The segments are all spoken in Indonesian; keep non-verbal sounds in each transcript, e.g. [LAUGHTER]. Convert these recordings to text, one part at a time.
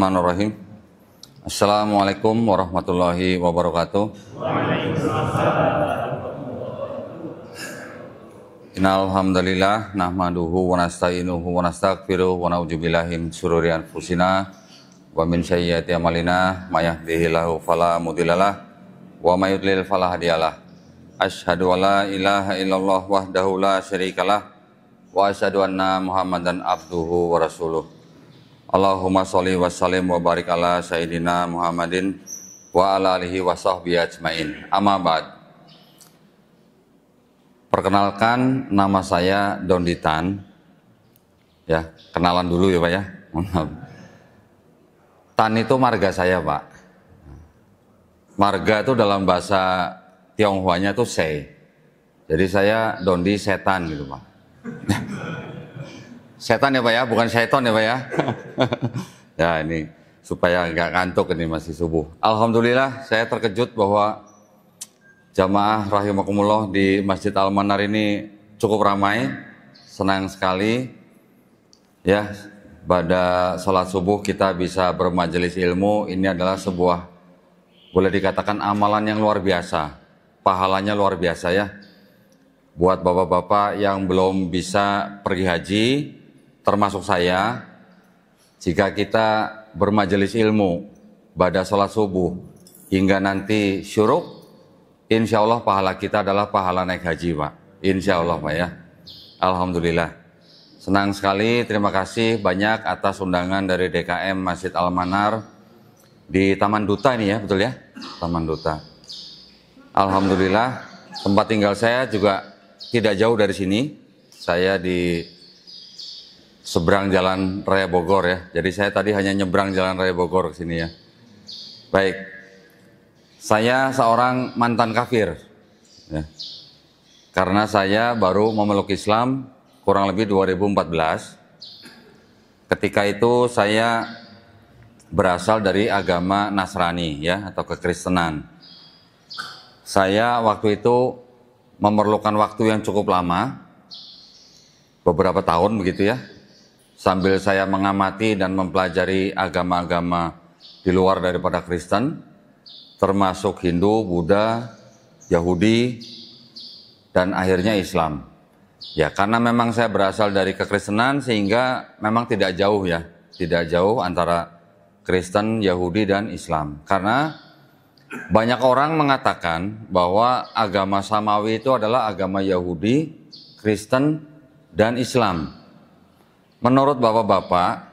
Bismillahirrahmanirrahim. Assalamualaikum warahmatullahi wabarakatuh. Innal hamdalillah nahmaduhu wa nasta'inuhu wa nastaghfiruh wa na'udzu billahi min syururi anfusina wa min sayyiati a'malina may yahdihillahu fala mudhillalah wa may yudlil fala hadiyalah. Asyhadu an la ilaha illallah wahdahu la syarikalah wa asyhadu anna Muhammadan abduhu wa rasuluh. Allahumma sholli wa sallim wa barik ala sayyidina Muhammadin wa ala alihi wa sahbihi ajmain. Amma ba'd. Perkenalkan nama saya Dondi Tan. Ya, kenalan dulu ya, Pak ya. Tan itu marga saya, Pak. Marga itu dalam bahasa Tionghoanya itu sei. Jadi saya Dondi setan gitu, Pak. [LAUGHS] Setan ya Pak ya, bukan setan ya Pak ya. [LAUGHS] ya ini supaya nggak ngantuk ini masih subuh. Alhamdulillah saya terkejut bahwa jamaah rahimakumullah di Masjid Al Manar ini cukup ramai. Senang sekali ya pada sholat subuh kita bisa bermajelis ilmu. Ini adalah sebuah boleh dikatakan amalan yang luar biasa. Pahalanya luar biasa ya buat bapak-bapak yang belum bisa pergi haji, termasuk saya, jika kita bermajelis ilmu pada sholat subuh hingga nanti syuruk, insya Allah pahala kita adalah pahala naik haji Pak. Insya Allah Pak ya. Alhamdulillah. Senang sekali, terima kasih banyak atas undangan dari DKM Masjid Al-Manar di Taman Duta ini ya, betul ya? Taman Duta. Alhamdulillah, tempat tinggal saya juga tidak jauh dari sini. Saya di seberang jalan Raya Bogor ya. Jadi saya tadi hanya nyebrang jalan Raya Bogor ke sini ya. Baik. Saya seorang mantan kafir. Ya. Karena saya baru memeluk Islam kurang lebih 2014. Ketika itu saya berasal dari agama Nasrani ya atau kekristenan. Saya waktu itu memerlukan waktu yang cukup lama, beberapa tahun begitu ya, sambil saya mengamati dan mempelajari agama-agama di luar daripada Kristen, termasuk Hindu, Buddha, Yahudi, dan akhirnya Islam. Ya, karena memang saya berasal dari kekristenan sehingga memang tidak jauh ya, tidak jauh antara Kristen, Yahudi, dan Islam. Karena banyak orang mengatakan bahwa agama Samawi itu adalah agama Yahudi, Kristen, dan Islam. Menurut bapak-bapak,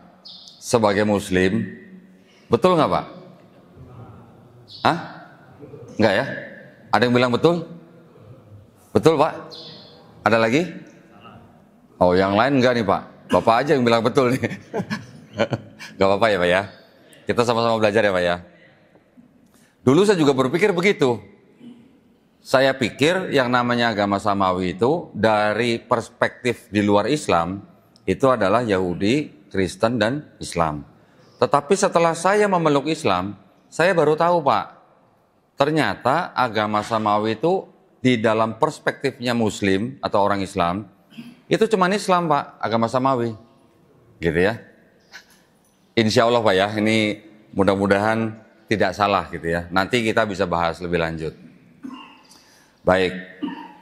sebagai muslim, betul nggak pak? Ah? Nggak ya? Ada yang bilang betul? Betul pak? Ada lagi? Oh yang lain nggak nih pak? Bapak aja yang bilang betul nih. [LAUGHS] Gak apa-apa ya pak ya? Kita sama-sama belajar ya pak ya? Dulu saya juga berpikir begitu. Saya pikir yang namanya agama samawi itu dari perspektif di luar Islam itu adalah Yahudi, Kristen, dan Islam. Tetapi setelah saya memeluk Islam, saya baru tahu Pak, ternyata agama Samawi itu di dalam perspektifnya Muslim atau orang Islam, itu cuma Islam Pak, agama Samawi. Gitu ya. Insya Allah Pak ya, ini mudah-mudahan tidak salah gitu ya. Nanti kita bisa bahas lebih lanjut. Baik,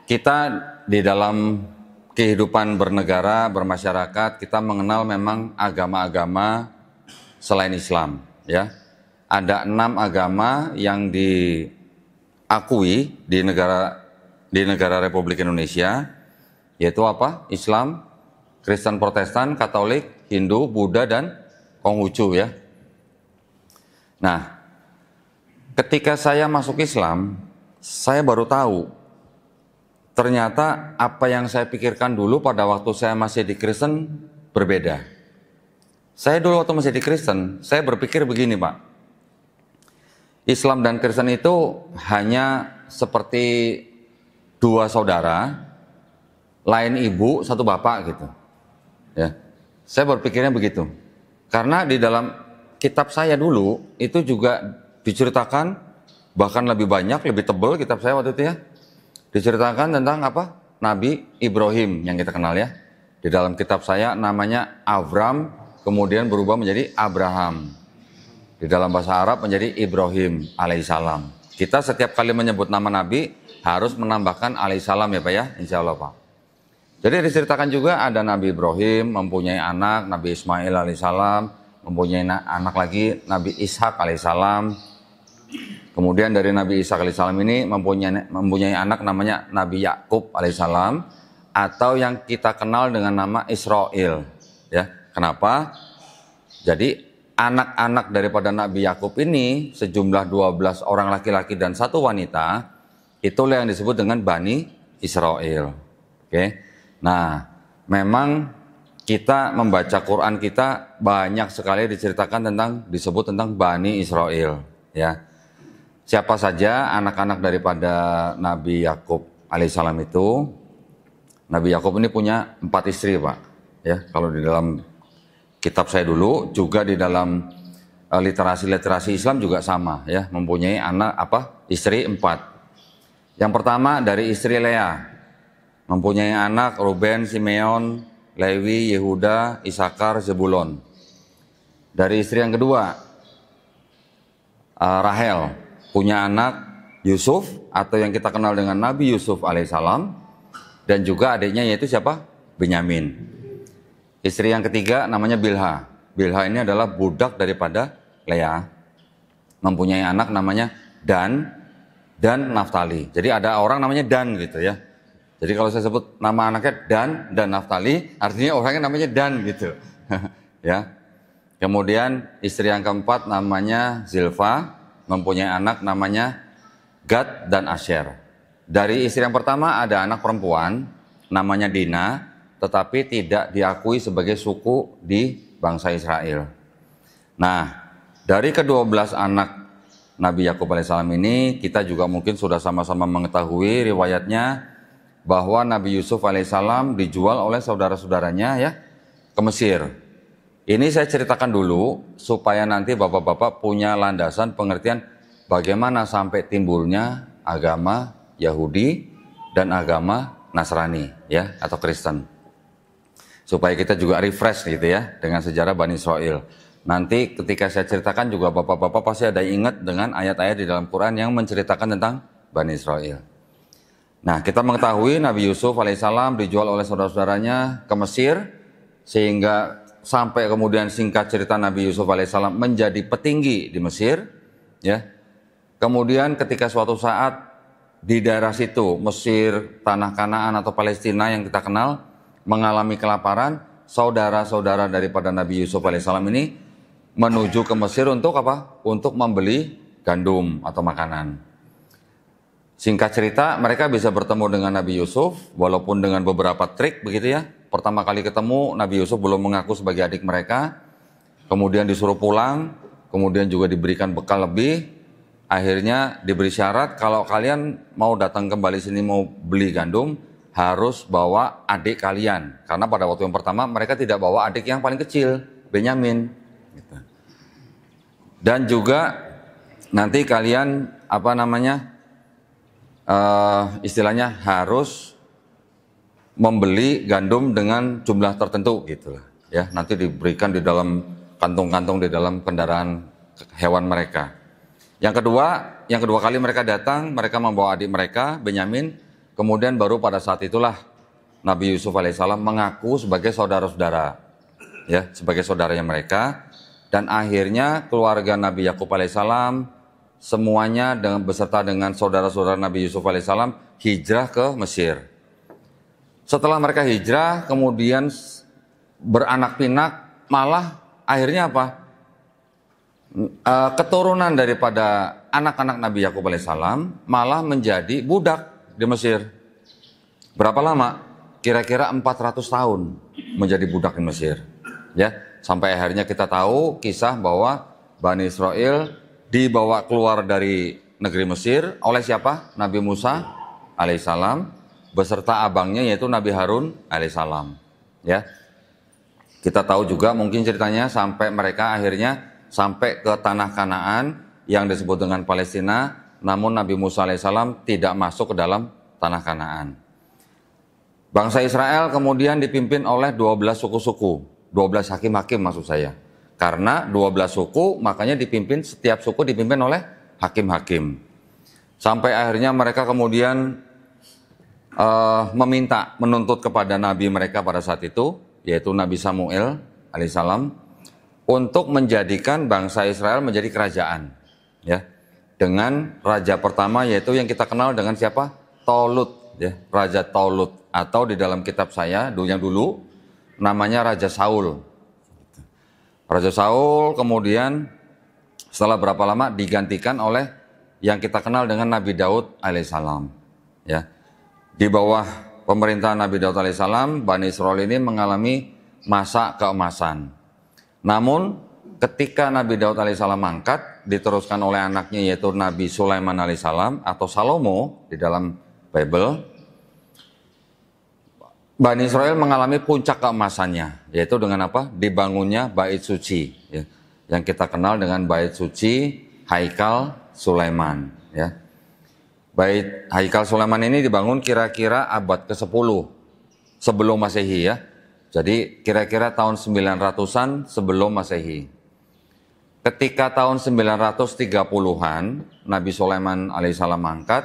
kita di dalam kehidupan bernegara, bermasyarakat, kita mengenal memang agama-agama selain Islam, ya. Ada enam agama yang diakui di negara di negara Republik Indonesia, yaitu apa? Islam, Kristen Protestan, Katolik, Hindu, Buddha, dan Konghucu ya. Nah, ketika saya masuk Islam, saya baru tahu ternyata apa yang saya pikirkan dulu pada waktu saya masih di Kristen berbeda. Saya dulu waktu masih di Kristen, saya berpikir begini Pak. Islam dan Kristen itu hanya seperti dua saudara, lain ibu, satu bapak gitu. Ya. Saya berpikirnya begitu. Karena di dalam kitab saya dulu itu juga diceritakan bahkan lebih banyak, lebih tebal kitab saya waktu itu ya. Diceritakan tentang apa? Nabi Ibrahim yang kita kenal ya. Di dalam kitab saya namanya Avram, kemudian berubah menjadi Abraham. Di dalam bahasa Arab menjadi Ibrahim alaihissalam. Kita setiap kali menyebut nama Nabi harus menambahkan alaihissalam ya Pak ya, insya Allah Pak. Jadi diceritakan juga ada Nabi Ibrahim mempunyai anak, Nabi Ismail alaihissalam, mempunyai anak lagi Nabi Ishak alaihissalam, Kemudian dari Nabi Isa alaihissalam ini mempunyai, mempunyai anak namanya Nabi Yakub alaihissalam atau yang kita kenal dengan nama Israel. Ya, kenapa? Jadi anak-anak daripada Nabi Yakub ini sejumlah 12 orang laki-laki dan satu wanita itu yang disebut dengan Bani Israel. Oke. Nah, memang kita membaca Quran kita banyak sekali diceritakan tentang disebut tentang Bani Israel ya siapa saja anak-anak daripada Nabi Yakub alaihissalam itu. Nabi Yakub ini punya empat istri, Pak. Ya, kalau di dalam kitab saya dulu juga di dalam eh, literasi-literasi Islam juga sama ya, mempunyai anak apa? istri empat. Yang pertama dari istri Lea, mempunyai anak Ruben, Simeon, Lewi, Yehuda, Isakar, Zebulon. Dari istri yang kedua, eh, Rahel, punya anak Yusuf atau yang kita kenal dengan Nabi Yusuf alaihissalam dan juga adiknya yaitu siapa? Benyamin. Istri yang ketiga namanya Bilha. Bilha ini adalah budak daripada Lea. Mempunyai anak namanya Dan dan Naftali. Jadi ada orang namanya Dan gitu ya. Jadi kalau saya sebut nama anaknya Dan dan Naftali, artinya orangnya namanya Dan gitu. [LAUGHS] ya. Kemudian istri yang keempat namanya Zilfa, mempunyai anak namanya Gad dan Asher. Dari istri yang pertama ada anak perempuan namanya Dina, tetapi tidak diakui sebagai suku di bangsa Israel. Nah, dari kedua belas anak Nabi Yakub alaihissalam ini, kita juga mungkin sudah sama-sama mengetahui riwayatnya bahwa Nabi Yusuf alaihissalam dijual oleh saudara-saudaranya ya ke Mesir. Ini saya ceritakan dulu supaya nanti bapak-bapak punya landasan pengertian bagaimana sampai timbulnya agama Yahudi dan agama Nasrani ya atau Kristen. Supaya kita juga refresh gitu ya dengan sejarah Bani Israel. Nanti ketika saya ceritakan juga bapak-bapak pasti ada ingat dengan ayat-ayat di dalam Quran yang menceritakan tentang Bani Israel. Nah kita mengetahui Nabi Yusuf alaihissalam dijual oleh saudara-saudaranya ke Mesir sehingga sampai kemudian singkat cerita Nabi Yusuf alaihissalam menjadi petinggi di Mesir, ya. Kemudian ketika suatu saat di daerah situ, Mesir, tanah Kanaan atau Palestina yang kita kenal mengalami kelaparan, saudara-saudara daripada Nabi Yusuf alaihissalam ini menuju ke Mesir untuk apa? Untuk membeli gandum atau makanan. Singkat cerita, mereka bisa bertemu dengan Nabi Yusuf, walaupun dengan beberapa trik begitu ya. Pertama kali ketemu, Nabi Yusuf belum mengaku sebagai adik mereka. Kemudian disuruh pulang, kemudian juga diberikan bekal lebih. Akhirnya diberi syarat, kalau kalian mau datang kembali sini mau beli gandum, harus bawa adik kalian. Karena pada waktu yang pertama mereka tidak bawa adik yang paling kecil, Benyamin. Gitu. Dan juga nanti kalian apa namanya uh, istilahnya harus membeli gandum dengan jumlah tertentu gitu lah ya nanti diberikan di dalam kantung-kantung di dalam kendaraan hewan mereka. Yang kedua, yang kedua kali mereka datang, mereka membawa adik mereka Benyamin, kemudian baru pada saat itulah Nabi Yusuf alaihissalam mengaku sebagai saudara-saudara ya, sebagai saudaranya mereka dan akhirnya keluarga Nabi Yakub alaihissalam semuanya dengan beserta dengan saudara-saudara Nabi Yusuf alaihissalam hijrah ke Mesir. Setelah mereka hijrah, kemudian beranak pinak, malah akhirnya apa? E, keturunan daripada anak-anak Nabi Yakub alaihissalam malah menjadi budak di Mesir. Berapa lama? Kira-kira 400 tahun menjadi budak di Mesir. Ya, sampai akhirnya kita tahu kisah bahwa Bani Israel dibawa keluar dari negeri Mesir oleh siapa? Nabi Musa alaihissalam beserta abangnya yaitu Nabi Harun alaihissalam. Ya, kita tahu juga mungkin ceritanya sampai mereka akhirnya sampai ke tanah Kanaan yang disebut dengan Palestina, namun Nabi Musa alaihissalam tidak masuk ke dalam tanah Kanaan. Bangsa Israel kemudian dipimpin oleh 12 suku-suku, 12 hakim-hakim maksud saya. Karena 12 suku makanya dipimpin setiap suku dipimpin oleh hakim-hakim. Sampai akhirnya mereka kemudian uh, meminta menuntut kepada nabi mereka pada saat itu yaitu Nabi Samuel alaihissalam untuk menjadikan bangsa Israel menjadi kerajaan ya dengan raja pertama yaitu yang kita kenal dengan siapa Tolut ya raja Tolut atau di dalam kitab saya dulu yang dulu namanya Raja Saul Raja Saul kemudian setelah berapa lama digantikan oleh yang kita kenal dengan Nabi Daud alaihissalam. Ya. Di bawah pemerintahan Nabi Daud alaihissalam, Bani Israel ini mengalami masa keemasan. Namun ketika Nabi Daud alaihissalam mangkat, diteruskan oleh anaknya yaitu Nabi Sulaiman alaihissalam atau Salomo di dalam Bible, Bani Israel mengalami puncak keemasannya, yaitu dengan apa? Dibangunnya bait suci, ya. yang kita kenal dengan bait suci Haikal Sulaiman. Ya. Bait Haikal Sulaiman ini dibangun kira-kira abad ke-10 sebelum Masehi ya. Jadi kira-kira tahun 900-an sebelum Masehi. Ketika tahun 930-an Nabi Sulaiman alaihissalam angkat,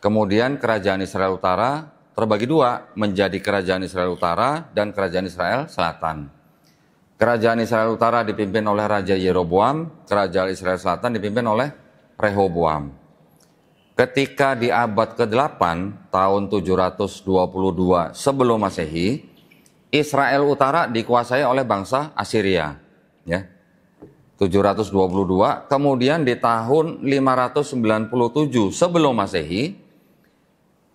kemudian kerajaan Israel Utara terbagi dua menjadi kerajaan Israel Utara dan kerajaan Israel Selatan. Kerajaan Israel Utara dipimpin oleh Raja Yeroboam, kerajaan Israel Selatan dipimpin oleh Rehoboam. Ketika di abad ke-8 tahun 722 sebelum Masehi, Israel Utara dikuasai oleh bangsa Assyria, ya. 722, kemudian di tahun 597 sebelum Masehi,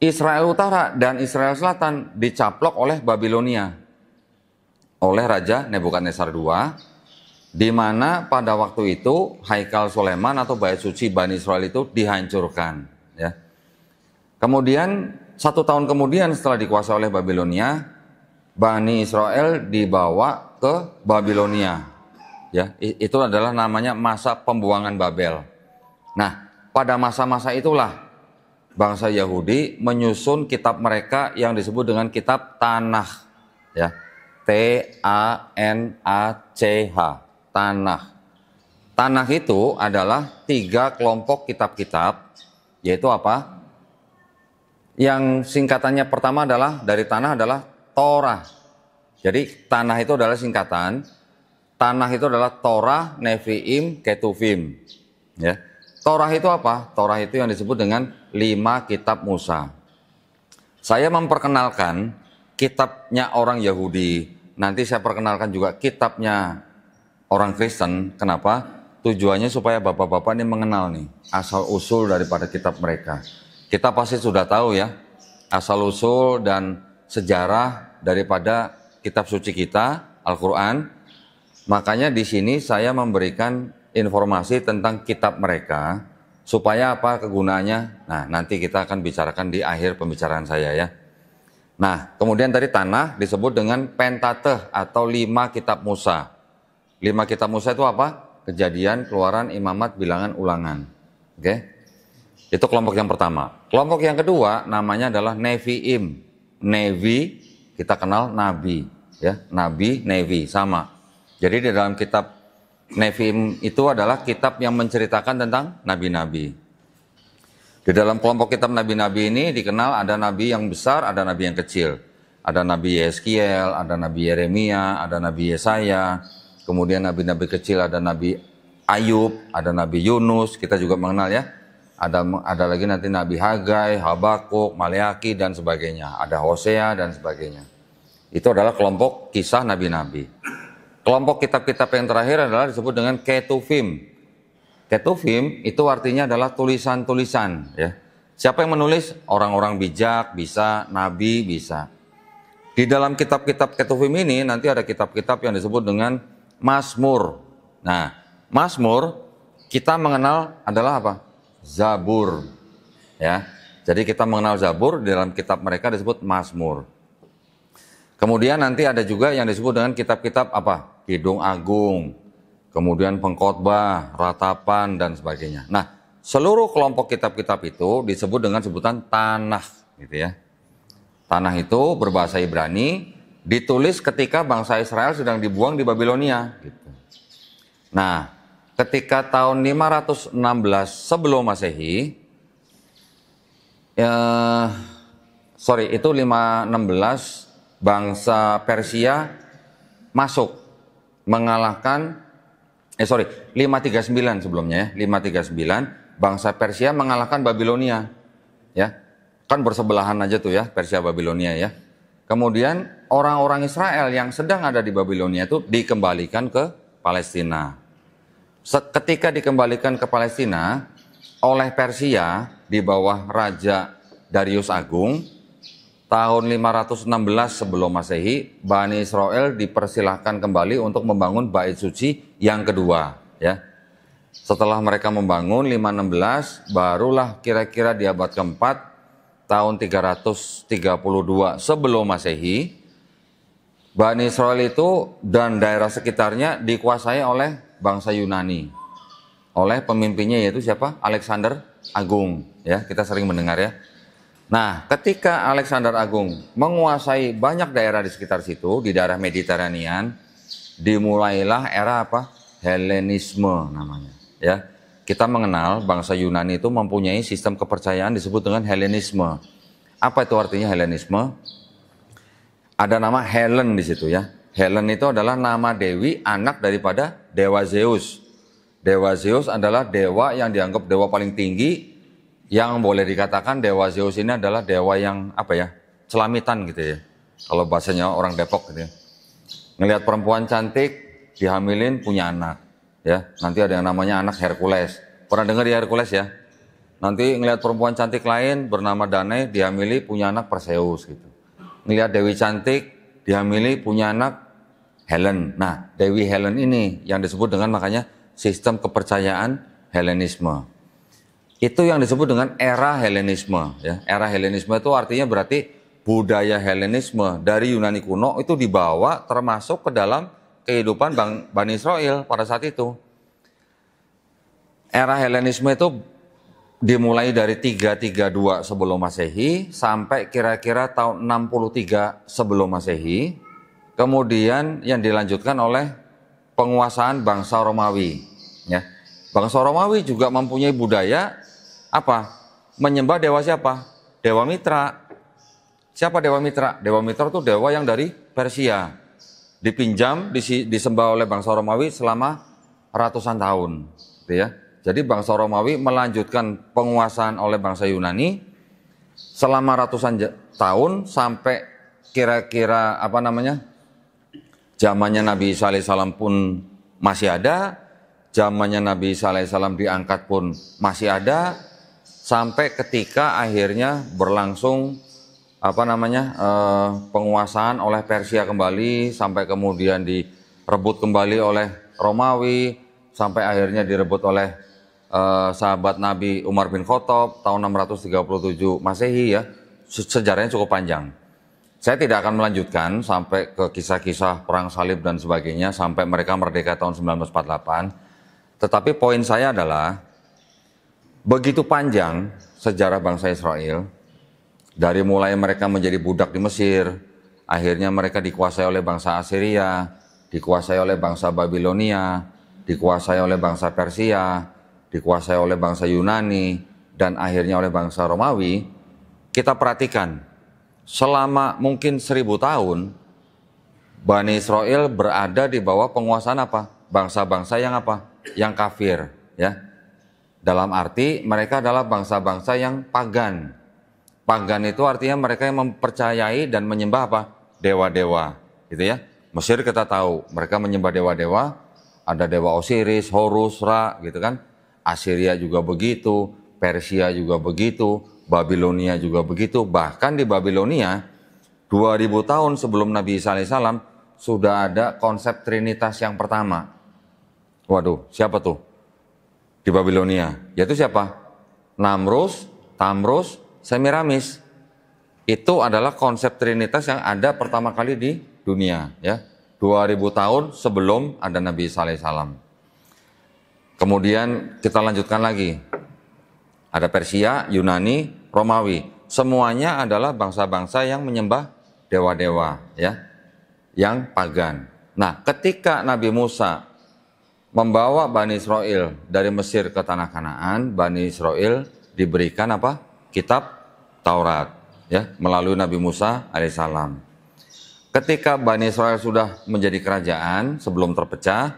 Israel Utara dan Israel Selatan dicaplok oleh Babilonia oleh Raja Nebukadnezar II di mana pada waktu itu Haikal Soleman atau Bait Suci Bani Israel itu dihancurkan ya. Kemudian satu tahun kemudian setelah dikuasai oleh Babilonia Bani Israel dibawa ke Babilonia ya itu adalah namanya masa pembuangan Babel. Nah, pada masa-masa itulah bangsa Yahudi menyusun kitab mereka yang disebut dengan kitab Tanah ya. T A N A C H, Tanah. Tanah itu adalah tiga kelompok kitab-kitab yaitu apa? Yang singkatannya pertama adalah dari tanah adalah Torah. Jadi tanah itu adalah singkatan. Tanah itu adalah Torah, Nevi'im, Ketuvim. Ya. Torah itu apa? Torah itu yang disebut dengan lima kitab Musa. Saya memperkenalkan kitabnya orang Yahudi. Nanti saya perkenalkan juga kitabnya orang Kristen. Kenapa? Tujuannya supaya bapak-bapak ini mengenal nih asal usul daripada kitab mereka. Kita pasti sudah tahu ya asal usul dan sejarah daripada kitab suci kita Al-Qur'an. Makanya di sini saya memberikan informasi tentang kitab mereka supaya apa kegunaannya. Nah, nanti kita akan bicarakan di akhir pembicaraan saya ya. Nah, kemudian tadi tanah disebut dengan pentateh atau lima kitab Musa. Lima kitab Musa itu apa? Kejadian, keluaran, imamat, bilangan, ulangan. Oke? Okay? Itu kelompok yang pertama. Kelompok yang kedua namanya adalah Nevi'im. Nevi, kita kenal Nabi. ya Nabi, Nevi, sama. Jadi di dalam kitab Nevim itu adalah kitab yang menceritakan tentang nabi-nabi. Di dalam kelompok kitab nabi-nabi ini dikenal ada nabi yang besar, ada nabi yang kecil. Ada nabi Yeskiel, ada nabi Yeremia, ada nabi Yesaya, kemudian nabi-nabi kecil ada nabi Ayub, ada nabi Yunus, kita juga mengenal ya. Ada ada lagi nanti nabi Hagai, Habakuk, Maleaki dan sebagainya, ada Hosea dan sebagainya. Itu adalah kelompok kisah nabi-nabi. Kelompok kitab-kitab yang terakhir adalah disebut dengan ketuvim. Ketuvim itu artinya adalah tulisan-tulisan ya. Siapa yang menulis? Orang-orang bijak, bisa, nabi, bisa. Di dalam kitab-kitab ketuvim ini nanti ada kitab-kitab yang disebut dengan Masmur. Nah, Masmur kita mengenal adalah apa? Zabur. Ya. Jadi kita mengenal Zabur di dalam kitab mereka disebut Masmur. Kemudian nanti ada juga yang disebut dengan kitab-kitab apa? kidung agung, kemudian pengkhotbah, ratapan dan sebagainya. Nah, seluruh kelompok kitab-kitab itu disebut dengan sebutan tanah, gitu ya. Tanah itu berbahasa Ibrani ditulis ketika bangsa Israel sedang dibuang di Babilonia, gitu. Nah, ketika tahun 516 sebelum Masehi ya sorry itu 516 bangsa Persia masuk mengalahkan eh sorry 539 sebelumnya ya 539 bangsa Persia mengalahkan Babilonia ya kan bersebelahan aja tuh ya Persia Babilonia ya kemudian orang-orang Israel yang sedang ada di Babilonia itu dikembalikan ke Palestina ketika dikembalikan ke Palestina oleh Persia di bawah Raja Darius Agung tahun 516 sebelum Masehi, Bani Israel dipersilahkan kembali untuk membangun bait suci yang kedua, ya. Setelah mereka membangun 516, barulah kira-kira di abad keempat tahun 332 sebelum Masehi, Bani Israel itu dan daerah sekitarnya dikuasai oleh bangsa Yunani. Oleh pemimpinnya yaitu siapa? Alexander Agung, ya. Kita sering mendengar ya Nah, ketika Alexander Agung menguasai banyak daerah di sekitar situ, di daerah Mediterania, dimulailah era apa? Helenisme namanya, ya. Kita mengenal bangsa Yunani itu mempunyai sistem kepercayaan disebut dengan Helenisme. Apa itu artinya Helenisme? Ada nama Helen di situ ya. Helen itu adalah nama dewi anak daripada dewa Zeus. Dewa Zeus adalah dewa yang dianggap dewa paling tinggi yang boleh dikatakan dewa Zeus ini adalah dewa yang apa ya selamitan gitu ya kalau bahasanya orang Depok gitu ya ngelihat perempuan cantik dihamilin punya anak ya nanti ada yang namanya anak Hercules pernah dengar ya Hercules ya nanti ngelihat perempuan cantik lain bernama Danae dihamili punya anak Perseus gitu ngelihat Dewi cantik dihamili punya anak Helen nah Dewi Helen ini yang disebut dengan makanya sistem kepercayaan Helenisme itu yang disebut dengan era Helenisme. Ya. Era Helenisme itu artinya berarti budaya Helenisme dari Yunani kuno itu dibawa termasuk ke dalam kehidupan Bang, Bani Israel pada saat itu. Era Helenisme itu dimulai dari 332 sebelum masehi sampai kira-kira tahun 63 sebelum masehi. Kemudian yang dilanjutkan oleh penguasaan bangsa Romawi. Ya. Bangsa Romawi juga mempunyai budaya apa? Menyembah dewa siapa? Dewa Mitra. Siapa Dewa Mitra? Dewa Mitra itu dewa yang dari Persia. Dipinjam, disembah oleh bangsa Romawi selama ratusan tahun. Gitu ya. Jadi bangsa Romawi melanjutkan penguasaan oleh bangsa Yunani selama ratusan tahun sampai kira-kira apa namanya zamannya Nabi Isa Salam pun masih ada zamannya Nabi Salam diangkat pun masih ada sampai ketika akhirnya berlangsung apa namanya eh, penguasaan oleh Persia kembali sampai kemudian direbut kembali oleh Romawi sampai akhirnya direbut oleh eh, sahabat Nabi Umar bin Khattab tahun 637 Masehi ya sejarahnya cukup panjang. Saya tidak akan melanjutkan sampai ke kisah-kisah perang salib dan sebagainya sampai mereka merdeka tahun 1948. Tetapi poin saya adalah begitu panjang sejarah bangsa Israel dari mulai mereka menjadi budak di Mesir, akhirnya mereka dikuasai oleh bangsa Assyria, dikuasai oleh bangsa Babilonia, dikuasai oleh bangsa Persia, dikuasai oleh bangsa Yunani, dan akhirnya oleh bangsa Romawi, kita perhatikan selama mungkin seribu tahun, Bani Israel berada di bawah penguasaan apa? Bangsa-bangsa yang apa? yang kafir ya. Dalam arti mereka adalah bangsa-bangsa yang pagan. Pagan itu artinya mereka yang mempercayai dan menyembah apa? dewa-dewa, gitu ya. Mesir kita tahu, mereka menyembah dewa-dewa, ada dewa Osiris, Horus, Ra, gitu kan. Assyria juga begitu, Persia juga begitu, Babilonia juga begitu. Bahkan di Babilonia 2000 tahun sebelum Nabi Isa alaihissalam sudah ada konsep trinitas yang pertama. Waduh, siapa tuh? Di Babilonia. Yaitu siapa? Namrus, Tamrus, Semiramis. Itu adalah konsep Trinitas yang ada pertama kali di dunia, ya. 2000 tahun sebelum ada Nabi Saleh Salam. Kemudian kita lanjutkan lagi. Ada Persia, Yunani, Romawi. Semuanya adalah bangsa-bangsa yang menyembah dewa-dewa, ya, yang pagan. Nah, ketika Nabi Musa membawa Bani Israel dari Mesir ke tanah Kanaan, Bani Israel diberikan apa? Kitab Taurat, ya, melalui Nabi Musa alaihissalam. Ketika Bani Israel sudah menjadi kerajaan sebelum terpecah,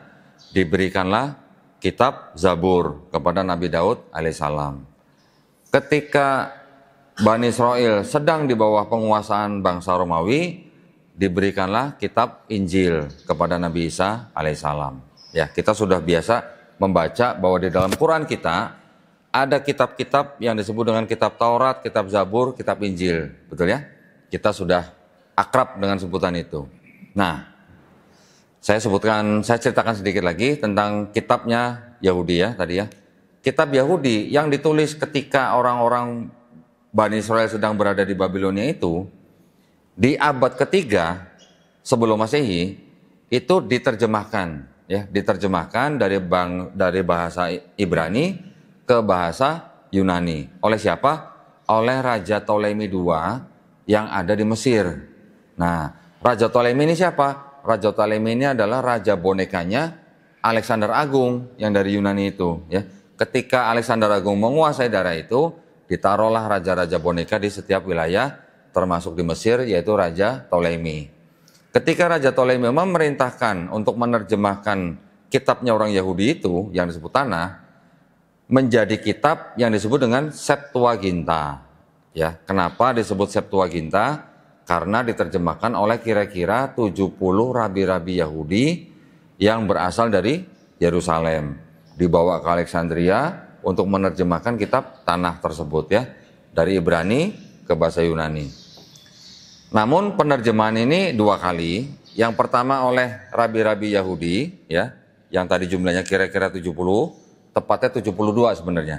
diberikanlah kitab Zabur kepada Nabi Daud alaihissalam. Ketika Bani Israel sedang di bawah penguasaan bangsa Romawi, diberikanlah kitab Injil kepada Nabi Isa alaihissalam. Ya, kita sudah biasa membaca bahwa di dalam Quran kita ada kitab-kitab yang disebut dengan kitab Taurat, kitab Zabur, kitab Injil, betul ya? Kita sudah akrab dengan sebutan itu. Nah, saya sebutkan, saya ceritakan sedikit lagi tentang kitabnya Yahudi ya tadi ya. Kitab Yahudi yang ditulis ketika orang-orang Bani Israel sedang berada di Babilonia itu di abad ketiga sebelum Masehi itu diterjemahkan ya diterjemahkan dari bang dari bahasa Ibrani ke bahasa Yunani oleh siapa oleh Raja Ptolemy II yang ada di Mesir nah Raja Ptolemy ini siapa Raja Ptolemy ini adalah raja bonekanya Alexander Agung yang dari Yunani itu ya ketika Alexander Agung menguasai daerah itu ditaruhlah raja-raja boneka di setiap wilayah termasuk di Mesir yaitu Raja Ptolemy Ketika Raja Ptolemy memerintahkan untuk menerjemahkan kitabnya orang Yahudi itu yang disebut tanah menjadi kitab yang disebut dengan Septuaginta. Ya, kenapa disebut Septuaginta? Karena diterjemahkan oleh kira-kira 70 rabi-rabi Yahudi yang berasal dari Yerusalem. Dibawa ke Alexandria untuk menerjemahkan kitab tanah tersebut ya. Dari Ibrani ke bahasa Yunani. Namun penerjemahan ini dua kali. Yang pertama oleh rabi-rabi Yahudi, ya, yang tadi jumlahnya kira-kira 70, tepatnya 72 sebenarnya.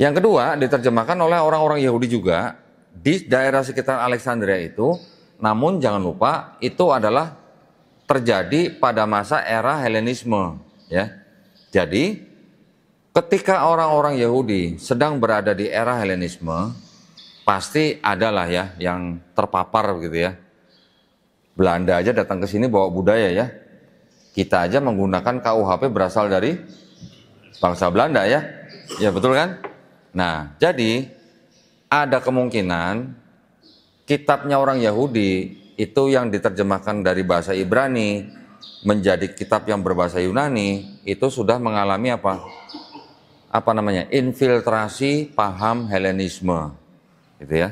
Yang kedua diterjemahkan oleh orang-orang Yahudi juga di daerah sekitar Alexandria itu. Namun jangan lupa itu adalah terjadi pada masa era Helenisme, ya. Jadi ketika orang-orang Yahudi sedang berada di era Helenisme, pasti adalah ya yang terpapar gitu ya. Belanda aja datang ke sini bawa budaya ya. Kita aja menggunakan KUHP berasal dari bangsa Belanda ya. Ya betul kan? Nah, jadi ada kemungkinan kitabnya orang Yahudi itu yang diterjemahkan dari bahasa Ibrani menjadi kitab yang berbahasa Yunani itu sudah mengalami apa? Apa namanya? Infiltrasi paham Helenisme gitu ya.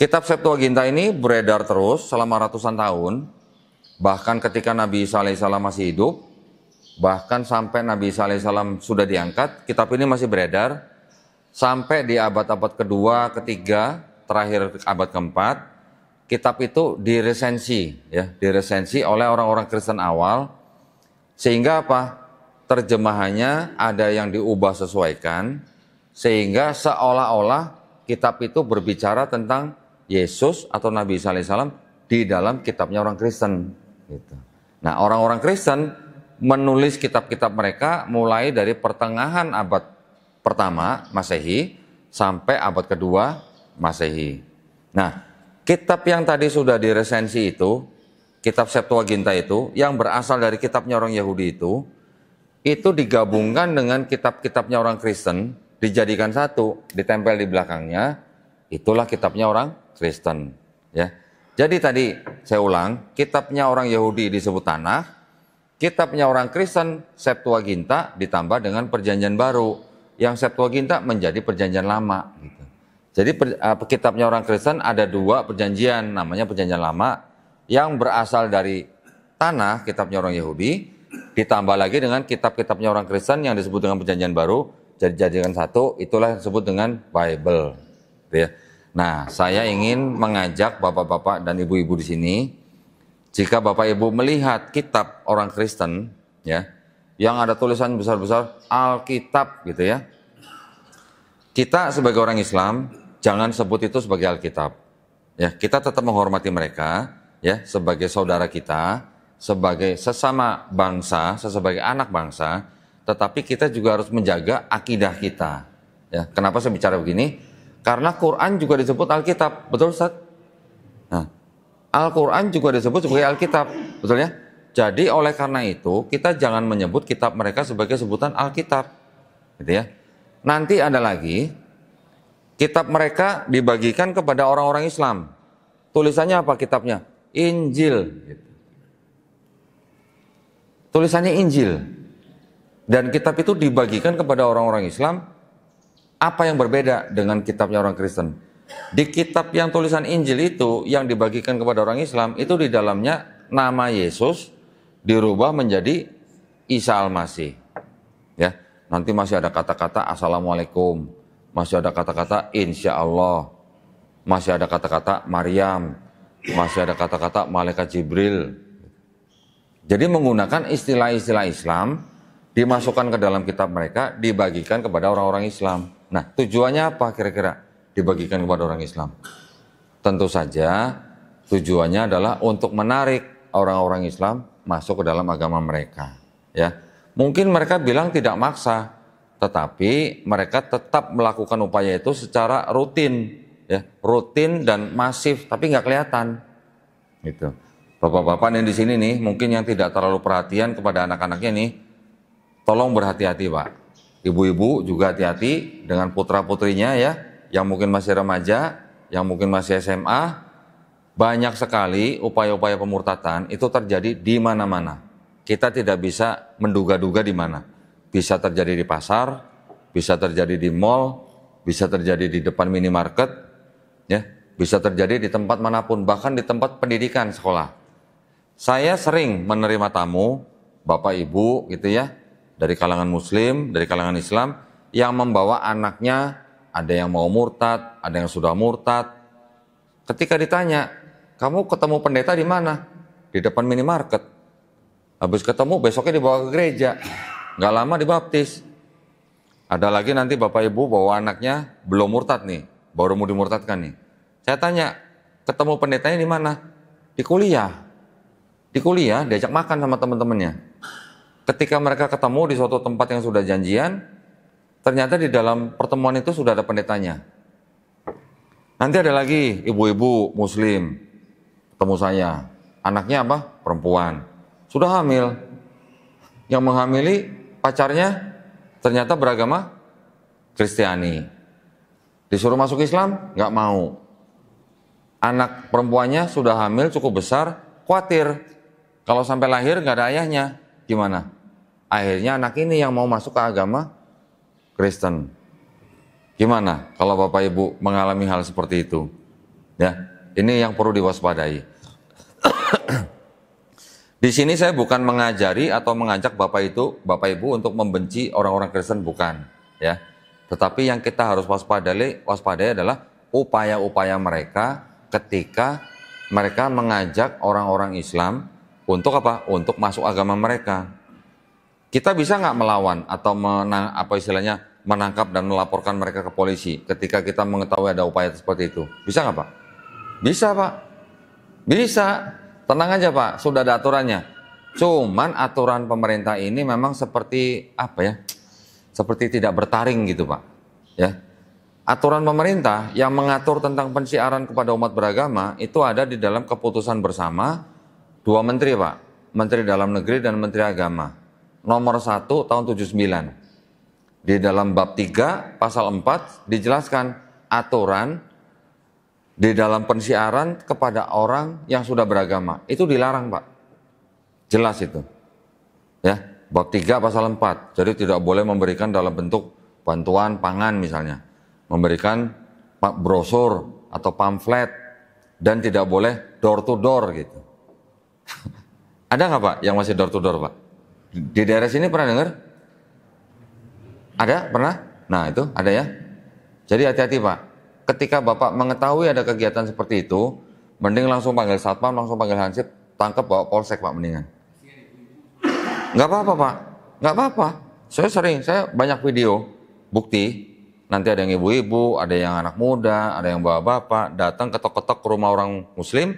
Kitab Septuaginta ini beredar terus selama ratusan tahun, bahkan ketika Nabi Isa alaihissalam masih hidup, bahkan sampai Nabi Isa alaihissalam sudah diangkat, kitab ini masih beredar sampai di abad-abad kedua, ketiga, terakhir abad keempat, kitab itu diresensi, ya, diresensi oleh orang-orang Kristen awal, sehingga apa? Terjemahannya ada yang diubah sesuaikan, sehingga seolah-olah kitab itu berbicara tentang Yesus atau Nabi SAW di dalam kitabnya orang Kristen. Gitu. Nah orang-orang Kristen menulis kitab-kitab mereka mulai dari pertengahan abad pertama Masehi sampai abad kedua Masehi. Nah kitab yang tadi sudah diresensi itu, kitab Septuaginta itu, yang berasal dari kitabnya orang Yahudi itu, itu digabungkan dengan kitab-kitabnya orang Kristen, dijadikan satu, ditempel di belakangnya, itulah kitabnya orang Kristen, ya. Jadi tadi saya ulang, kitabnya orang Yahudi disebut tanah, kitabnya orang Kristen Septuaginta ditambah dengan perjanjian baru yang Septuaginta menjadi perjanjian lama gitu. Jadi per, uh, kitabnya orang Kristen ada dua perjanjian namanya perjanjian lama yang berasal dari tanah kitabnya orang Yahudi ditambah lagi dengan kitab-kitabnya orang Kristen yang disebut dengan perjanjian baru jadi jadikan satu, itulah yang disebut dengan Bible. Gitu ya. Nah, saya ingin mengajak bapak-bapak dan ibu-ibu di sini, jika bapak ibu melihat kitab orang Kristen, ya, yang ada tulisan besar-besar Alkitab gitu ya. Kita sebagai orang Islam jangan sebut itu sebagai Alkitab. Ya, kita tetap menghormati mereka ya sebagai saudara kita, sebagai sesama bangsa, sebagai anak bangsa, tetapi kita juga harus menjaga akidah kita. Ya, kenapa saya bicara begini? Karena Quran juga disebut Alkitab, betul Ustaz? Nah, Al-Quran juga disebut sebagai Alkitab, betul ya? Jadi oleh karena itu kita jangan menyebut kitab mereka sebagai sebutan Alkitab, gitu ya. Nanti ada lagi kitab mereka dibagikan kepada orang-orang Islam. Tulisannya apa kitabnya? Injil. Gitu. Tulisannya Injil. Dan kitab itu dibagikan kepada orang-orang Islam. Apa yang berbeda dengan kitabnya orang Kristen? Di kitab yang tulisan Injil itu yang dibagikan kepada orang Islam itu di dalamnya nama Yesus dirubah menjadi Isa Al-Masih. Ya, nanti masih ada kata-kata Assalamualaikum, masih ada kata-kata Insya Allah, masih ada kata-kata Maryam, masih ada kata-kata Malaikat Jibril. Jadi menggunakan istilah-istilah Islam dimasukkan ke dalam kitab mereka, dibagikan kepada orang-orang Islam. Nah, tujuannya apa kira-kira dibagikan kepada orang Islam? Tentu saja tujuannya adalah untuk menarik orang-orang Islam masuk ke dalam agama mereka, ya. Mungkin mereka bilang tidak maksa, tetapi mereka tetap melakukan upaya itu secara rutin, ya, rutin dan masif, tapi nggak kelihatan, gitu. Bapak-bapak yang di sini nih, mungkin yang tidak terlalu perhatian kepada anak-anaknya nih, Tolong berhati-hati Pak. Ibu-ibu juga hati-hati dengan putra-putrinya ya, yang mungkin masih remaja, yang mungkin masih SMA. Banyak sekali upaya-upaya pemurtatan itu terjadi di mana-mana. Kita tidak bisa menduga-duga di mana. Bisa terjadi di pasar, bisa terjadi di mall, bisa terjadi di depan minimarket, ya, bisa terjadi di tempat manapun, bahkan di tempat pendidikan sekolah. Saya sering menerima tamu, bapak ibu gitu ya, dari kalangan muslim, dari kalangan Islam yang membawa anaknya ada yang mau murtad, ada yang sudah murtad. Ketika ditanya, "Kamu ketemu pendeta di mana?" Di depan minimarket. Habis ketemu besoknya dibawa ke gereja. Gak lama dibaptis. Ada lagi nanti bapak ibu bawa anaknya belum murtad nih, baru mau dimurtadkan nih. Saya tanya, ketemu pendetanya di mana? Di kuliah. Di kuliah diajak makan sama teman-temannya ketika mereka ketemu di suatu tempat yang sudah janjian, ternyata di dalam pertemuan itu sudah ada pendetanya. Nanti ada lagi ibu-ibu muslim ketemu saya. Anaknya apa? Perempuan. Sudah hamil. Yang menghamili pacarnya ternyata beragama Kristiani. Disuruh masuk Islam, nggak mau. Anak perempuannya sudah hamil cukup besar, khawatir. Kalau sampai lahir nggak ada ayahnya, gimana? Akhirnya anak ini yang mau masuk ke agama Kristen. Gimana kalau Bapak Ibu mengalami hal seperti itu? Ya, ini yang perlu diwaspadai. [COUGHS] Di sini saya bukan mengajari atau mengajak Bapak itu, Bapak Ibu untuk membenci orang-orang Kristen bukan, ya. Tetapi yang kita harus waspadai, waspadai adalah upaya-upaya mereka ketika mereka mengajak orang-orang Islam untuk apa? Untuk masuk agama mereka. Kita bisa nggak melawan atau menang, apa istilahnya menangkap dan melaporkan mereka ke polisi ketika kita mengetahui ada upaya seperti itu? Bisa nggak Pak? Bisa Pak. Bisa. Tenang aja Pak, sudah ada aturannya. Cuman aturan pemerintah ini memang seperti apa ya? Seperti tidak bertaring gitu Pak. Ya. Aturan pemerintah yang mengatur tentang pensiaran kepada umat beragama itu ada di dalam keputusan bersama dua menteri Pak. Menteri Dalam Negeri dan Menteri Agama nomor 1 tahun 79. Di dalam bab 3 pasal 4 dijelaskan aturan di dalam pensiaran kepada orang yang sudah beragama. Itu dilarang, Pak. Jelas itu. Ya, bab 3 pasal 4. Jadi tidak boleh memberikan dalam bentuk bantuan pangan misalnya. Memberikan brosur atau pamflet dan tidak boleh door to door gitu. [LAUGHS] Ada nggak Pak yang masih door to door Pak? Di daerah sini pernah dengar? Ada? Pernah? Nah itu ada ya. Jadi hati-hati Pak. Ketika Bapak mengetahui ada kegiatan seperti itu, mending langsung panggil satpam, langsung panggil hansip, tangkap bawa polsek Pak mendingan. Gak apa-apa Pak. gak apa-apa. Saya sering, saya banyak video bukti. Nanti ada yang ibu-ibu, ada yang anak muda, ada yang bapak-bapak datang ketok-ketok ke rumah orang muslim,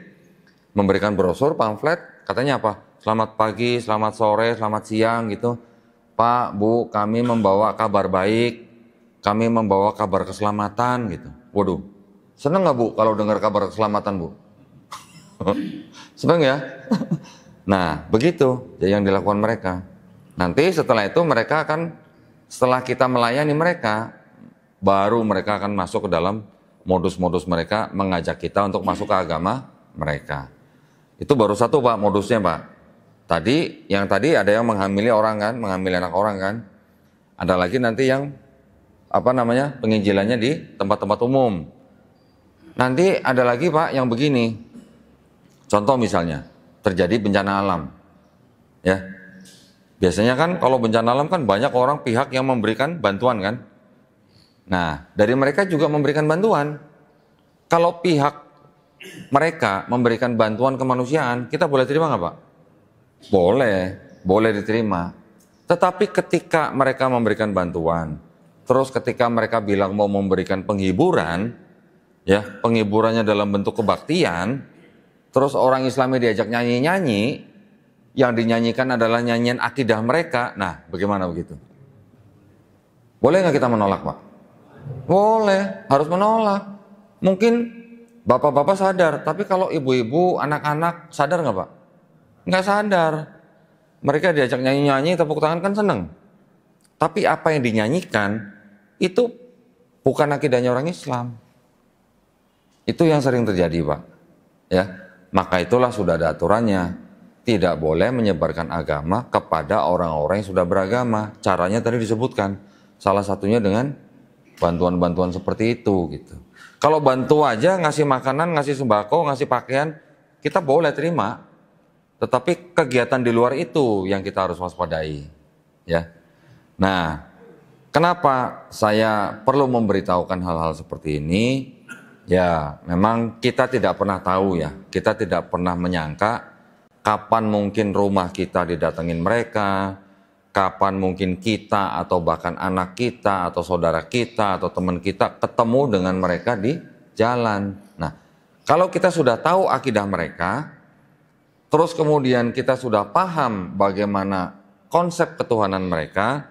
memberikan brosur, pamflet, katanya apa? selamat pagi, selamat sore, selamat siang gitu. Pak, Bu, kami membawa kabar baik, kami membawa kabar keselamatan gitu. Waduh, seneng nggak Bu kalau dengar kabar keselamatan Bu? [LAUGHS] seneng ya? [LAUGHS] nah, begitu yang dilakukan mereka. Nanti setelah itu mereka akan, setelah kita melayani mereka, baru mereka akan masuk ke dalam modus-modus mereka mengajak kita untuk masuk ke agama mereka. Itu baru satu Pak modusnya Pak. Tadi yang tadi ada yang menghamili orang kan, menghamili anak orang kan. Ada lagi nanti yang apa namanya penginjilannya di tempat-tempat umum. Nanti ada lagi pak yang begini, contoh misalnya terjadi bencana alam, ya biasanya kan kalau bencana alam kan banyak orang pihak yang memberikan bantuan kan. Nah dari mereka juga memberikan bantuan. Kalau pihak mereka memberikan bantuan kemanusiaan, kita boleh terima nggak pak? Boleh, boleh diterima. Tetapi ketika mereka memberikan bantuan, terus ketika mereka bilang mau memberikan penghiburan, ya penghiburannya dalam bentuk kebaktian, terus orang Islamnya diajak nyanyi-nyanyi, yang dinyanyikan adalah nyanyian akidah mereka. Nah, bagaimana begitu? Boleh nggak kita menolak, Pak? Boleh, harus menolak. Mungkin bapak-bapak sadar, tapi kalau ibu-ibu, anak-anak sadar nggak, Pak? nggak sadar. Mereka diajak nyanyi-nyanyi, tepuk tangan kan seneng. Tapi apa yang dinyanyikan itu bukan akidahnya orang Islam. Itu yang sering terjadi, Pak. Ya, maka itulah sudah ada aturannya. Tidak boleh menyebarkan agama kepada orang-orang yang sudah beragama. Caranya tadi disebutkan. Salah satunya dengan bantuan-bantuan seperti itu gitu. Kalau bantu aja ngasih makanan, ngasih sembako, ngasih pakaian, kita boleh terima. Tetapi kegiatan di luar itu yang kita harus waspadai. Ya. Nah, kenapa saya perlu memberitahukan hal-hal seperti ini? Ya, memang kita tidak pernah tahu ya. Kita tidak pernah menyangka kapan mungkin rumah kita didatengin mereka, kapan mungkin kita atau bahkan anak kita atau saudara kita atau teman kita ketemu dengan mereka di jalan. Nah, kalau kita sudah tahu akidah mereka, terus kemudian kita sudah paham bagaimana konsep ketuhanan mereka,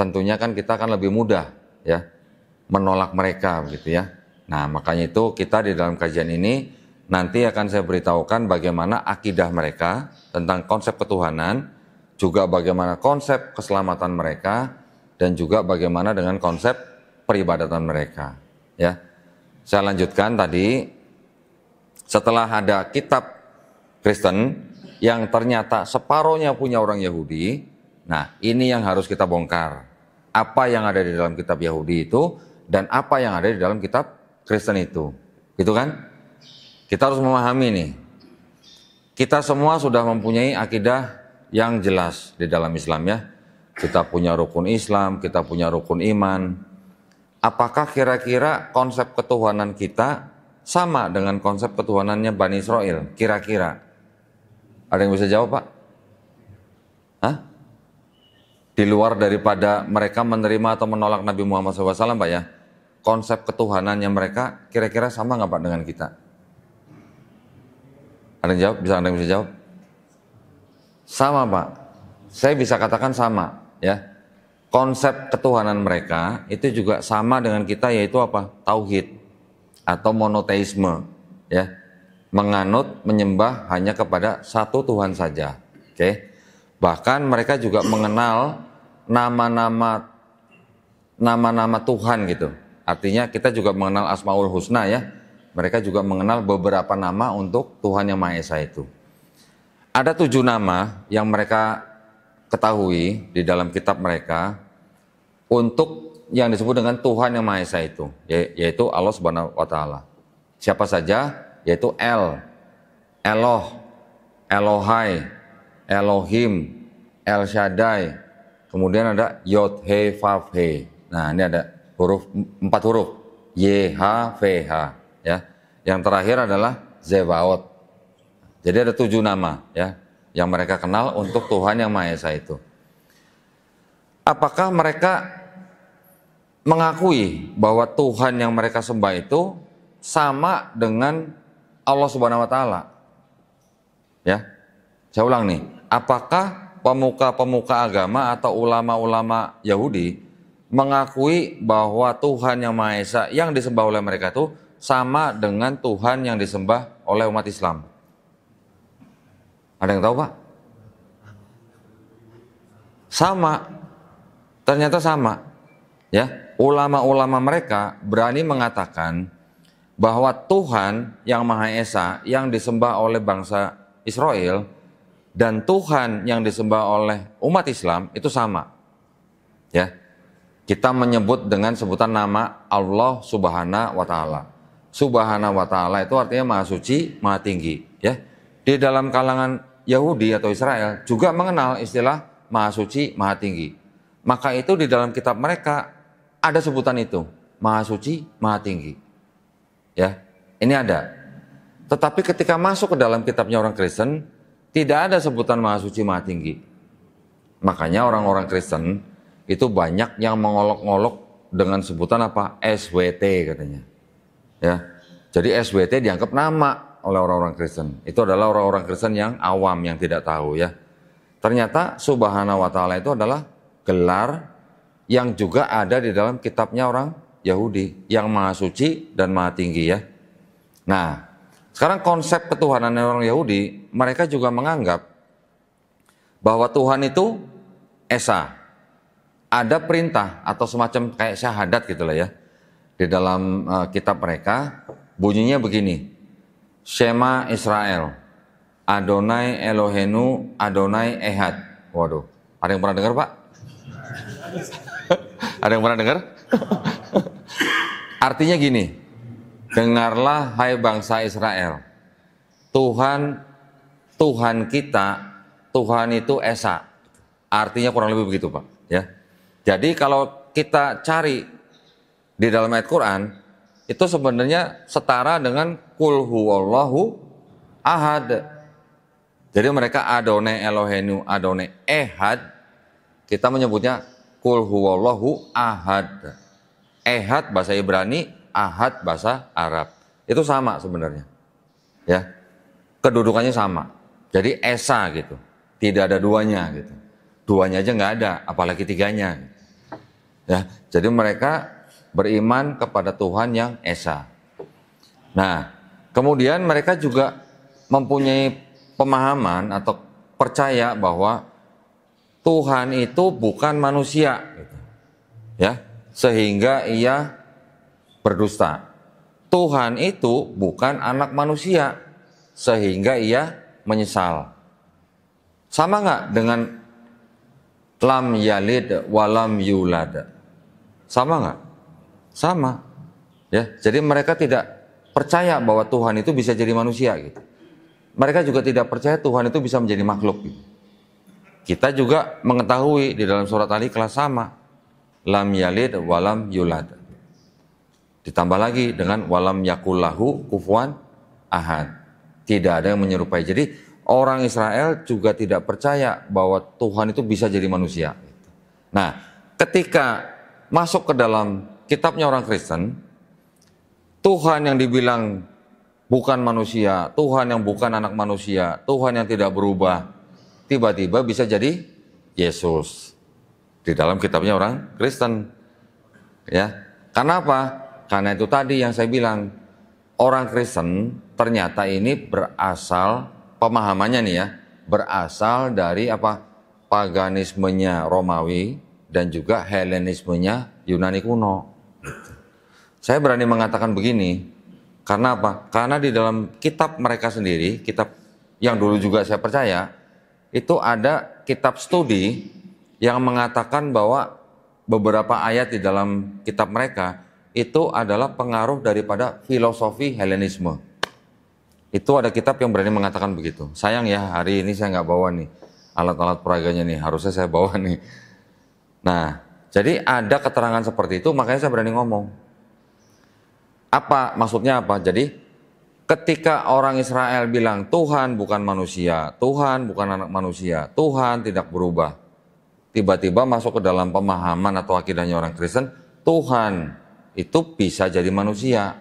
tentunya kan kita akan lebih mudah ya menolak mereka gitu ya. Nah, makanya itu kita di dalam kajian ini nanti akan saya beritahukan bagaimana akidah mereka tentang konsep ketuhanan, juga bagaimana konsep keselamatan mereka dan juga bagaimana dengan konsep peribadatan mereka ya. Saya lanjutkan tadi setelah ada kitab Kristen yang ternyata separohnya punya orang Yahudi. Nah, ini yang harus kita bongkar. Apa yang ada di dalam kitab Yahudi itu dan apa yang ada di dalam kitab Kristen itu. Gitu kan? Kita harus memahami nih. Kita semua sudah mempunyai akidah yang jelas di dalam Islam ya. Kita punya rukun Islam, kita punya rukun iman. Apakah kira-kira konsep ketuhanan kita sama dengan konsep ketuhanannya Bani Israel? Kira-kira. Ada yang bisa jawab Pak? Hah? Di luar daripada mereka menerima atau menolak Nabi Muhammad SAW Pak ya, konsep ketuhanannya mereka kira-kira sama nggak Pak dengan kita? Ada yang jawab? Bisa ada yang bisa jawab? Sama Pak. Saya bisa katakan sama ya. Konsep ketuhanan mereka itu juga sama dengan kita yaitu apa? Tauhid atau monoteisme ya menganut menyembah hanya kepada satu Tuhan saja. Oke. Okay? Bahkan mereka juga mengenal nama-nama nama-nama Tuhan gitu. Artinya kita juga mengenal Asmaul Husna ya. Mereka juga mengenal beberapa nama untuk Tuhan yang Maha Esa itu. Ada tujuh nama yang mereka ketahui di dalam kitab mereka untuk yang disebut dengan Tuhan yang Maha Esa itu, yaitu Allah Subhanahu wa taala. Siapa saja yaitu El, Eloh, Elohai, Elohim, El Shaddai, kemudian ada Yod He Vav He. Nah ini ada huruf empat huruf Y H V H ya. Yang terakhir adalah Zebaot. Jadi ada tujuh nama ya yang mereka kenal untuk Tuhan yang Maha Esa itu. Apakah mereka mengakui bahwa Tuhan yang mereka sembah itu sama dengan Allah Subhanahu wa taala. Ya. Saya ulang nih, apakah pemuka-pemuka agama atau ulama-ulama Yahudi mengakui bahwa Tuhan yang Maha Esa yang disembah oleh mereka itu sama dengan Tuhan yang disembah oleh umat Islam? Ada yang tahu, Pak? Sama. Ternyata sama. Ya, ulama-ulama mereka berani mengatakan bahwa Tuhan yang Maha Esa yang disembah oleh bangsa Israel dan Tuhan yang disembah oleh umat Islam itu sama. Ya. Kita menyebut dengan sebutan nama Allah Subhanahu wa taala. Subhanahu wa taala itu artinya maha suci, maha tinggi, ya. Di dalam kalangan Yahudi atau Israel juga mengenal istilah maha suci, maha tinggi. Maka itu di dalam kitab mereka ada sebutan itu, maha suci, maha tinggi. Ya, ini ada. Tetapi ketika masuk ke dalam kitabnya orang Kristen, tidak ada sebutan Maha Suci Maha Tinggi. Makanya orang-orang Kristen itu banyak yang mengolok-olok dengan sebutan apa? SWT katanya. Ya. Jadi SWT dianggap nama oleh orang-orang Kristen. Itu adalah orang-orang Kristen yang awam yang tidak tahu ya. Ternyata Subhanahu wa taala itu adalah gelar yang juga ada di dalam kitabnya orang Yahudi yang maha suci dan maha tinggi ya. Nah, sekarang konsep ketuhanan orang Yahudi, mereka juga menganggap bahwa Tuhan itu Esa. Ada perintah atau semacam kayak syahadat gitulah ya. Di dalam uh, kitab mereka bunyinya begini. Shema Israel. Adonai Elohenu Adonai Ehad. Waduh, ada yang pernah dengar, Pak? Ada yang pernah dengar? Artinya gini, dengarlah hai bangsa Israel, Tuhan Tuhan kita, Tuhan itu Esa. Artinya kurang lebih begitu Pak. Ya. Jadi kalau kita cari di dalam ayat Quran, itu sebenarnya setara dengan kul huwallahu ahad. Jadi mereka adone Elohenu adone ehad, kita menyebutnya Kul huwallahu ahad. Ehad bahasa Ibrani, ahad bahasa Arab. Itu sama sebenarnya. Ya. Kedudukannya sama. Jadi esa gitu. Tidak ada duanya gitu. Duanya aja nggak ada, apalagi tiganya. Ya, jadi mereka beriman kepada Tuhan yang esa. Nah, kemudian mereka juga mempunyai pemahaman atau percaya bahwa Tuhan itu bukan manusia, gitu. ya, sehingga ia berdusta. Tuhan itu bukan anak manusia, sehingga ia menyesal. Sama nggak dengan lam yalid walam yulada? Sama nggak? Sama. Ya, jadi mereka tidak percaya bahwa Tuhan itu bisa jadi manusia gitu. Mereka juga tidak percaya Tuhan itu bisa menjadi makhluk gitu kita juga mengetahui di dalam surat tadi kelas sama. Lam yalid walam yulad. Ditambah lagi dengan walam yakulahu kufuan ahad. Tidak ada yang menyerupai. Jadi orang Israel juga tidak percaya bahwa Tuhan itu bisa jadi manusia. Nah, ketika masuk ke dalam kitabnya orang Kristen, Tuhan yang dibilang bukan manusia, Tuhan yang bukan anak manusia, Tuhan yang tidak berubah, tiba-tiba bisa jadi Yesus di dalam kitabnya orang Kristen. Ya. Karena apa? Karena itu tadi yang saya bilang, orang Kristen ternyata ini berasal pemahamannya nih ya, berasal dari apa? paganismenya Romawi dan juga Helenismenya Yunani kuno. Saya berani mengatakan begini, karena apa? Karena di dalam kitab mereka sendiri, kitab yang dulu juga saya percaya, itu ada kitab studi yang mengatakan bahwa beberapa ayat di dalam kitab mereka itu adalah pengaruh daripada filosofi Helenisme. Itu ada kitab yang berani mengatakan begitu. Sayang ya hari ini saya nggak bawa nih alat-alat peraganya nih, harusnya saya bawa [LAUGHS] nih. Nah, jadi ada keterangan seperti itu makanya saya berani ngomong. Apa maksudnya apa? Jadi Ketika orang Israel bilang Tuhan bukan manusia, Tuhan bukan anak manusia, Tuhan tidak berubah. Tiba-tiba masuk ke dalam pemahaman atau akidahnya orang Kristen, Tuhan itu bisa jadi manusia.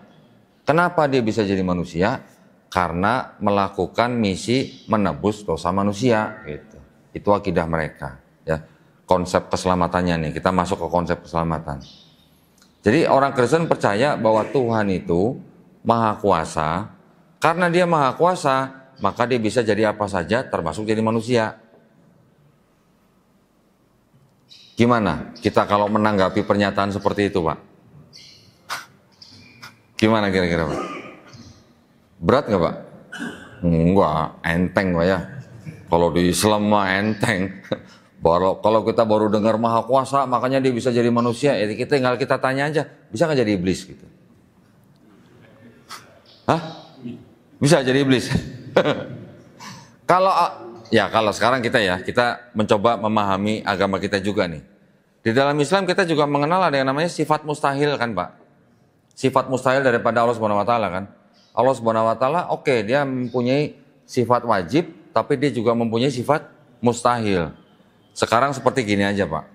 Kenapa dia bisa jadi manusia? Karena melakukan misi menebus dosa manusia gitu. Itu akidah mereka ya. Konsep keselamatannya nih, kita masuk ke konsep keselamatan. Jadi orang Kristen percaya bahwa Tuhan itu maha kuasa, karena dia maha kuasa, maka dia bisa jadi apa saja termasuk jadi manusia. Gimana kita kalau menanggapi pernyataan seperti itu, Pak? Gimana kira-kira, Pak? Berat nggak, Pak? Enggak, enteng, Pak ya. Kalau di Islam mah enteng. [LAUGHS] Baru, kalau kita baru dengar maha kuasa, makanya dia bisa jadi manusia. Ya kita tinggal kita tanya aja, bisa nggak jadi iblis gitu? Hah? Bisa jadi iblis. [LAUGHS] kalau ah, ya kalau sekarang kita ya, kita mencoba memahami agama kita juga nih. Di dalam Islam kita juga mengenal ada yang namanya sifat mustahil kan, Pak? Sifat mustahil daripada Allah Subhanahu wa taala kan. Allah Subhanahu wa taala oke, okay, dia mempunyai sifat wajib, tapi dia juga mempunyai sifat mustahil. Sekarang seperti gini aja, Pak.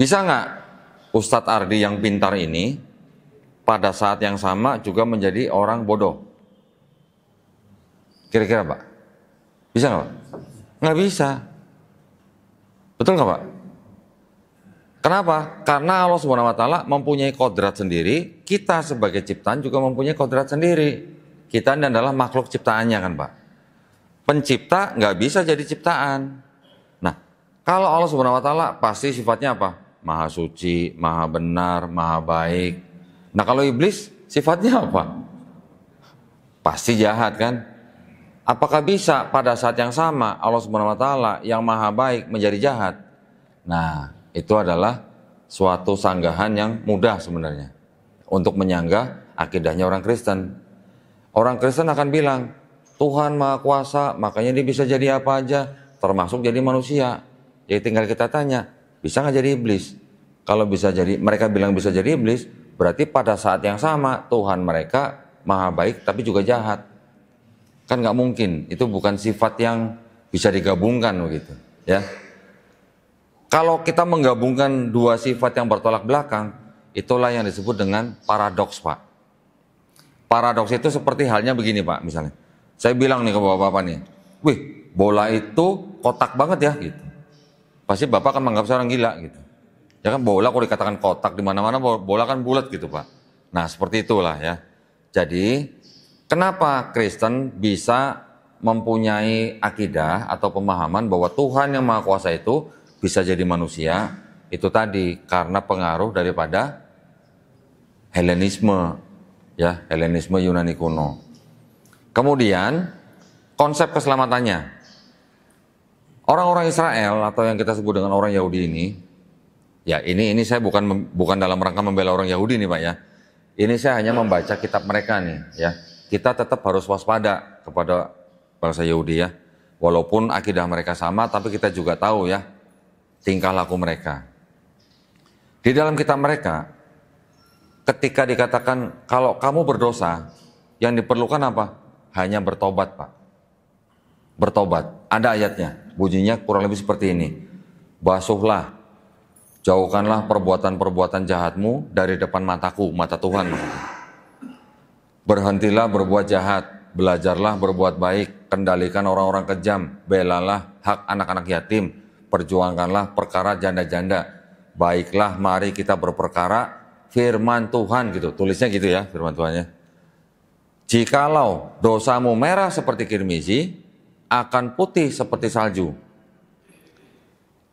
Bisa nggak Ustadz Ardi yang pintar ini pada saat yang sama juga menjadi orang bodoh. Kira-kira Pak? Bisa nggak Pak? Nggak bisa. Betul nggak Pak? Kenapa? Karena Allah Subhanahu wa taala mempunyai kodrat sendiri, kita sebagai ciptaan juga mempunyai kodrat sendiri. Kita ini adalah makhluk ciptaannya kan Pak. Pencipta nggak bisa jadi ciptaan. Nah, kalau Allah Subhanahu wa taala pasti sifatnya apa? Maha suci, maha benar, maha baik, Nah kalau iblis sifatnya apa? Pasti jahat kan? Apakah bisa pada saat yang sama Allah Subhanahu wa taala yang maha baik menjadi jahat? Nah, itu adalah suatu sanggahan yang mudah sebenarnya untuk menyanggah akidahnya orang Kristen. Orang Kristen akan bilang, Tuhan Maha Kuasa, makanya dia bisa jadi apa aja, termasuk jadi manusia. Jadi tinggal kita tanya, bisa nggak jadi iblis? Kalau bisa jadi, mereka bilang bisa jadi iblis, Berarti pada saat yang sama Tuhan mereka maha baik tapi juga jahat. Kan nggak mungkin, itu bukan sifat yang bisa digabungkan begitu, ya. Kalau kita menggabungkan dua sifat yang bertolak belakang, itulah yang disebut dengan paradoks, Pak. Paradoks itu seperti halnya begini, Pak, misalnya. Saya bilang nih ke Bapak-bapak nih, "Wih, bola itu kotak banget ya," gitu. Pasti Bapak akan menganggap saya gila gitu. Ya kan bola kalau dikatakan kotak di mana-mana bola kan bulat gitu Pak. Nah seperti itulah ya. Jadi kenapa Kristen bisa mempunyai akidah atau pemahaman bahwa Tuhan yang Maha Kuasa itu bisa jadi manusia itu tadi karena pengaruh daripada Helenisme ya Helenisme Yunani kuno. Kemudian konsep keselamatannya. Orang-orang Israel atau yang kita sebut dengan orang Yahudi ini Ya, ini ini saya bukan bukan dalam rangka membela orang Yahudi nih, Pak ya. Ini saya hanya membaca kitab mereka nih, ya. Kita tetap harus waspada kepada bangsa Yahudi ya. Walaupun akidah mereka sama, tapi kita juga tahu ya tingkah laku mereka. Di dalam kitab mereka, ketika dikatakan kalau kamu berdosa, yang diperlukan apa? Hanya bertobat, Pak. Bertobat. Ada ayatnya. Bunyinya kurang lebih seperti ini. Basuhlah Jauhkanlah perbuatan-perbuatan jahatmu dari depan mataku, mata Tuhan. Berhentilah berbuat jahat, belajarlah berbuat baik, kendalikan orang-orang kejam, belalah hak anak-anak yatim, perjuangkanlah perkara janda-janda. Baiklah, mari kita berperkara firman Tuhan gitu. Tulisnya gitu ya, firman Tuhannya. Jikalau dosamu merah seperti kirmizi, akan putih seperti salju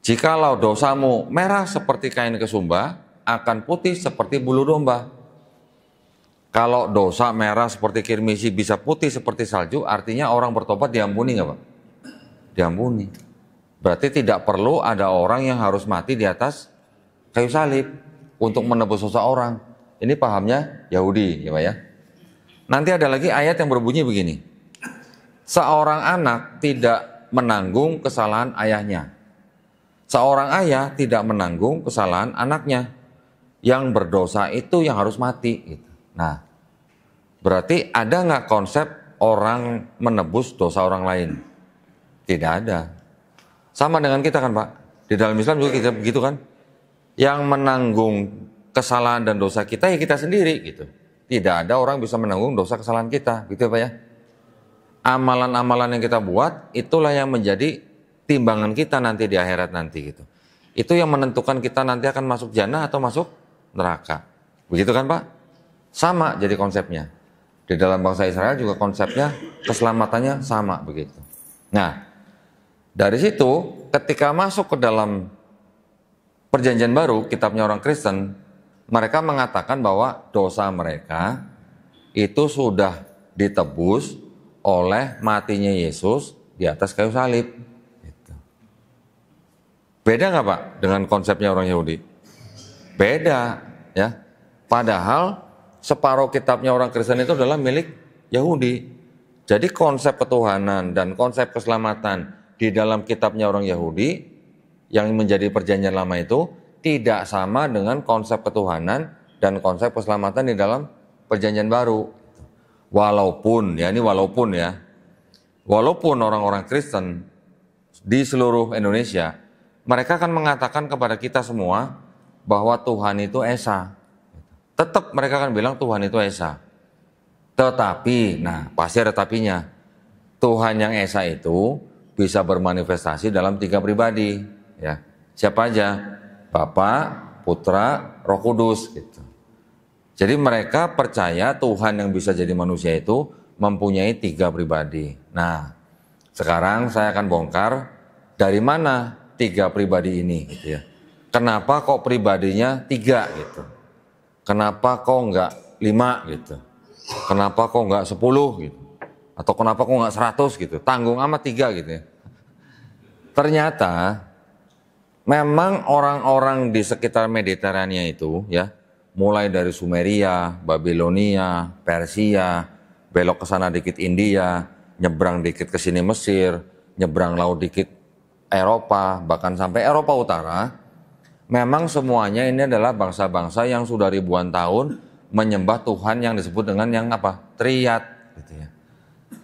Jikalau dosamu merah seperti kain kesumba, akan putih seperti bulu domba. Kalau dosa merah seperti kirmisi bisa putih seperti salju, artinya orang bertobat diampuni nggak Pak? Diampuni. Berarti tidak perlu ada orang yang harus mati di atas kayu salib untuk menebus dosa orang. Ini pahamnya Yahudi ya Pak ya. Nanti ada lagi ayat yang berbunyi begini. Seorang anak tidak menanggung kesalahan ayahnya Seorang ayah tidak menanggung kesalahan anaknya. Yang berdosa itu yang harus mati. Gitu. Nah, berarti ada nggak konsep orang menebus dosa orang lain? Tidak ada. Sama dengan kita kan Pak. Di dalam Islam juga kita begitu kan. Yang menanggung kesalahan dan dosa kita ya kita sendiri gitu. Tidak ada orang bisa menanggung dosa kesalahan kita, gitu ya Pak ya. Amalan-amalan yang kita buat itulah yang menjadi timbangan kita nanti di akhirat nanti gitu. Itu yang menentukan kita nanti akan masuk jannah atau masuk neraka. Begitu kan Pak? Sama jadi konsepnya. Di dalam bangsa Israel juga konsepnya keselamatannya sama begitu. Nah, dari situ ketika masuk ke dalam perjanjian baru, kitabnya orang Kristen, mereka mengatakan bahwa dosa mereka itu sudah ditebus oleh matinya Yesus di atas kayu salib. Beda nggak Pak dengan konsepnya orang Yahudi? Beda ya. Padahal separuh kitabnya orang Kristen itu adalah milik Yahudi. Jadi konsep ketuhanan dan konsep keselamatan di dalam kitabnya orang Yahudi yang menjadi perjanjian lama itu tidak sama dengan konsep ketuhanan dan konsep keselamatan di dalam perjanjian baru. Walaupun ya ini walaupun ya. Walaupun orang-orang Kristen di seluruh Indonesia mereka akan mengatakan kepada kita semua bahwa Tuhan itu Esa. Tetap mereka akan bilang Tuhan itu Esa. Tetapi, nah pasti ada tapinya. Tuhan yang Esa itu bisa bermanifestasi dalam tiga pribadi. ya Siapa aja? Bapak, Putra, Roh Kudus. Gitu. Jadi mereka percaya Tuhan yang bisa jadi manusia itu mempunyai tiga pribadi. Nah, sekarang saya akan bongkar dari mana tiga pribadi ini gitu ya. Kenapa kok pribadinya tiga gitu? Kenapa kok enggak lima gitu? Kenapa kok enggak sepuluh gitu? Atau kenapa kok enggak seratus gitu? Tanggung amat tiga gitu ya. Ternyata memang orang-orang di sekitar Mediterania itu ya, mulai dari Sumeria, Babilonia, Persia, belok ke sana dikit India, nyebrang dikit ke sini Mesir, nyebrang laut dikit Eropa, bahkan sampai Eropa Utara, memang semuanya ini adalah bangsa-bangsa yang sudah ribuan tahun menyembah Tuhan yang disebut dengan yang apa? Triad. Gitu ya.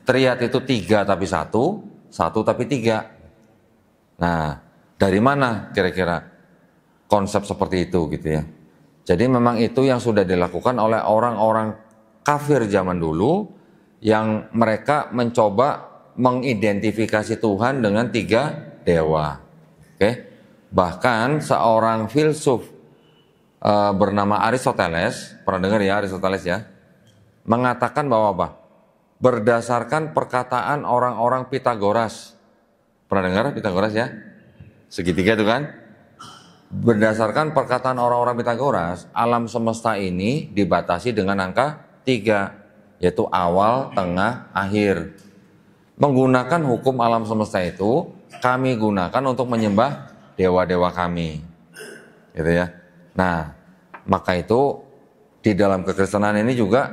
Triad itu tiga tapi satu, satu tapi tiga. Nah, dari mana kira-kira konsep seperti itu gitu ya? Jadi memang itu yang sudah dilakukan oleh orang-orang kafir zaman dulu yang mereka mencoba mengidentifikasi Tuhan dengan tiga dewa. Oke. Okay? Bahkan seorang filsuf uh, bernama Aristoteles, pernah dengar ya Aristoteles ya? Mengatakan bahwa apa? Berdasarkan perkataan orang-orang Pitagoras. Pernah dengar Pitagoras ya? Segitiga itu kan? Berdasarkan perkataan orang-orang Pitagoras, alam semesta ini dibatasi dengan angka tiga yaitu awal, tengah, akhir. Menggunakan hukum alam semesta itu, kami gunakan untuk menyembah dewa-dewa kami. Gitu ya. Nah, maka itu di dalam kekristenan ini juga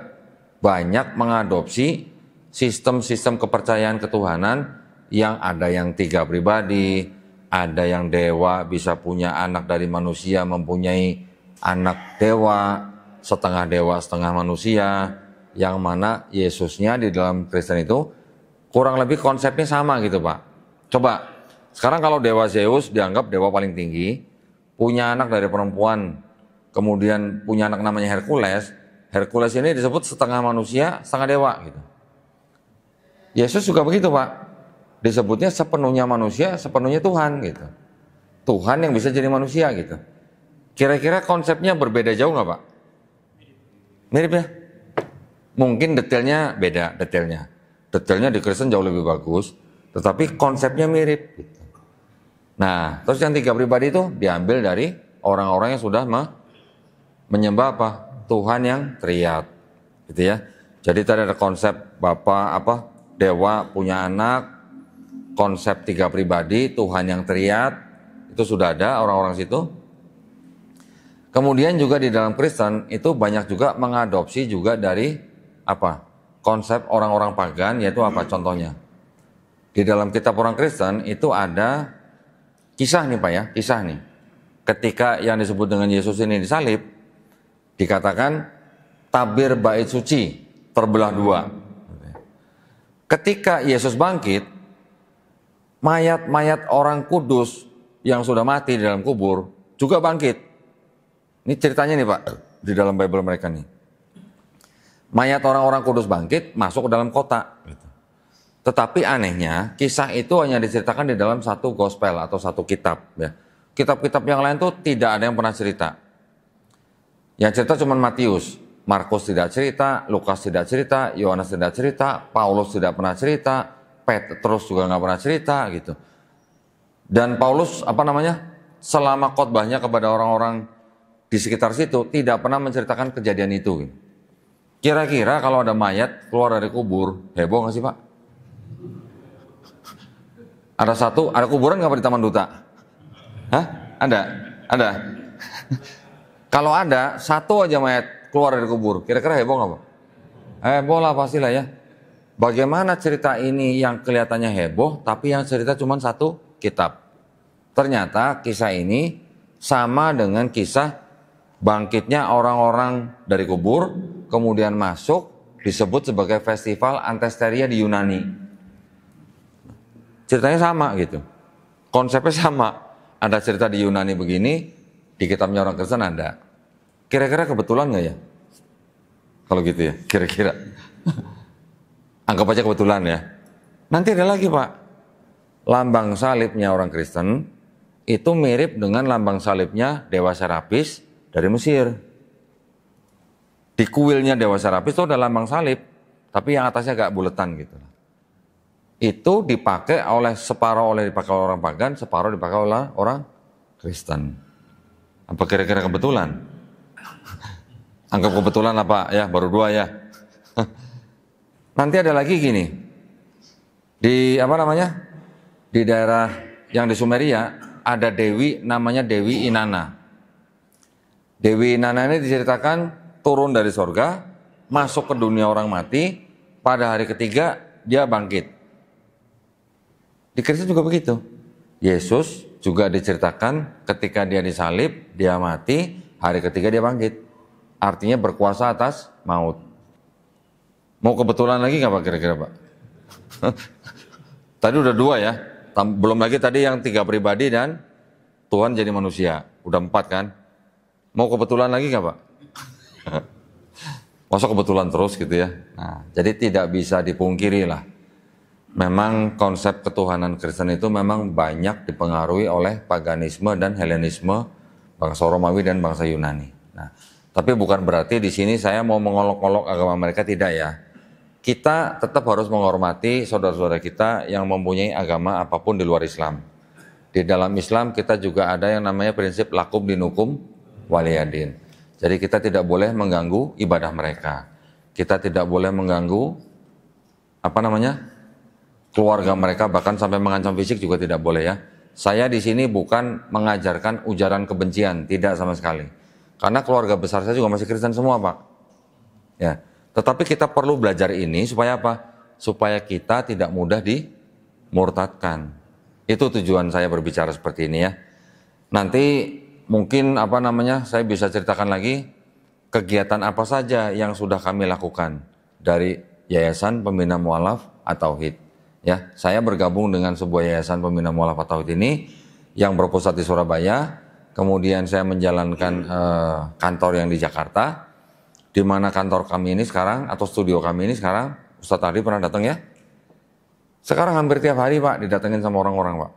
banyak mengadopsi sistem-sistem kepercayaan ketuhanan yang ada yang tiga pribadi, ada yang dewa bisa punya anak dari manusia, mempunyai anak dewa, setengah dewa, setengah manusia, yang mana Yesusnya di dalam Kristen itu kurang lebih konsepnya sama gitu Pak. Coba sekarang kalau dewa Zeus dianggap dewa paling tinggi, punya anak dari perempuan, kemudian punya anak namanya Hercules, Hercules ini disebut setengah manusia, setengah dewa gitu. Yesus juga begitu pak, disebutnya sepenuhnya manusia, sepenuhnya Tuhan gitu. Tuhan yang bisa jadi manusia gitu. Kira-kira konsepnya berbeda jauh nggak pak? Mirip ya? Mungkin detailnya beda detailnya. Detailnya di Kristen jauh lebih bagus, tetapi konsepnya mirip. Gitu. Nah, terus yang tiga pribadi itu diambil dari orang-orang yang sudah menyembah apa? Tuhan yang teriak, Gitu ya. Jadi tadi ada konsep Bapak apa? Dewa punya anak, konsep tiga pribadi, Tuhan yang teriak itu sudah ada orang-orang situ. Kemudian juga di dalam Kristen itu banyak juga mengadopsi juga dari apa? konsep orang-orang pagan yaitu apa contohnya? Di dalam kitab orang Kristen itu ada Kisah nih Pak ya, kisah nih. Ketika yang disebut dengan Yesus ini disalib, dikatakan tabir bait suci terbelah dua. Ketika Yesus bangkit, mayat-mayat orang kudus yang sudah mati di dalam kubur juga bangkit. Ini ceritanya nih Pak, di dalam Bible mereka nih. Mayat orang-orang kudus bangkit masuk ke dalam kota. Gitu. Tetapi anehnya, kisah itu hanya diceritakan di dalam satu gospel atau satu kitab. Ya. Kitab-kitab yang lain itu tidak ada yang pernah cerita. Yang cerita cuma Matius, Markus tidak cerita, Lukas tidak cerita, Yohanes tidak cerita, Paulus tidak pernah cerita, Petrus juga nggak pernah cerita gitu. Dan Paulus apa namanya? Selama khotbahnya kepada orang-orang di sekitar situ tidak pernah menceritakan kejadian itu. Gitu. Kira-kira kalau ada mayat keluar dari kubur, heboh nggak sih Pak? Ada satu, ada kuburan nggak di Taman Duta? Hah? Ada? Ada? [LAUGHS] Kalau ada, satu aja mayat keluar dari kubur, kira-kira heboh nggak Pak? Heboh lah pastilah ya. Bagaimana cerita ini yang kelihatannya heboh, tapi yang cerita cuma satu kitab. Ternyata kisah ini sama dengan kisah bangkitnya orang-orang dari kubur, kemudian masuk, disebut sebagai festival antesteria di Yunani ceritanya sama gitu. Konsepnya sama. Ada cerita di Yunani begini, di kitabnya orang Kristen ada. Kira-kira kebetulan nggak ya? Kalau gitu ya, kira-kira. [LAUGHS] Anggap aja kebetulan ya. Nanti ada lagi Pak. Lambang salibnya orang Kristen itu mirip dengan lambang salibnya Dewa Serapis dari Mesir. Di kuilnya Dewa Serapis itu ada lambang salib, tapi yang atasnya agak buletan gitu itu dipakai oleh separuh oleh dipakai oleh orang pagan, separuh dipakai oleh orang Kristen. Apa kira-kira kebetulan? [LAUGHS] Anggap kebetulan apa ya baru dua ya. [LAUGHS] Nanti ada lagi gini. Di apa namanya? Di daerah yang di Sumeria ada dewi namanya Dewi Inanna. Dewi Inanna ini diceritakan turun dari sorga, masuk ke dunia orang mati, pada hari ketiga dia bangkit di Kristen juga begitu. Yesus juga diceritakan ketika dia disalib, dia mati, hari ketiga dia bangkit. Artinya berkuasa atas maut. Mau kebetulan lagi nggak Pak kira-kira Pak? [LAUGHS] tadi udah dua ya, belum lagi tadi yang tiga pribadi dan Tuhan jadi manusia. Udah empat kan? Mau kebetulan lagi nggak Pak? [LAUGHS] Masa kebetulan terus gitu ya? Nah, jadi tidak bisa dipungkiri lah memang konsep ketuhanan Kristen itu memang banyak dipengaruhi oleh paganisme dan Helenisme bangsa Romawi dan bangsa Yunani. Nah, tapi bukan berarti di sini saya mau mengolok-olok agama mereka tidak ya. Kita tetap harus menghormati saudara-saudara kita yang mempunyai agama apapun di luar Islam. Di dalam Islam kita juga ada yang namanya prinsip lakum dinukum waliyadin. Jadi kita tidak boleh mengganggu ibadah mereka. Kita tidak boleh mengganggu apa namanya? keluarga mereka bahkan sampai mengancam fisik juga tidak boleh ya. Saya di sini bukan mengajarkan ujaran kebencian, tidak sama sekali. Karena keluarga besar saya juga masih Kristen semua, Pak. Ya. Tetapi kita perlu belajar ini supaya apa? Supaya kita tidak mudah dimurtadkan. Itu tujuan saya berbicara seperti ini ya. Nanti mungkin apa namanya? Saya bisa ceritakan lagi kegiatan apa saja yang sudah kami lakukan dari Yayasan Pembina Mualaf atau HIT. Ya, saya bergabung dengan sebuah yayasan pembina mualaf tauhid ini yang berpusat di Surabaya. Kemudian saya menjalankan eh, kantor yang di Jakarta, di mana kantor kami ini sekarang atau studio kami ini sekarang Ustadz tadi pernah datang ya? Sekarang hampir tiap hari Pak didatengin sama orang-orang Pak.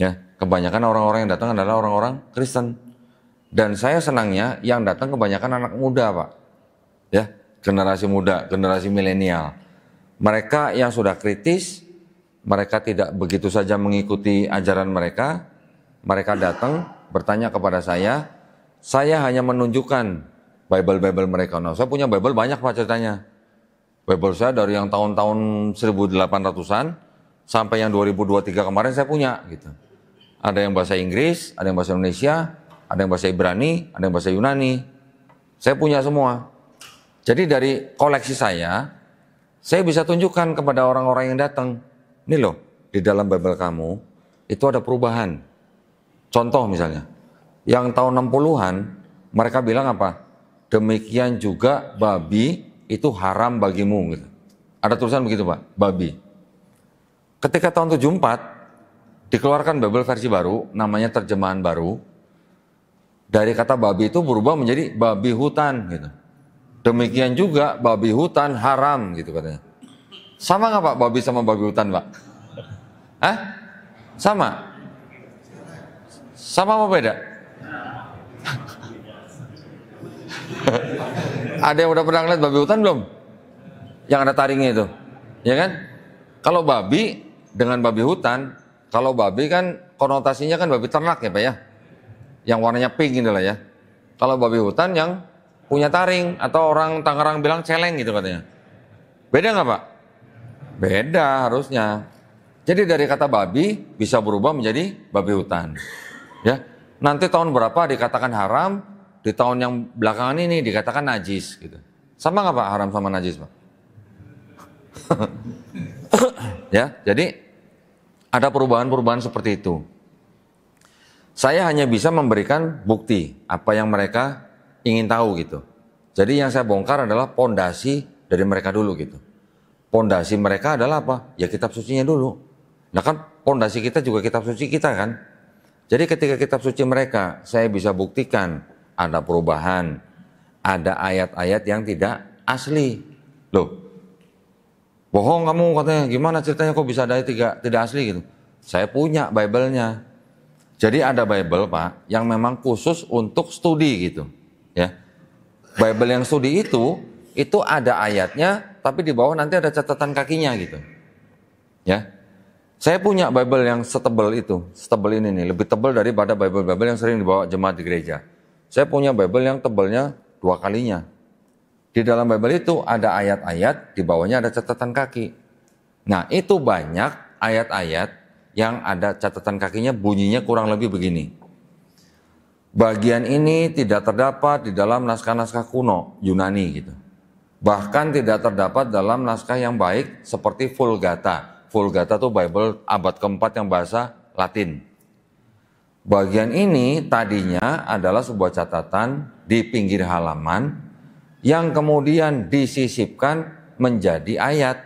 Ya, kebanyakan orang-orang yang datang adalah orang-orang Kristen. Dan saya senangnya yang datang kebanyakan anak muda Pak. Ya, generasi muda, generasi milenial. Mereka yang sudah kritis, mereka tidak begitu saja mengikuti ajaran mereka. Mereka datang bertanya kepada saya, saya hanya menunjukkan Bible-Bible mereka. Nah, saya punya Bible banyak Pak ceritanya. Bible saya dari yang tahun-tahun 1800-an sampai yang 2023 kemarin saya punya gitu. Ada yang bahasa Inggris, ada yang bahasa Indonesia, ada yang bahasa Ibrani, ada yang bahasa Yunani. Saya punya semua. Jadi dari koleksi saya, saya bisa tunjukkan kepada orang-orang yang datang, ini loh, di dalam Bible kamu itu ada perubahan. Contoh misalnya, yang tahun 60-an mereka bilang apa? Demikian juga babi itu haram bagimu gitu. Ada tulisan begitu Pak, babi. Ketika tahun 74 dikeluarkan Bible versi baru, namanya terjemahan baru. Dari kata babi itu berubah menjadi babi hutan gitu. Demikian juga babi hutan haram gitu katanya. Sama nggak Pak babi sama babi hutan Pak? Hah? Sama? Sama apa beda? [LAUGHS] ada yang udah pernah lihat babi hutan belum? Yang ada taringnya itu, ya kan? Kalau babi dengan babi hutan, kalau babi kan konotasinya kan babi ternak ya Pak ya? Yang warnanya pink ini lah ya. Kalau babi hutan yang punya taring atau orang Tangerang bilang celeng gitu katanya. Beda nggak Pak? Beda harusnya. Jadi dari kata babi bisa berubah menjadi babi hutan. Ya. Nanti tahun berapa dikatakan haram, di tahun yang belakangan ini dikatakan najis gitu. Sama nggak Pak haram sama najis Pak? [LAUGHS] ya, jadi ada perubahan-perubahan seperti itu. Saya hanya bisa memberikan bukti apa yang mereka ingin tahu gitu. Jadi yang saya bongkar adalah pondasi dari mereka dulu gitu. Pondasi mereka adalah apa? Ya kitab suci nya dulu. Nah kan pondasi kita juga kitab suci kita kan. Jadi ketika kitab suci mereka, saya bisa buktikan ada perubahan, ada ayat-ayat yang tidak asli. Loh, bohong kamu katanya gimana ceritanya kok bisa ada tiga tidak asli gitu? Saya punya Bible-nya. Jadi ada Bible Pak yang memang khusus untuk studi gitu. Ya. Bible yang studi itu itu ada ayatnya tapi di bawah nanti ada catatan kakinya gitu. Ya. Saya punya Bible yang setebal itu, setebal ini nih, lebih tebal daripada Bible-Bible yang sering dibawa jemaat di gereja. Saya punya Bible yang tebalnya dua kalinya. Di dalam Bible itu ada ayat-ayat, di bawahnya ada catatan kaki. Nah, itu banyak ayat-ayat yang ada catatan kakinya bunyinya kurang lebih begini. Bagian ini tidak terdapat di dalam naskah-naskah kuno Yunani gitu. Bahkan tidak terdapat dalam naskah yang baik seperti Vulgata. Vulgata itu Bible abad keempat yang bahasa Latin. Bagian ini tadinya adalah sebuah catatan di pinggir halaman yang kemudian disisipkan menjadi ayat.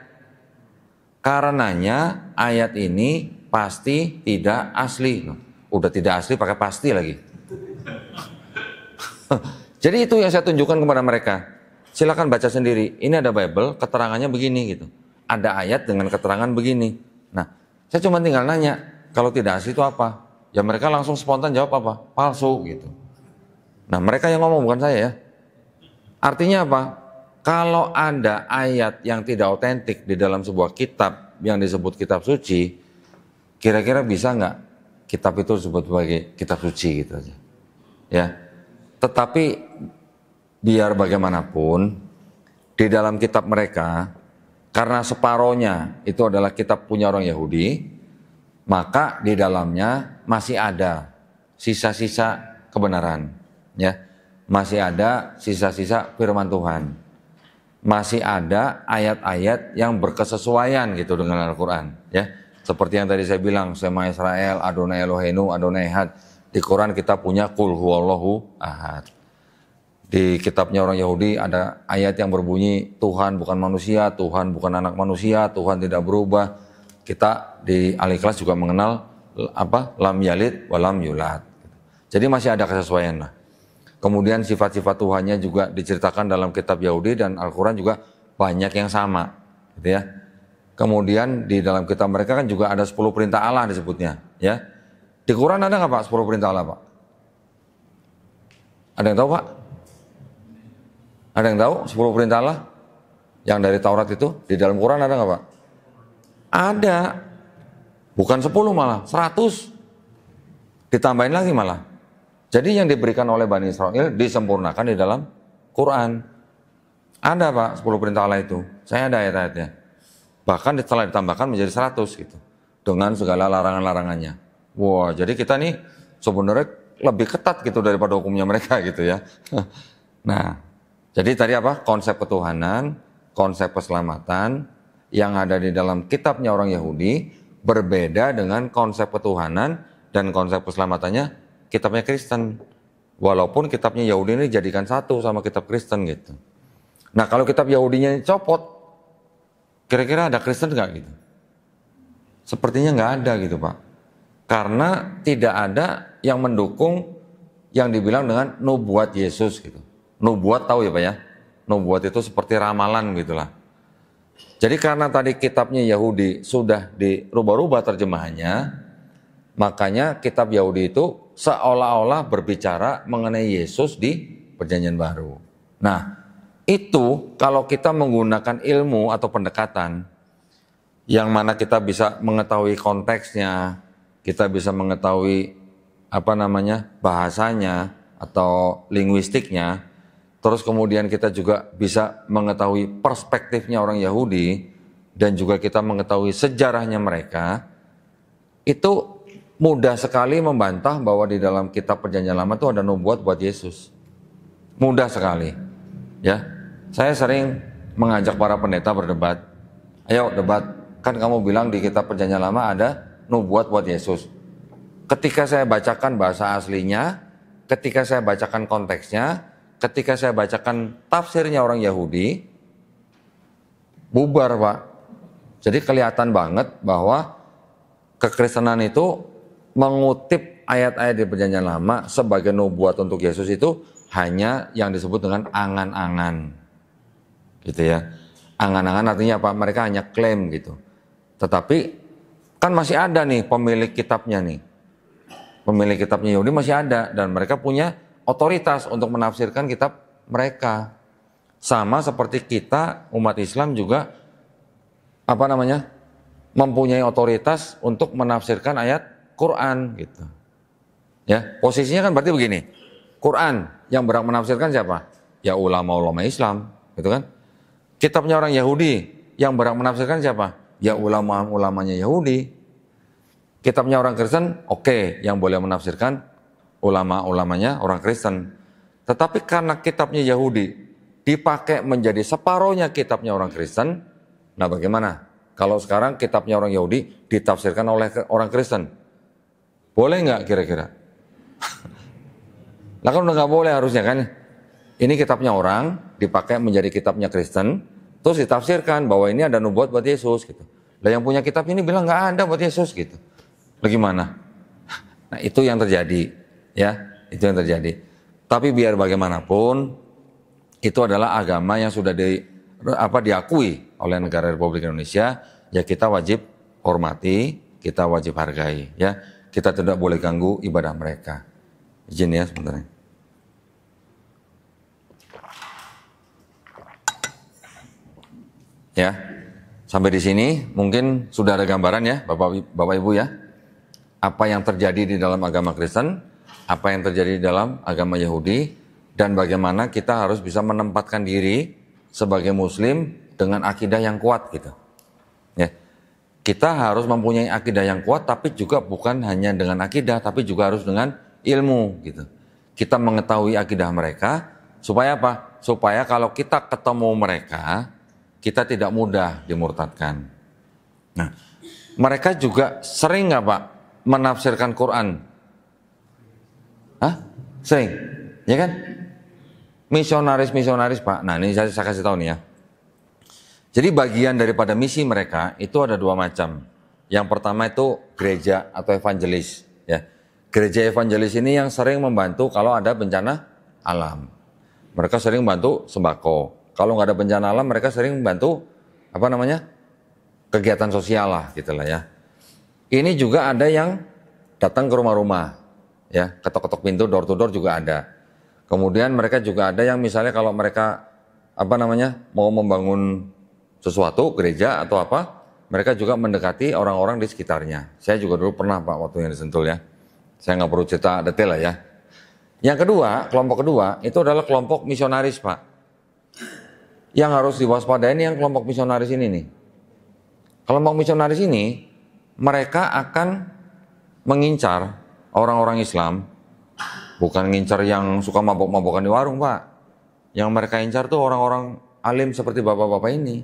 Karenanya ayat ini pasti tidak asli. Udah tidak asli pakai pasti lagi. [LAUGHS] Jadi itu yang saya tunjukkan kepada mereka. Silakan baca sendiri. Ini ada Bible, keterangannya begini gitu. Ada ayat dengan keterangan begini. Nah, saya cuma tinggal nanya, kalau tidak asli itu apa? Ya mereka langsung spontan jawab apa? Palsu gitu. Nah, mereka yang ngomong bukan saya ya. Artinya apa? Kalau ada ayat yang tidak otentik di dalam sebuah kitab yang disebut kitab suci, kira-kira bisa nggak kitab itu disebut sebagai kitab suci gitu aja? Ya, tetapi biar bagaimanapun di dalam kitab mereka karena separohnya itu adalah kitab punya orang Yahudi, maka di dalamnya masih ada sisa-sisa kebenaran, ya. Masih ada sisa-sisa firman Tuhan. Masih ada ayat-ayat yang berkesesuaian gitu dengan Al-Qur'an, ya. Seperti yang tadi saya bilang, Sema Israel, Adonai Eloheinu, Adonai Had. Di Quran kita punya kulhu huwallahu ahad. Di kitabnya orang Yahudi ada ayat yang berbunyi Tuhan bukan manusia, Tuhan bukan anak manusia, Tuhan tidak berubah. Kita di Al-Ikhlas juga mengenal apa? Lam yalid wa lam yulad. Jadi masih ada kesesuaian Kemudian sifat-sifat Tuhannya juga diceritakan dalam kitab Yahudi dan Al-Quran juga banyak yang sama. Gitu ya. Kemudian di dalam kitab mereka kan juga ada 10 perintah Allah disebutnya. Ya. Di Quran ada nggak Pak 10 perintah Allah Pak? Ada yang tahu Pak? Ada yang tahu 10 perintah Allah? Yang dari Taurat itu di dalam Quran ada nggak Pak? Ada. Bukan 10 malah, 100. Ditambahin lagi malah. Jadi yang diberikan oleh Bani Israel disempurnakan di dalam Quran. Ada Pak 10 perintah Allah itu. Saya ada ayat-ayatnya. Bahkan setelah ditambahkan menjadi 100 gitu. Dengan segala larangan-larangannya. Wah, jadi kita nih sebenarnya lebih ketat gitu daripada hukumnya mereka [LAUGHS] gitu ya. Nah, jadi tadi apa? Konsep ketuhanan, konsep keselamatan yang ada di dalam kitabnya orang Yahudi berbeda dengan konsep ketuhanan dan konsep keselamatannya kitabnya Kristen. Walaupun kitabnya Yahudi ini dijadikan satu sama kitab Kristen gitu. Nah kalau kitab Yahudinya copot, kira-kira ada Kristen nggak gitu? Sepertinya nggak ada gitu Pak. Karena tidak ada yang mendukung yang dibilang dengan nubuat Yesus gitu. Nubuat tahu ya Pak ya? Nubuat itu seperti ramalan gitulah. Jadi karena tadi kitabnya Yahudi sudah dirubah-rubah terjemahannya, makanya kitab Yahudi itu seolah-olah berbicara mengenai Yesus di perjanjian baru. Nah, itu kalau kita menggunakan ilmu atau pendekatan yang mana kita bisa mengetahui konteksnya, kita bisa mengetahui apa namanya bahasanya atau linguistiknya terus kemudian kita juga bisa mengetahui perspektifnya orang Yahudi dan juga kita mengetahui sejarahnya mereka itu mudah sekali membantah bahwa di dalam kitab perjanjian lama itu ada nubuat buat Yesus mudah sekali ya saya sering mengajak para pendeta berdebat ayo debat kan kamu bilang di kitab perjanjian lama ada nubuat buat Yesus. Ketika saya bacakan bahasa aslinya, ketika saya bacakan konteksnya, ketika saya bacakan tafsirnya orang Yahudi, bubar Pak. Jadi kelihatan banget bahwa kekristenan itu mengutip ayat-ayat di perjanjian lama sebagai nubuat untuk Yesus itu hanya yang disebut dengan angan-angan. Gitu ya. Angan-angan artinya apa? Mereka hanya klaim gitu. Tetapi Kan masih ada nih pemilik kitabnya nih. Pemilik kitabnya Yahudi masih ada dan mereka punya otoritas untuk menafsirkan kitab mereka. Sama seperti kita umat Islam juga apa namanya? mempunyai otoritas untuk menafsirkan ayat Quran gitu. Ya, posisinya kan berarti begini. Quran yang berhak menafsirkan siapa? Ya ulama-ulama Islam, gitu kan? Kitabnya orang Yahudi yang berhak menafsirkan siapa? ya ulama-ulamanya Yahudi. Kitabnya orang Kristen, oke, okay, yang boleh menafsirkan ulama-ulamanya orang Kristen. Tetapi karena kitabnya Yahudi dipakai menjadi separohnya kitabnya orang Kristen, nah bagaimana? Kalau sekarang kitabnya orang Yahudi ditafsirkan oleh orang Kristen, boleh nggak kira-kira? nah kan udah nggak boleh harusnya kan? Ini kitabnya orang dipakai menjadi kitabnya Kristen, Terus ditafsirkan bahwa ini ada nubuat buat Yesus gitu. Dan yang punya kitab ini bilang nggak ada buat Yesus gitu. Bagaimana? [LAUGHS] Nah itu yang terjadi ya, itu yang terjadi. Tapi biar bagaimanapun itu adalah agama yang sudah di apa diakui oleh negara Republik Indonesia ya kita wajib hormati, kita wajib hargai ya. Kita tidak boleh ganggu ibadah mereka. Izin ya sebenarnya. Ya. Sampai di sini mungkin sudah ada gambaran ya Bapak Bapak Ibu ya. Apa yang terjadi di dalam agama Kristen, apa yang terjadi di dalam agama Yahudi dan bagaimana kita harus bisa menempatkan diri sebagai muslim dengan akidah yang kuat gitu. Ya. Kita harus mempunyai akidah yang kuat tapi juga bukan hanya dengan akidah tapi juga harus dengan ilmu gitu. Kita mengetahui akidah mereka supaya apa? Supaya kalau kita ketemu mereka kita tidak mudah dimurtadkan. Nah, mereka juga sering nggak Pak menafsirkan Quran? Hah? Sering, ya kan? Misionaris-misionaris Pak, nah ini saya, saya kasih tahu nih ya. Jadi bagian daripada misi mereka itu ada dua macam. Yang pertama itu gereja atau evangelis. Ya. Gereja evangelis ini yang sering membantu kalau ada bencana alam. Mereka sering membantu sembako kalau nggak ada bencana alam mereka sering membantu apa namanya kegiatan sosial lah gitulah ya. Ini juga ada yang datang ke rumah-rumah ya ketok-ketok pintu door to door juga ada. Kemudian mereka juga ada yang misalnya kalau mereka apa namanya mau membangun sesuatu gereja atau apa mereka juga mendekati orang-orang di sekitarnya. Saya juga dulu pernah pak waktu yang disentul ya. Saya nggak perlu cerita detail lah ya. Yang kedua, kelompok kedua itu adalah kelompok misionaris pak yang harus diwaspadai ini yang kelompok misionaris ini nih. Kelompok misionaris ini mereka akan mengincar orang-orang Islam, bukan ngincar yang suka mabok-mabokan di warung, Pak. Yang mereka incar tuh orang-orang alim seperti bapak-bapak ini.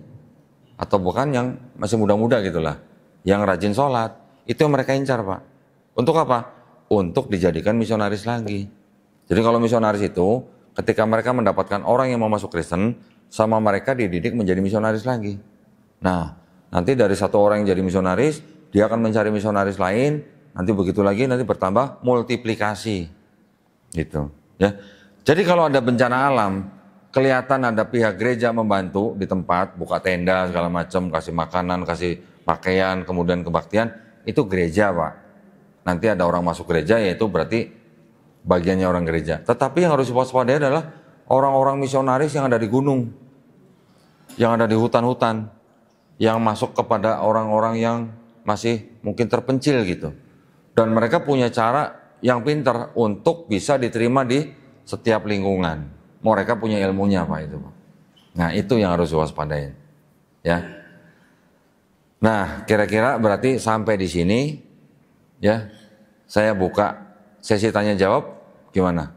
Atau bukan yang masih muda-muda gitulah, yang rajin sholat. Itu yang mereka incar, Pak. Untuk apa? Untuk dijadikan misionaris lagi. Jadi kalau misionaris itu, ketika mereka mendapatkan orang yang mau masuk Kristen, sama mereka dididik menjadi misionaris lagi. Nah, nanti dari satu orang yang jadi misionaris, dia akan mencari misionaris lain, nanti begitu lagi nanti bertambah multiplikasi. Gitu, ya. Jadi kalau ada bencana alam, kelihatan ada pihak gereja membantu di tempat, buka tenda segala macam, kasih makanan, kasih pakaian, kemudian kebaktian, itu gereja, Pak. Nanti ada orang masuk gereja yaitu berarti bagiannya orang gereja. Tetapi yang harus diwaspadai adalah orang-orang misionaris yang ada di gunung yang ada di hutan-hutan yang masuk kepada orang-orang yang masih mungkin terpencil gitu. Dan mereka punya cara yang pintar untuk bisa diterima di setiap lingkungan. Mereka punya ilmunya apa itu. Nah itu yang harus diwaspadain. Ya. Nah kira-kira berarti sampai di sini ya saya buka sesi tanya jawab gimana?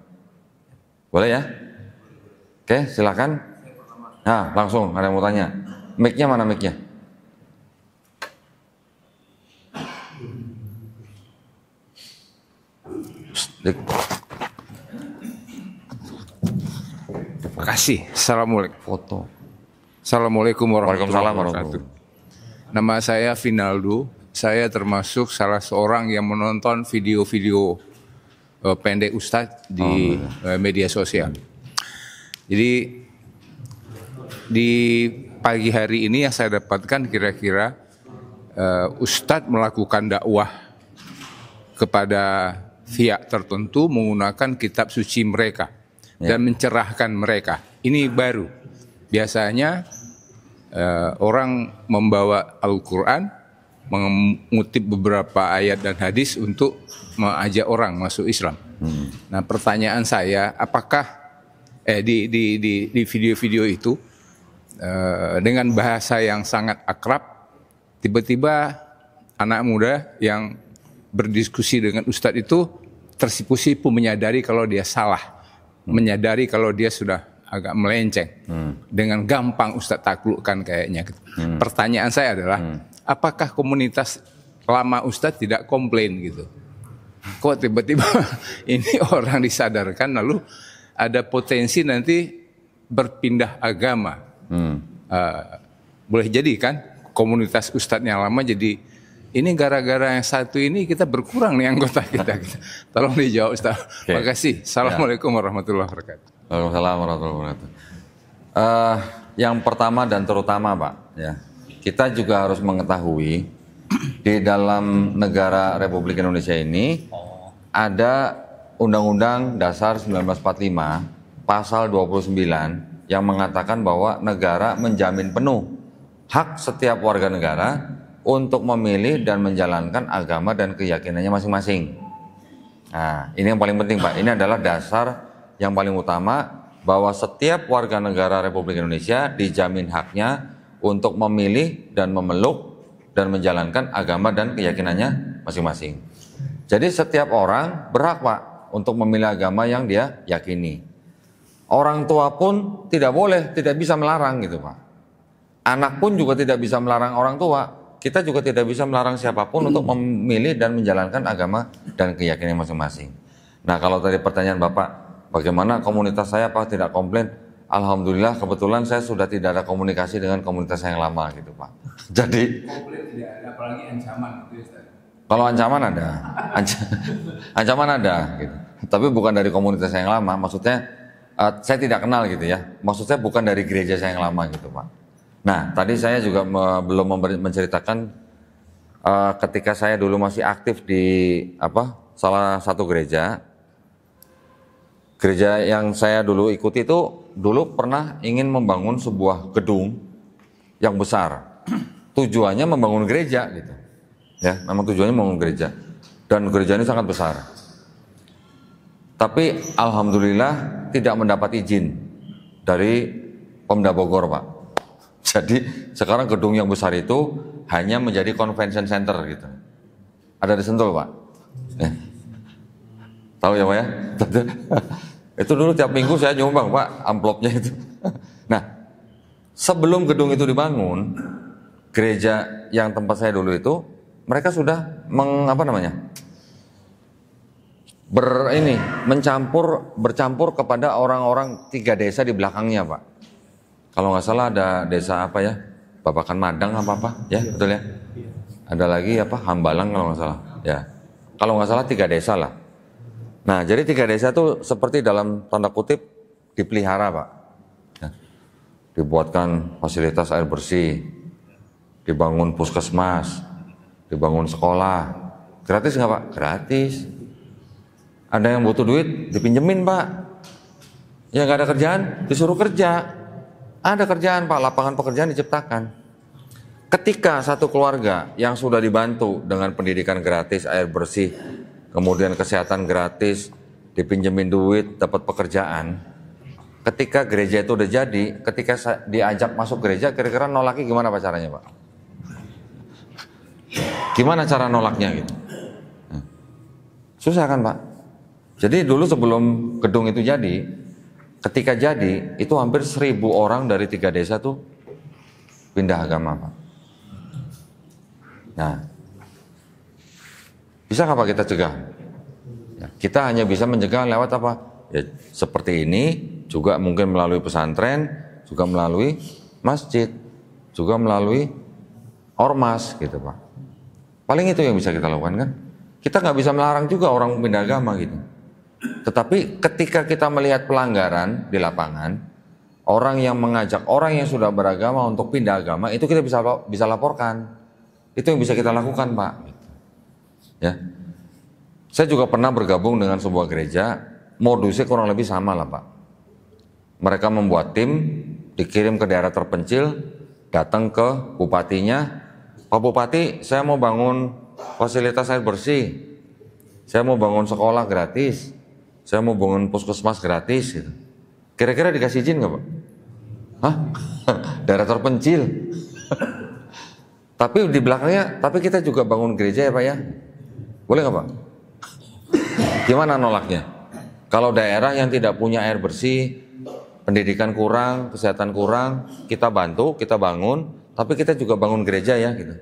Boleh ya? Oke silakan. Nah, langsung ada yang mau tanya. Mic-nya mana mic-nya? Terima kasih. Assalamualaikum. Foto. Assalamualaikum warahmatullahi wabarakatuh. Nama saya Finaldo. Saya termasuk salah seorang yang menonton video-video eh, pendek Ustadz di oh, iya. eh, media sosial. Jadi di pagi hari ini yang saya dapatkan kira-kira uh, Ustadz melakukan dakwah kepada pihak tertentu menggunakan kitab suci mereka ya. dan mencerahkan mereka. Ini baru. Biasanya uh, orang membawa Al-Quran, mengutip beberapa ayat dan hadis untuk mengajak orang masuk Islam. Hmm. Nah pertanyaan saya, apakah eh, di di di video-video itu Eh, dengan bahasa yang sangat akrab, tiba-tiba anak muda yang berdiskusi dengan ustadz itu tersipu-sipu menyadari kalau dia salah, hmm. menyadari kalau dia sudah agak melenceng. Hmm. Dengan gampang ustadz taklukkan kayaknya. Gitu. Hmm. Pertanyaan saya adalah, hmm. apakah komunitas lama ustadz tidak komplain gitu? Kok tiba-tiba [LAUGHS] ini orang disadarkan lalu ada potensi nanti berpindah agama. Hmm. Uh, boleh jadi kan komunitas ustadz yang lama jadi ini gara-gara yang satu ini kita berkurang nih anggota [LAUGHS] kita. kita. Gitu. Tolong dijawab Ustadz. Okay. kasih. Ya. Assalamualaikum ya. warahmatullahi wabarakatuh. Waalaikumsalam warahmatullahi wabarakatuh. Uh, yang pertama dan terutama Pak, ya. Kita juga harus mengetahui di dalam negara Republik Indonesia ini ada Undang-Undang Dasar 1945 pasal 29 yang mengatakan bahwa negara menjamin penuh hak setiap warga negara untuk memilih dan menjalankan agama dan keyakinannya masing-masing. Nah, ini yang paling penting, Pak. Ini adalah dasar yang paling utama bahwa setiap warga negara Republik Indonesia dijamin haknya untuk memilih dan memeluk dan menjalankan agama dan keyakinannya masing-masing. Jadi setiap orang berhak, Pak, untuk memilih agama yang dia yakini. Orang tua pun tidak boleh, tidak bisa melarang gitu Pak. Anak pun juga tidak bisa melarang orang tua. Kita juga tidak bisa melarang siapapun untuk hmm. memilih dan menjalankan agama dan keyakinan masing-masing. Nah kalau tadi pertanyaan Bapak, bagaimana komunitas saya Pak tidak komplain? Alhamdulillah kebetulan saya sudah tidak ada komunikasi dengan komunitas yang lama gitu Pak. [LAUGHS] Jadi apalagi ancaman gitu ya, kalau ancaman ada, [LAUGHS] ancaman ada gitu. Tapi bukan dari komunitas yang lama, maksudnya uh, saya tidak kenal gitu ya. Maksud saya bukan dari gereja saya yang lama gitu Pak. Nah tadi saya juga me belum menceritakan uh, ketika saya dulu masih aktif di apa salah satu gereja. Gereja yang saya dulu ikuti itu dulu pernah ingin membangun sebuah gedung yang besar. Tujuannya membangun gereja gitu. Ya, memang tujuannya membangun gereja. Dan gereja ini sangat besar tapi alhamdulillah tidak mendapat izin dari Pemda Bogor, Pak. [LAUGHS] Jadi sekarang gedung yang besar itu hanya menjadi convention center gitu. Ada di Sentul, Pak. Eh. Tahu ya, Pak ya? [LAUGHS] itu dulu tiap minggu saya nyumbang, Pak, amplopnya itu. [LAUGHS] nah, sebelum gedung itu dibangun, gereja yang tempat saya dulu itu mereka sudah mengapa namanya? ber ini mencampur bercampur kepada orang-orang tiga desa di belakangnya pak. Kalau nggak salah ada desa apa ya, Babakan Madang apa apa ya iya. betul ya. Iya. Ada lagi apa Hambalang kalau nggak salah ya. Kalau nggak salah tiga desa lah. Nah jadi tiga desa itu seperti dalam tanda kutip dipelihara pak. Ya. Dibuatkan fasilitas air bersih, dibangun puskesmas, dibangun sekolah. Gratis nggak pak? Gratis ada yang butuh duit, dipinjemin pak. Yang nggak ada kerjaan, disuruh kerja. Ada kerjaan pak, lapangan pekerjaan diciptakan. Ketika satu keluarga yang sudah dibantu dengan pendidikan gratis, air bersih, kemudian kesehatan gratis, dipinjemin duit, dapat pekerjaan. Ketika gereja itu udah jadi, ketika diajak masuk gereja, kira-kira nolaknya gimana pak caranya pak? Gimana cara nolaknya gitu? Susah kan pak? Jadi dulu sebelum gedung itu jadi, ketika jadi itu hampir seribu orang dari tiga desa tuh pindah agama pak. Nah, bisa Pak kita cegah? Ya, kita hanya bisa mencegah lewat apa? Ya, seperti ini juga mungkin melalui pesantren, juga melalui masjid, juga melalui ormas gitu pak. Paling itu yang bisa kita lakukan kan? Kita nggak bisa melarang juga orang pindah agama gitu. Tetapi ketika kita melihat pelanggaran di lapangan, orang yang mengajak orang yang sudah beragama untuk pindah agama itu kita bisa bisa laporkan. Itu yang bisa kita lakukan, Pak. Ya. Saya juga pernah bergabung dengan sebuah gereja, modusnya kurang lebih sama lah, Pak. Mereka membuat tim, dikirim ke daerah terpencil, datang ke bupatinya, Pak Bupati, saya mau bangun fasilitas air bersih, saya mau bangun sekolah gratis, saya mau bangun puskesmas gratis gitu. Kira-kira dikasih izin nggak Pak? Hah? [LAUGHS] Daerah terpencil. [LAUGHS] tapi di belakangnya, tapi kita juga bangun gereja ya Pak ya? Boleh nggak Pak? Gimana nolaknya? Kalau daerah yang tidak punya air bersih, pendidikan kurang, kesehatan kurang, kita bantu, kita bangun, tapi kita juga bangun gereja ya gitu.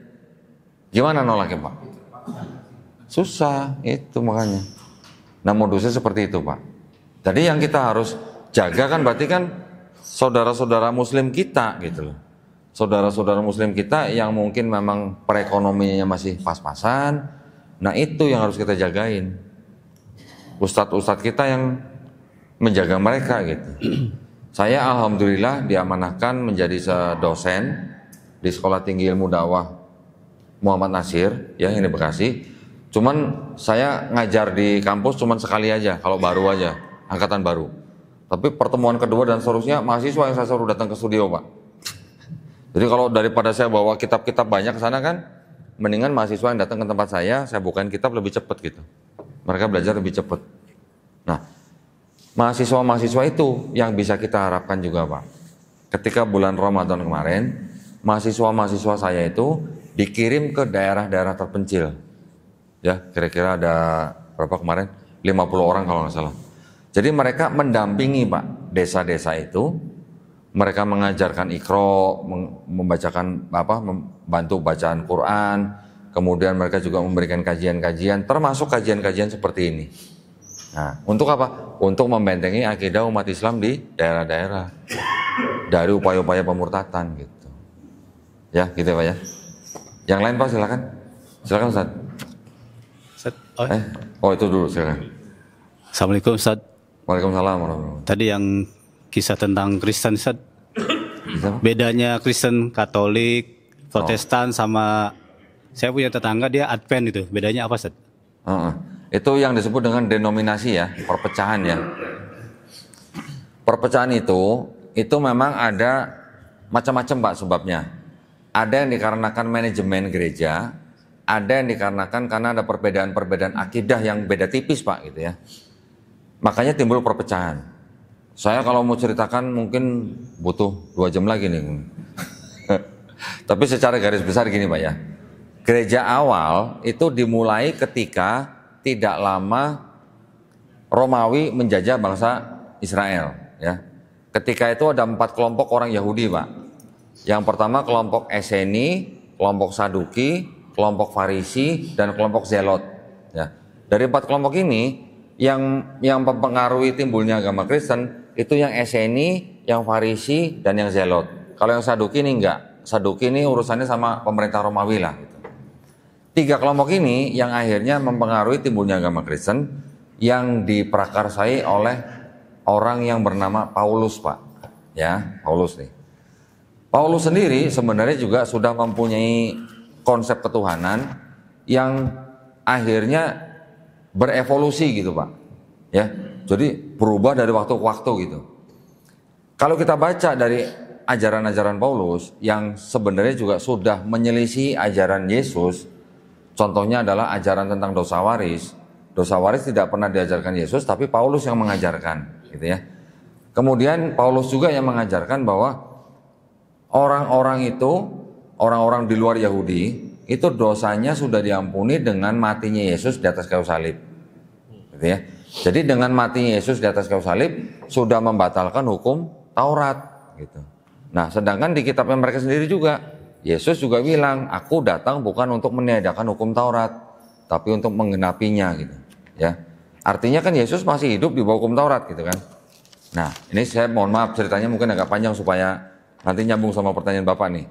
Gimana nolaknya Pak? Susah itu makanya. Nah modusnya seperti itu Pak. Jadi yang kita harus jaga kan berarti kan saudara-saudara muslim kita gitu loh. Saudara-saudara muslim kita yang mungkin memang perekonomiannya masih pas-pasan. Nah itu yang harus kita jagain. Ustadz-ustadz kita yang menjaga mereka gitu. Saya alhamdulillah diamanahkan menjadi dosen di Sekolah Tinggi Ilmu Dakwah Muhammad Nasir ya ini Bekasi Cuman saya ngajar di kampus cuman sekali aja kalau baru aja, angkatan baru. Tapi pertemuan kedua dan seterusnya mahasiswa yang saya suruh datang ke studio, Pak. Jadi kalau daripada saya bawa kitab-kitab banyak ke sana kan, mendingan mahasiswa yang datang ke tempat saya, saya bukain kitab lebih cepat gitu. Mereka belajar lebih cepat. Nah, mahasiswa-mahasiswa itu yang bisa kita harapkan juga, Pak. Ketika bulan Ramadan kemarin, mahasiswa-mahasiswa saya itu dikirim ke daerah-daerah terpencil ya kira-kira ada berapa kemarin 50 orang kalau nggak salah. Jadi mereka mendampingi pak desa-desa itu, mereka mengajarkan ikro, membacakan apa, membantu bacaan Quran, kemudian mereka juga memberikan kajian-kajian, termasuk kajian-kajian seperti ini. Nah, untuk apa? Untuk membentengi akidah umat Islam di daerah-daerah dari upaya-upaya pemurtatan gitu. Ya, gitu ya, Pak ya. Yang lain Pak silakan. Silakan Ustaz. Oh, eh, oh itu dulu sekarang. Assalamualaikum Ustaz. Waalaikumsalam Tadi yang kisah tentang Kristen Ustaz. Bedanya Kristen Katolik, Protestan oh. sama saya punya tetangga dia Advent itu. Bedanya apa Ustaz? Uh -uh. Itu yang disebut dengan denominasi ya, perpecahan ya. Perpecahan itu itu memang ada macam-macam Pak sebabnya. Ada yang dikarenakan manajemen gereja, ada yang dikarenakan karena ada perbedaan-perbedaan akidah yang beda tipis pak gitu ya. Makanya timbul perpecahan. Saya kalau mau ceritakan mungkin butuh dua jam lagi nih. [LAUGHS] Tapi secara garis besar gini pak ya. Gereja awal itu dimulai ketika tidak lama Romawi menjajah bangsa Israel ya. Ketika itu ada empat kelompok orang Yahudi pak. Yang pertama kelompok Eseni, kelompok Saduki, kelompok Farisi dan kelompok Zelot. Ya. Dari empat kelompok ini yang yang mempengaruhi timbulnya agama Kristen itu yang Eseni, yang Farisi dan yang Zelot. Kalau yang Saduki ini enggak. Saduki ini urusannya sama pemerintah Romawi lah. Gitu. Tiga kelompok ini yang akhirnya mempengaruhi timbulnya agama Kristen yang diprakarsai oleh orang yang bernama Paulus pak. Ya, Paulus nih. Paulus sendiri sebenarnya juga sudah mempunyai konsep ketuhanan yang akhirnya berevolusi gitu Pak. Ya. Jadi berubah dari waktu ke waktu gitu. Kalau kita baca dari ajaran-ajaran Paulus yang sebenarnya juga sudah menyelisih ajaran Yesus, contohnya adalah ajaran tentang dosa waris. Dosa waris tidak pernah diajarkan Yesus, tapi Paulus yang mengajarkan, gitu ya. Kemudian Paulus juga yang mengajarkan bahwa orang-orang itu orang-orang di luar Yahudi itu dosanya sudah diampuni dengan matinya Yesus di atas kayu salib. Gitu ya. Jadi dengan matinya Yesus di atas kayu salib sudah membatalkan hukum Taurat gitu. Nah, sedangkan di kitabnya mereka sendiri juga Yesus juga bilang, "Aku datang bukan untuk meniadakan hukum Taurat, tapi untuk menggenapinya." gitu, ya. Artinya kan Yesus masih hidup di bawah hukum Taurat gitu kan. Nah, ini saya mohon maaf ceritanya mungkin agak panjang supaya nanti nyambung sama pertanyaan Bapak nih.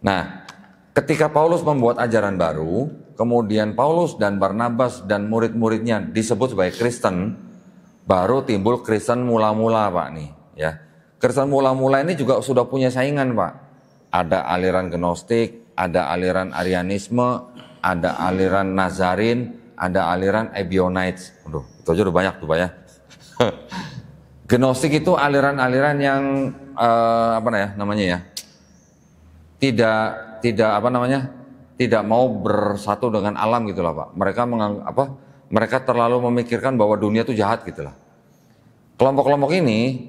Nah, ketika Paulus membuat ajaran baru, kemudian Paulus dan Barnabas dan murid-muridnya disebut sebagai Kristen, baru timbul Kristen mula-mula Pak nih ya. Kristen mula-mula ini juga sudah punya saingan Pak. Ada aliran Gnostik, ada aliran Arianisme, ada aliran Nazarin, ada aliran Ebionites. Aduh, itu aja udah banyak tuh Pak ya. [LAUGHS] Gnostik itu aliran-aliran yang uh, apa namanya, ya, namanya ya? tidak tidak apa namanya tidak mau bersatu dengan alam gitulah pak. Mereka mengang, apa mereka terlalu memikirkan bahwa dunia itu jahat gitulah. Kelompok-kelompok ini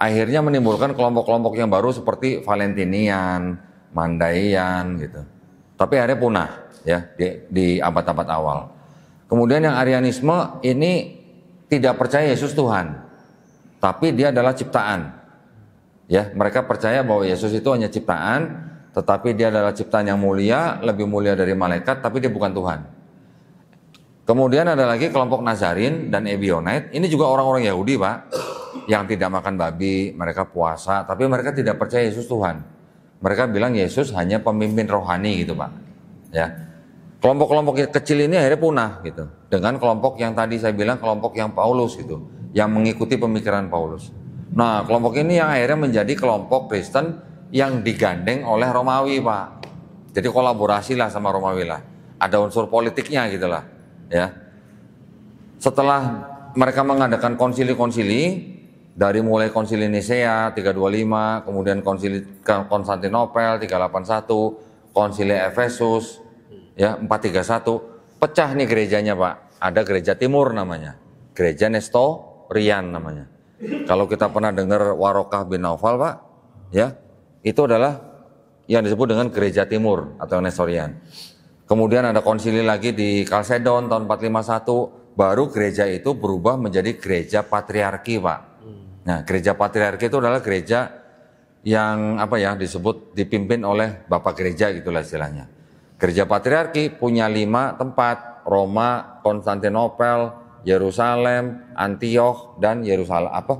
akhirnya menimbulkan kelompok-kelompok yang baru seperti Valentinian, Mandaian gitu. Tapi akhirnya punah ya di abad-abad awal. Kemudian yang Arianisme ini tidak percaya Yesus Tuhan, tapi dia adalah ciptaan. Ya, mereka percaya bahwa Yesus itu hanya ciptaan, tetapi dia adalah ciptaan yang mulia, lebih mulia dari malaikat, tapi dia bukan Tuhan. Kemudian ada lagi kelompok Nazarin dan Ebionite, ini juga orang-orang Yahudi Pak, yang tidak makan babi, mereka puasa, tapi mereka tidak percaya Yesus Tuhan. Mereka bilang Yesus hanya pemimpin rohani gitu Pak. Ya. Kelompok-kelompok kecil ini akhirnya punah gitu. Dengan kelompok yang tadi saya bilang kelompok yang Paulus gitu, yang mengikuti pemikiran Paulus. Nah, kelompok ini yang akhirnya menjadi kelompok Kristen yang digandeng oleh Romawi, Pak. Jadi kolaborasi lah sama Romawi lah. Ada unsur politiknya gitu lah, ya. Setelah mereka mengadakan konsili-konsili dari mulai konsili Nicea 325, kemudian konsili Konstantinopel 381, konsili Efesus ya 431, pecah nih gerejanya, Pak. Ada gereja timur namanya. Gereja Nestorian namanya kalau kita pernah dengar Warokah bin Naufal, Pak, ya, itu adalah yang disebut dengan gereja timur atau Nestorian. Kemudian ada konsili lagi di Kalsedon tahun 451, baru gereja itu berubah menjadi gereja patriarki, Pak. Hmm. Nah, gereja patriarki itu adalah gereja yang apa ya disebut dipimpin oleh bapak gereja gitulah istilahnya. Gereja patriarki punya lima tempat, Roma, Konstantinopel, Yerusalem, Antioch dan Yerusalem apa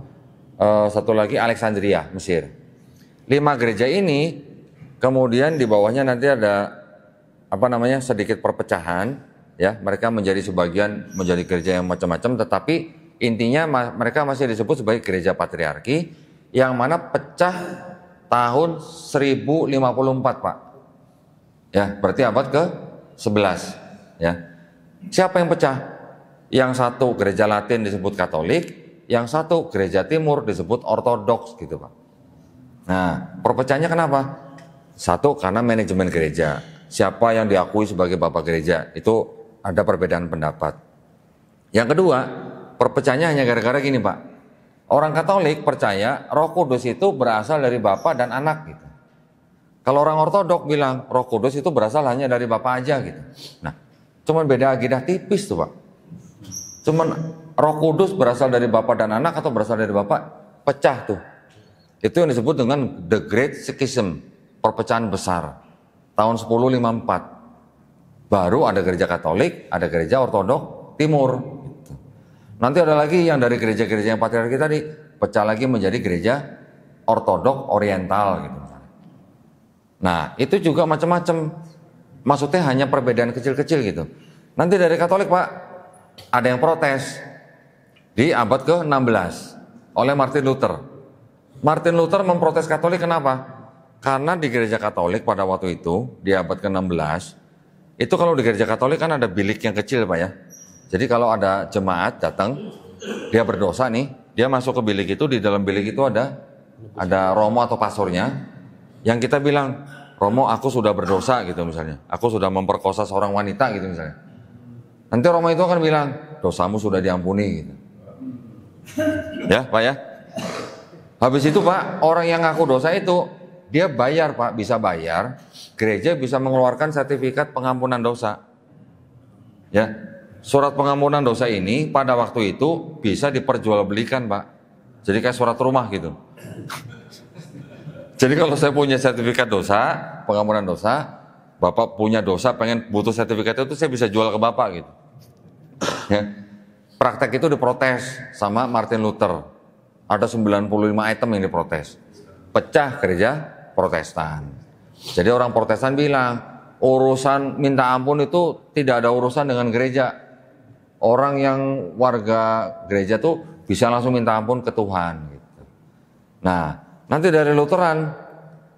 e, satu lagi Alexandria Mesir. Lima gereja ini kemudian di bawahnya nanti ada apa namanya sedikit perpecahan ya mereka menjadi sebagian menjadi gereja yang macam-macam tetapi intinya ma mereka masih disebut sebagai gereja patriarki yang mana pecah tahun 1054 Pak ya berarti abad ke 11 ya siapa yang pecah yang satu gereja Latin disebut Katolik, yang satu gereja Timur disebut Ortodoks gitu Pak. Nah, perpecahannya kenapa? Satu karena manajemen gereja. Siapa yang diakui sebagai bapak gereja? Itu ada perbedaan pendapat. Yang kedua, perpecahannya hanya gara-gara gini, Pak. Orang Katolik percaya Roh Kudus itu berasal dari Bapa dan Anak gitu. Kalau orang Ortodok bilang Roh Kudus itu berasal hanya dari Bapa aja gitu. Nah, cuman beda agidah tipis tuh, Pak. Cuman Roh Kudus berasal dari bapak dan Anak atau berasal dari bapak pecah tuh. Itu yang disebut dengan the great schism, perpecahan besar. Tahun 1054. Baru ada gereja Katolik, ada gereja Ortodok Timur. Gitu. Nanti ada lagi yang dari gereja-gereja yang patriarki tadi pecah lagi menjadi gereja Ortodok Oriental gitu. Nah, itu juga macam-macam. Maksudnya hanya perbedaan kecil-kecil gitu. Nanti dari Katolik, Pak, ada yang protes di abad ke-16 oleh Martin Luther. Martin Luther memprotes Katolik kenapa? Karena di gereja Katolik pada waktu itu di abad ke-16 itu kalau di gereja Katolik kan ada bilik yang kecil Pak ya. Jadi kalau ada jemaat datang dia berdosa nih, dia masuk ke bilik itu di dalam bilik itu ada ada romo atau pasornya yang kita bilang Romo aku sudah berdosa gitu misalnya, aku sudah memperkosa seorang wanita gitu misalnya. Nanti Romo itu akan bilang, dosamu sudah diampuni. Gitu. Ya, Pak ya. Habis itu Pak, orang yang ngaku dosa itu, dia bayar Pak, bisa bayar. Gereja bisa mengeluarkan sertifikat pengampunan dosa. Ya, surat pengampunan dosa ini pada waktu itu bisa diperjualbelikan Pak. Jadi kayak surat rumah gitu. [LAUGHS] Jadi kalau saya punya sertifikat dosa, pengampunan dosa, Bapak punya dosa pengen butuh sertifikat itu saya bisa jual ke Bapak gitu. Ya. Praktek itu diprotes sama Martin Luther. Ada 95 item yang diprotes. Pecah gereja protestan. Jadi orang protestan bilang, urusan minta ampun itu tidak ada urusan dengan gereja. Orang yang warga gereja tuh bisa langsung minta ampun ke Tuhan. Gitu. Nah, nanti dari Lutheran,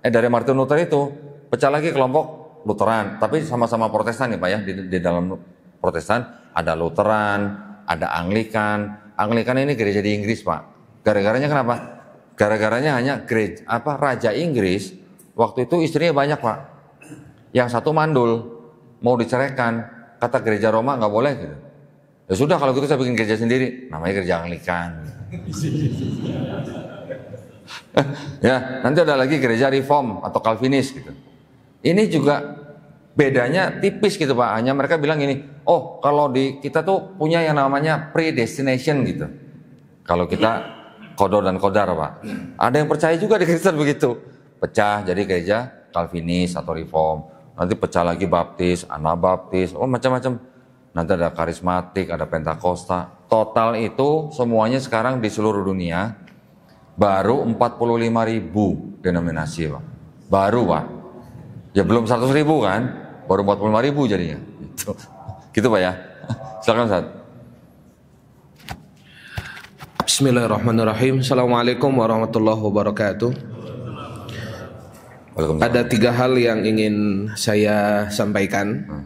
eh dari Martin Luther itu, pecah lagi kelompok Lutheran, tapi sama-sama Protestan ya Pak ya di, di dalam Protestan ada Lutheran, ada Anglikan. Anglikan ini gereja di Inggris Pak. Gara-garanya kenapa? Gara-garanya hanya gereja apa Raja Inggris waktu itu istrinya banyak Pak. Yang satu mandul mau diceraikan, kata gereja Roma nggak boleh gitu. Ya sudah kalau gitu saya bikin gereja sendiri, namanya gereja Anglikan. [LAUGHS] ya, nanti ada lagi gereja reform atau Calvinis gitu. Ini juga bedanya tipis gitu Pak. Hanya mereka bilang ini oh kalau di kita tuh punya yang namanya predestination gitu. Kalau kita kodor dan kodar Pak. Ada yang percaya juga [LAUGHS] di Kristen begitu. Pecah jadi gereja Calvinis atau Reform. Nanti pecah lagi Baptis, Anabaptis, oh macam-macam. Nanti ada karismatik, ada Pentakosta. Total itu semuanya sekarang di seluruh dunia baru 45 ribu denominasi Pak. Baru Pak Ya belum 100 ribu kan, baru 45 ribu jadinya. Gitu, gitu Pak ya. [LAUGHS] Silakan Ustaz. Bismillahirrahmanirrahim. Assalamualaikum warahmatullahi wabarakatuh. Ada tiga hal yang ingin saya sampaikan. Hmm.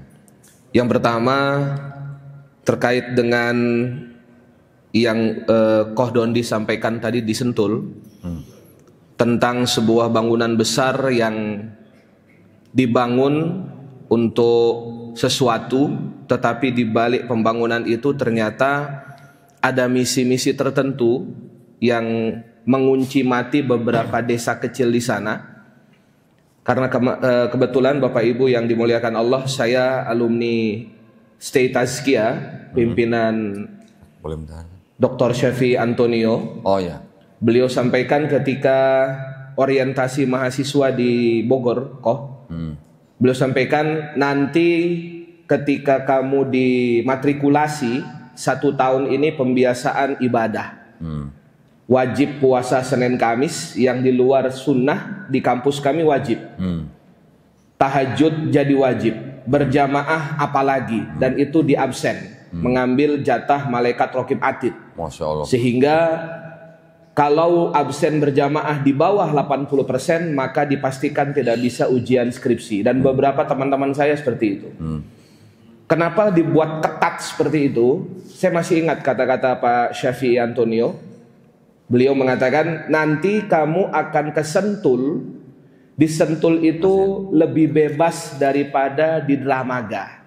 Yang pertama terkait dengan yang eh, Koh Dondi sampaikan tadi di Sentul hmm. tentang sebuah bangunan besar yang dibangun untuk sesuatu tetapi di balik pembangunan itu ternyata ada misi-misi tertentu yang mengunci mati beberapa desa kecil di sana. Karena e, kebetulan Bapak Ibu yang dimuliakan Allah, saya alumni Stay Tazkia, mhm. pimpinan Dr. Shafi Antonio. Oh ya. Beliau sampaikan ketika orientasi mahasiswa di Bogor, kok Hmm. Beliau sampaikan nanti ketika kamu dimatrikulasi satu tahun ini pembiasaan ibadah. Hmm. Wajib puasa Senin Kamis yang di luar sunnah di kampus kami wajib. Hmm. Tahajud jadi wajib. Berjamaah apalagi hmm. dan itu di absen. Hmm. Mengambil jatah malaikat rokib atid. Masya Allah. Sehingga kalau absen berjamaah di bawah 80% maka dipastikan tidak bisa ujian skripsi dan beberapa teman-teman saya seperti itu. Hmm. Kenapa dibuat ketat seperti itu? Saya masih ingat kata-kata Pak Syafi'i Antonio. Beliau mengatakan nanti kamu akan kesentul di sentul itu lebih bebas daripada di dramaga. Hmm.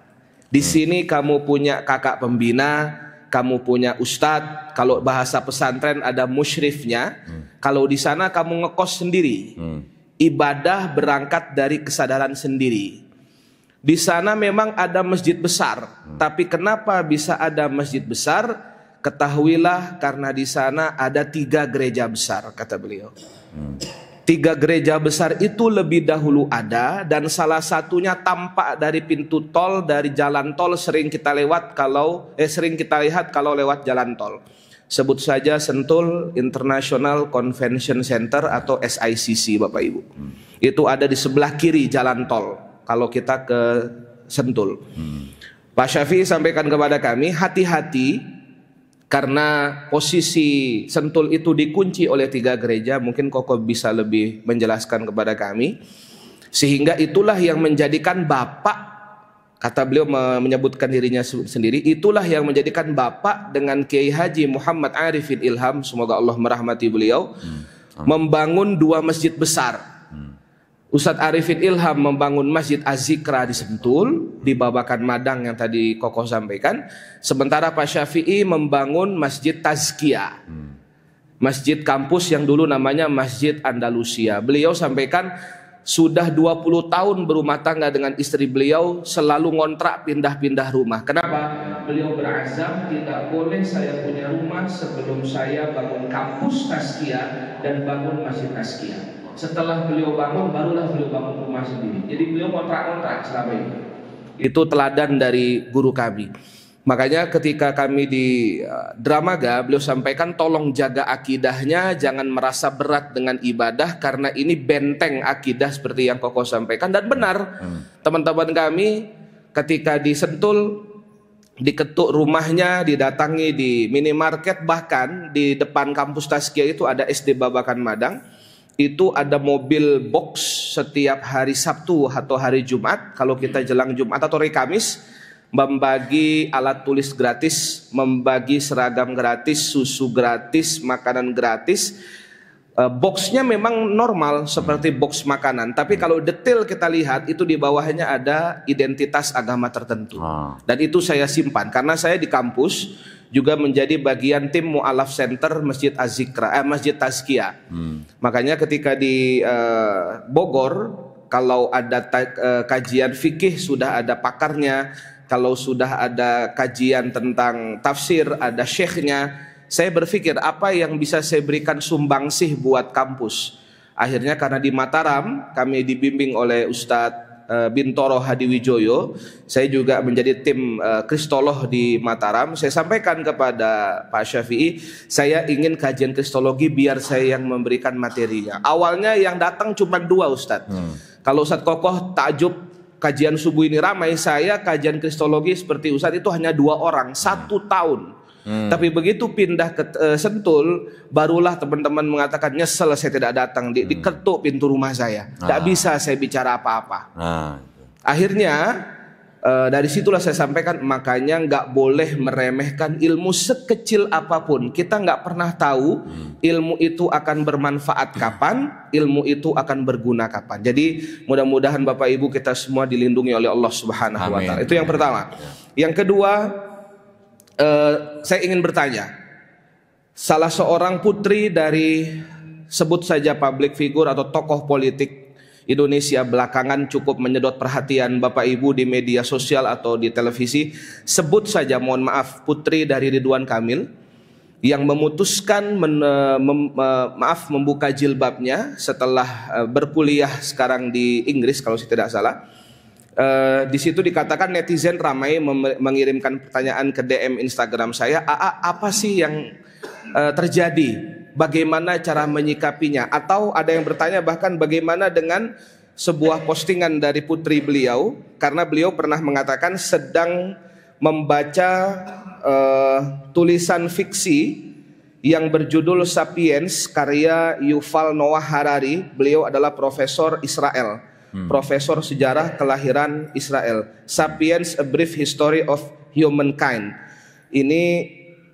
Di sini kamu punya kakak pembina, kamu punya ustadz, kalau bahasa pesantren ada musyrifnya, hmm. kalau di sana kamu ngekos sendiri, hmm. ibadah berangkat dari kesadaran sendiri. Di sana memang ada masjid besar, hmm. tapi kenapa bisa ada masjid besar? Ketahuilah karena di sana ada tiga gereja besar, kata beliau. Hmm. Tiga gereja besar itu lebih dahulu ada dan salah satunya tampak dari pintu tol dari jalan tol sering kita lewat kalau eh sering kita lihat kalau lewat jalan tol. Sebut saja Sentul International Convention Center atau SICC Bapak Ibu. Hmm. Itu ada di sebelah kiri jalan tol kalau kita ke Sentul. Hmm. Pak Syafi'i sampaikan kepada kami hati-hati karena posisi Sentul itu dikunci oleh tiga gereja, mungkin Koko bisa lebih menjelaskan kepada kami. Sehingga itulah yang menjadikan bapak kata beliau menyebutkan dirinya sendiri, itulah yang menjadikan bapak dengan Kiai Haji Muhammad Arifin Ilham, semoga Allah merahmati beliau, hmm. membangun dua masjid besar Ustadz Arifin Ilham membangun Masjid Azikra di Sentul, di Babakan Madang yang tadi Kokoh sampaikan. Sementara Pak Syafi'i membangun Masjid Tazkia. Masjid kampus yang dulu namanya Masjid Andalusia. Beliau sampaikan sudah 20 tahun berumah tangga dengan istri beliau selalu ngontrak pindah-pindah rumah. Kenapa? Beliau berazam tidak boleh saya punya rumah sebelum saya bangun kampus Taskia dan bangun masjid Taskia. Setelah beliau bangun, barulah beliau bangun rumah sendiri. Jadi beliau kontrak-kontrak selama ini. Itu teladan dari guru kami. Makanya ketika kami di eh, Dramaga, beliau sampaikan tolong jaga akidahnya, jangan merasa berat dengan ibadah karena ini benteng akidah seperti yang Koko sampaikan dan benar. Hmm. Teman-teman hmm. kami ketika disentul diketuk rumahnya, didatangi di minimarket bahkan di depan kampus Taskia itu ada SD Babakan Madang itu ada mobil box setiap hari Sabtu atau hari Jumat kalau kita hmm. jelang Jumat atau hari Kamis membagi alat tulis gratis, membagi seragam gratis, susu gratis, makanan gratis. Eh, boxnya memang normal seperti box makanan, tapi kalau hmm. detail kita lihat itu di bawahnya ada identitas agama tertentu. Ah. Dan itu saya simpan karena saya di kampus juga menjadi bagian tim mualaf center Masjid Azikra eh, Masjid Tazkia. Hmm. Makanya ketika di uh, Bogor kalau ada ta, uh, kajian fikih sudah ada pakarnya, kalau sudah ada kajian tentang tafsir ada syekhnya. Saya berpikir apa yang bisa saya berikan sumbangsih buat kampus. Akhirnya karena di Mataram kami dibimbing oleh Ustadz Eh, Bintoro Hadiwijoyo. Saya juga menjadi tim eh, Kristoloh di Mataram. Saya sampaikan kepada Pak Syafi'i, saya ingin kajian Kristologi biar saya yang memberikan materinya. Awalnya yang datang cuma dua Ustadz. Hmm. Kalau Ustadz Kokoh takjub kajian subuh ini ramai, saya kajian Kristologi seperti Ustadz itu hanya dua orang, satu tahun. Hmm. Tapi begitu pindah ke uh, Sentul, barulah teman-teman mengatakan nyesel saya tidak datang di, hmm. diketuk pintu rumah saya. Tidak ah. bisa saya bicara apa-apa. Ah. Akhirnya uh, dari situlah saya sampaikan makanya nggak boleh meremehkan ilmu sekecil apapun. Kita nggak pernah tahu hmm. ilmu itu akan bermanfaat kapan, ilmu itu akan berguna kapan. Jadi mudah-mudahan Bapak Ibu kita semua dilindungi oleh Allah Subhanahu wa taala. Itu yang pertama. Ya. Yang kedua, uh, saya ingin bertanya, salah seorang putri dari sebut saja public figure atau tokoh politik Indonesia belakangan cukup menyedot perhatian Bapak Ibu di media sosial atau di televisi. Sebut saja mohon maaf putri dari Ridwan Kamil yang memutuskan men, eh, mem, eh, maaf membuka jilbabnya setelah berkuliah sekarang di Inggris kalau saya tidak salah Uh, di situ dikatakan netizen ramai mengirimkan pertanyaan ke DM Instagram saya, "AA, apa sih yang uh, terjadi? Bagaimana cara menyikapinya?" Atau ada yang bertanya bahkan bagaimana dengan sebuah postingan dari putri beliau karena beliau pernah mengatakan sedang membaca uh, tulisan fiksi yang berjudul Sapiens karya Yuval Noah Harari. Beliau adalah profesor Israel hmm. profesor sejarah kelahiran Israel. Sapiens: A Brief History of Humankind. Ini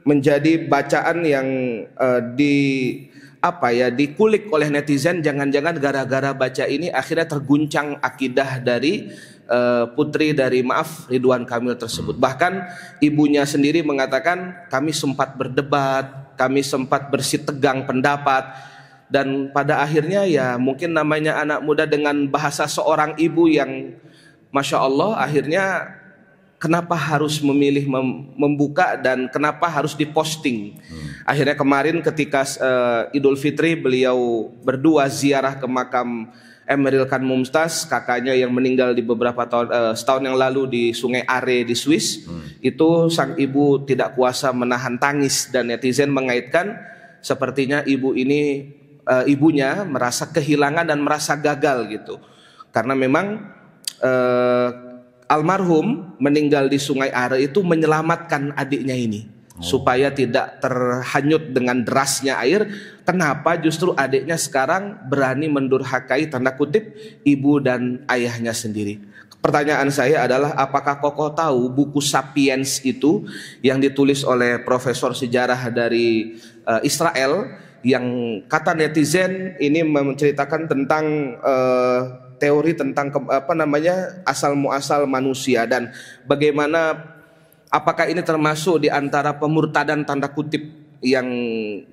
menjadi bacaan yang uh, di apa ya dikulik oleh netizen jangan-jangan gara-gara baca ini akhirnya terguncang akidah dari uh, putri dari maaf Ridwan Kamil tersebut. Bahkan ibunya sendiri mengatakan kami sempat berdebat, kami sempat bersitegang pendapat dan pada akhirnya ya mungkin namanya anak muda dengan bahasa seorang ibu yang masya Allah akhirnya kenapa harus memilih membuka dan kenapa harus diposting hmm. akhirnya kemarin ketika uh, Idul Fitri beliau berdua ziarah ke makam Emeril Khan Mumtaz kakaknya yang meninggal di beberapa tahun uh, setahun yang lalu di Sungai Are di Swiss hmm. itu sang ibu tidak kuasa menahan tangis dan netizen mengaitkan sepertinya ibu ini e, ibunya merasa kehilangan dan merasa gagal gitu. Karena memang e, almarhum meninggal di Sungai Are itu menyelamatkan adiknya ini oh. supaya tidak terhanyut dengan derasnya air. Kenapa justru adiknya sekarang berani mendurhakai tanda kutip ibu dan ayahnya sendiri? Pertanyaan saya adalah apakah kokoh tahu buku Sapiens itu yang ditulis oleh profesor sejarah dari uh, Israel yang kata netizen ini menceritakan tentang uh, teori tentang ke, apa namanya asal muasal manusia dan bagaimana apakah ini termasuk di antara pemurtadan tanda kutip yang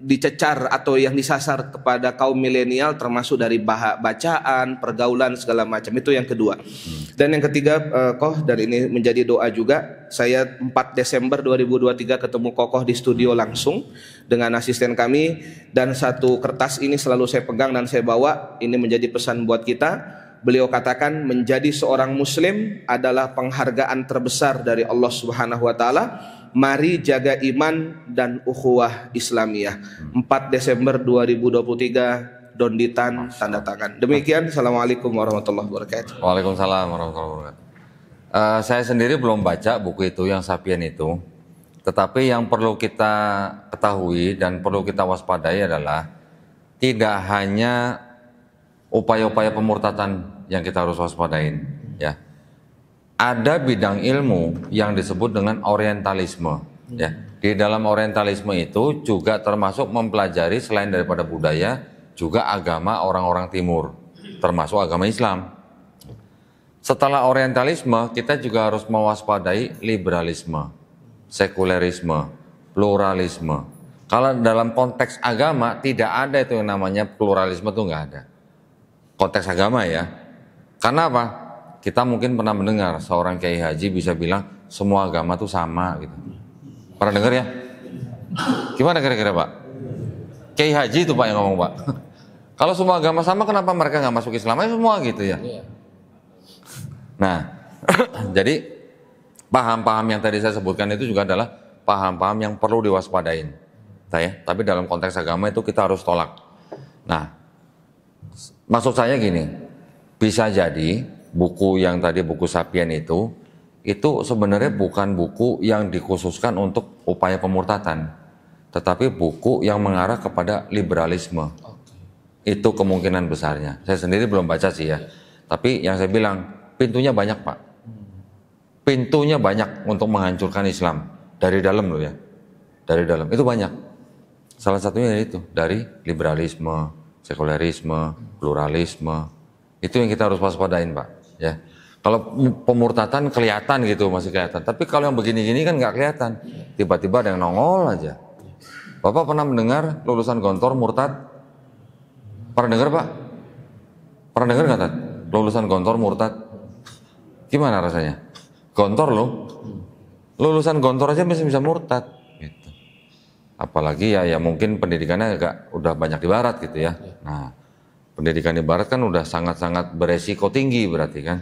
dicecar atau yang disasar kepada kaum milenial termasuk dari bah- bacaan, pergaulan segala macam itu yang kedua. Hmm. Dan yang ketiga uh, Koh dan ini menjadi doa juga saya 4 Desember 2023 ketemu Kokoh di studio langsung dengan asisten kami dan satu kertas ini selalu saya pegang dan saya bawa ini menjadi pesan buat kita beliau katakan menjadi seorang muslim adalah penghargaan terbesar dari Allah Subhanahu wa taala mari jaga iman dan ukhuwah Islamiyah. 4 Desember 2023 Donditan tanda tangan. Demikian Assalamualaikum warahmatullahi wabarakatuh. Waalaikumsalam warahmatullahi wabarakatuh. Uh, saya sendiri belum baca buku itu yang Sapien itu. Tetapi yang perlu kita ketahui dan perlu kita waspadai adalah tidak hanya upaya-upaya pemurtatan yang kita harus waspadain ada bidang ilmu yang disebut dengan orientalisme hmm. ya di dalam orientalisme itu juga termasuk mempelajari selain daripada budaya juga agama orang-orang timur termasuk agama Islam setelah orientalisme kita juga harus mewaspadai liberalisme sekulerisme pluralisme kalau dalam konteks agama tidak ada itu yang namanya pluralisme itu nggak ada konteks agama ya karena apa kita mungkin pernah mendengar seorang kiai haji bisa bilang semua agama tuh sama gitu. Pernah dengar ya? Gimana kira-kira pak? Kiai haji itu pak yang ngomong pak. [LAUGHS] Kalau semua agama sama kenapa mereka nggak masuk Islam aja ya, semua gitu ya? Iya. Nah, [CLEARS THROAT] jadi paham-paham yang tadi saya sebutkan itu juga adalah paham-paham yang perlu diwaspadain. Ya? Tapi dalam konteks agama itu kita harus tolak. Nah, maksud saya gini, bisa jadi buku yang tadi buku Sapien itu itu sebenarnya hmm. bukan buku yang dikhususkan untuk upaya pemurtatan tetapi buku yang mengarah kepada liberalisme okay. itu kemungkinan besarnya saya sendiri belum baca sih ya yeah. tapi yang saya bilang pintunya banyak pak hmm. pintunya banyak untuk menghancurkan Islam dari dalam loh ya dari dalam itu banyak salah satunya itu dari liberalisme sekulerisme pluralisme itu yang kita harus waspadain pak ya. Kalau pemurtatan kelihatan gitu masih kelihatan, tapi kalau yang begini-gini kan nggak kelihatan. Tiba-tiba ada yang nongol aja. Bapak pernah mendengar lulusan Gontor murtad? Pernah dengar Pak? Pernah dengar nggak Lulusan Gontor murtad? Gimana rasanya? Gontor loh. Lulusan Gontor aja masih bisa murtad. Gitu. Apalagi ya, ya mungkin pendidikannya agak udah banyak di barat gitu ya. Nah, pendidikan di barat kan udah sangat-sangat beresiko tinggi berarti kan.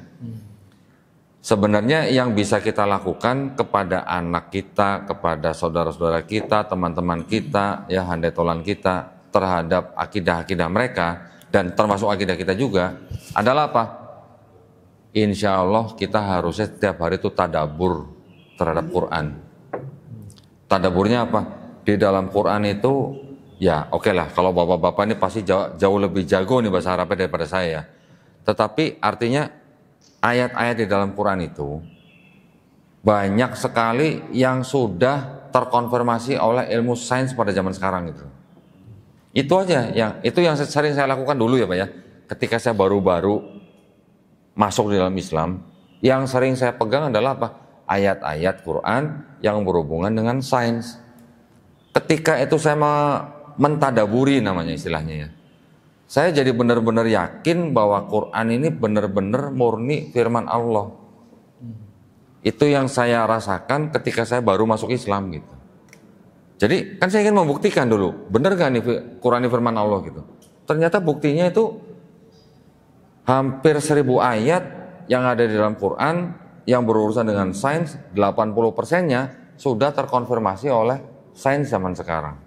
Sebenarnya yang bisa kita lakukan kepada anak kita, kepada saudara-saudara kita, teman-teman kita, ya handai tolan kita terhadap akidah-akidah mereka dan termasuk akidah kita juga adalah apa? Insya Allah kita harusnya setiap hari itu tadabur terhadap Quran. Tadaburnya apa? Di dalam Quran itu Ya, oke okay lah. Kalau bapak-bapak ini pasti jauh, jauh lebih jago nih bahasa Arabnya daripada saya. Ya. Tetapi artinya ayat-ayat di dalam Quran itu banyak sekali yang sudah terkonfirmasi oleh ilmu sains pada zaman sekarang itu. Itu aja yang itu yang sering saya lakukan dulu ya, Pak ya. Ketika saya baru-baru masuk di dalam Islam, yang sering saya pegang adalah apa? Ayat-ayat Quran yang berhubungan dengan sains. Ketika itu saya mentadaburi namanya istilahnya ya. Saya jadi benar-benar yakin bahwa Quran ini benar-benar murni firman Allah. Itu yang saya rasakan ketika saya baru masuk Islam gitu. Jadi kan saya ingin membuktikan dulu, benar gak nih Quran ini firman Allah gitu. Ternyata buktinya itu hampir seribu ayat yang ada di dalam Quran yang berurusan dengan sains 80 persennya sudah terkonfirmasi oleh sains zaman sekarang.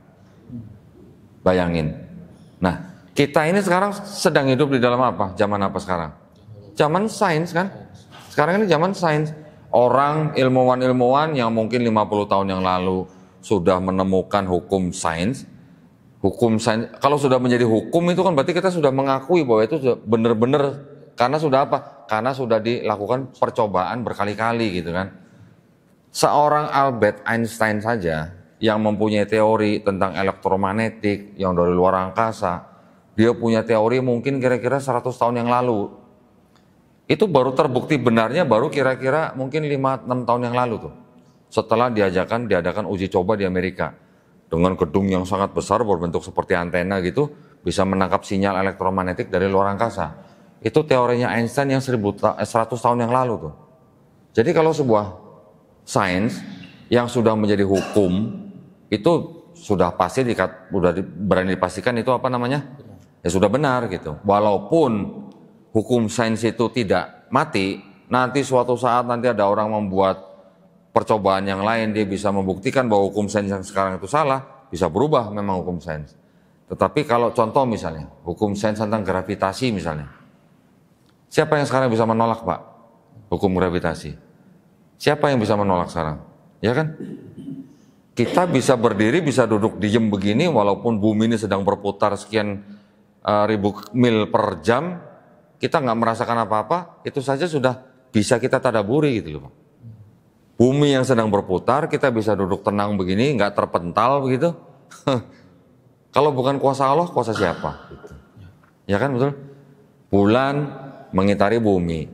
Bayangin. Nah, kita ini sekarang sedang hidup di dalam apa? Zaman apa sekarang? Zaman sains kan? Sekarang ini zaman sains. Orang ilmuwan-ilmuwan yang mungkin 50 tahun yang lalu sudah menemukan hukum sains. Hukum sains, kalau sudah menjadi hukum itu kan berarti kita sudah mengakui bahwa itu benar-benar karena sudah apa? Karena sudah dilakukan percobaan berkali-kali gitu kan. Seorang Albert Einstein saja yang mempunyai teori tentang iya. elektromagnetik yang dari luar angkasa, dia punya teori mungkin kira-kira 100 tahun yang lalu. Itu baru terbukti benarnya baru kira-kira mungkin 5-6 tahun yang lalu tuh. Setelah diajakan, diadakan uji coba di Amerika. Dengan gedung yang sangat besar berbentuk seperti antena gitu, bisa menangkap sinyal elektromagnetik dari luar angkasa. Itu teorinya Einstein yang 100 eh, tahun yang lalu tuh. Jadi kalau sebuah sains yang sudah menjadi hukum, itu sudah pasti dikat, sudah berani dipastikan itu apa namanya ya sudah benar gitu walaupun hukum sains itu tidak mati nanti suatu saat nanti ada orang membuat percobaan yang lain dia bisa membuktikan bahwa hukum sains yang sekarang itu salah bisa berubah memang hukum sains tetapi kalau contoh misalnya hukum sains tentang gravitasi misalnya siapa yang sekarang bisa menolak pak hukum gravitasi siapa yang bisa menolak sekarang ya kan kita bisa berdiri, bisa duduk diem begini walaupun bumi ini sedang berputar sekian uh, ribu mil per jam, kita nggak merasakan apa-apa, itu saja sudah bisa kita tadaburi gitu loh. Bumi yang sedang berputar, kita bisa duduk tenang begini, nggak terpental begitu. [LAUGHS] Kalau bukan kuasa Allah, kuasa siapa? Gitu. Ya kan betul? Bulan mengitari bumi,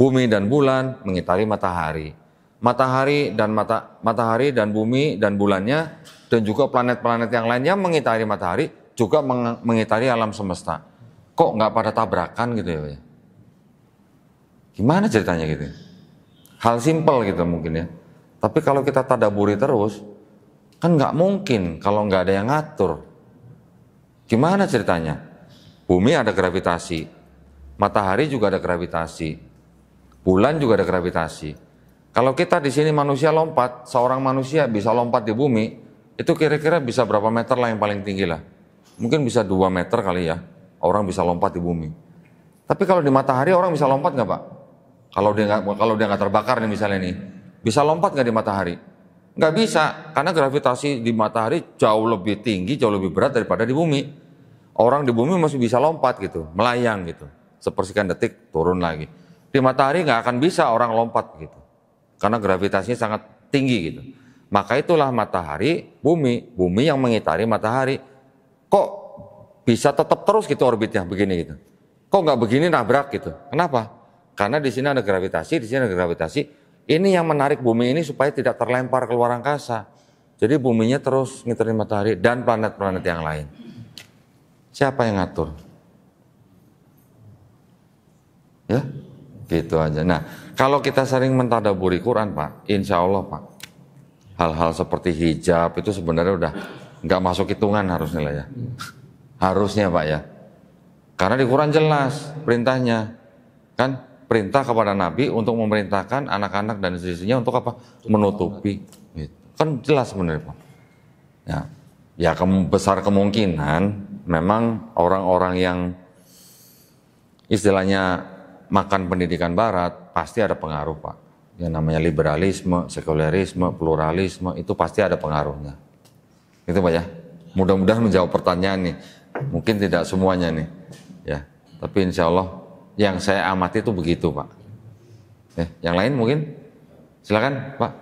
bumi dan bulan mengitari matahari matahari dan mata matahari dan bumi dan bulannya dan juga planet-planet yang lainnya mengitari matahari juga meng, mengitari alam semesta. Kok nggak pada tabrakan gitu ya? Pak? Ya? Gimana ceritanya gitu? Hal simpel gitu mungkin ya. Tapi kalau kita tadaburi terus, kan nggak mungkin kalau nggak ada yang ngatur. Gimana ceritanya? Bumi ada gravitasi, matahari juga ada gravitasi, bulan juga ada gravitasi kalau kita di sini manusia lompat, seorang manusia bisa lompat di bumi, itu kira-kira bisa berapa meter lah yang paling tinggi lah. Mungkin bisa 2 meter kali ya, orang bisa lompat di bumi. Tapi kalau di matahari orang bisa lompat nggak Pak? Kalau dia nggak kalau dia nggak terbakar nih misalnya nih, bisa lompat nggak di matahari? Nggak bisa, karena gravitasi di matahari jauh lebih tinggi, jauh lebih berat daripada di bumi. Orang di bumi masih bisa lompat gitu, melayang gitu. Sepersekian detik turun lagi. Di matahari nggak akan bisa orang lompat gitu. Karena gravitasinya sangat tinggi gitu. Maka itulah matahari, bumi, bumi yang mengitari matahari. Kok bisa tetap terus gitu orbitnya begini gitu. Kok nggak begini nabrak gitu. Kenapa? Karena di sini ada gravitasi, di sini ada gravitasi. Ini yang menarik bumi ini supaya tidak terlempar keluar angkasa. Jadi buminya terus ngiterin matahari dan planet-planet yang lain. Siapa yang ngatur? Ya, gitu aja. Nah, kalau kita sering mentadaburi Quran Pak, insya Allah Pak, hal-hal seperti hijab itu sebenarnya udah nggak masuk hitungan harusnya lah ya. harusnya Pak ya. Karena di Quran jelas perintahnya. Kan perintah kepada Nabi untuk memerintahkan anak-anak dan istrinya untuk apa? Menutupi. Kan jelas sebenarnya Pak. Ya, ya ke besar kemungkinan memang orang-orang yang istilahnya makan pendidikan barat pasti ada pengaruh Pak. Yang namanya liberalisme, sekulerisme, pluralisme itu pasti ada pengaruhnya. Itu Pak ya. Mudah-mudahan menjawab pertanyaan nih. Mungkin tidak semuanya nih. Ya, tapi insya Allah yang saya amati itu begitu Pak. Ya, yang lain mungkin silakan Pak.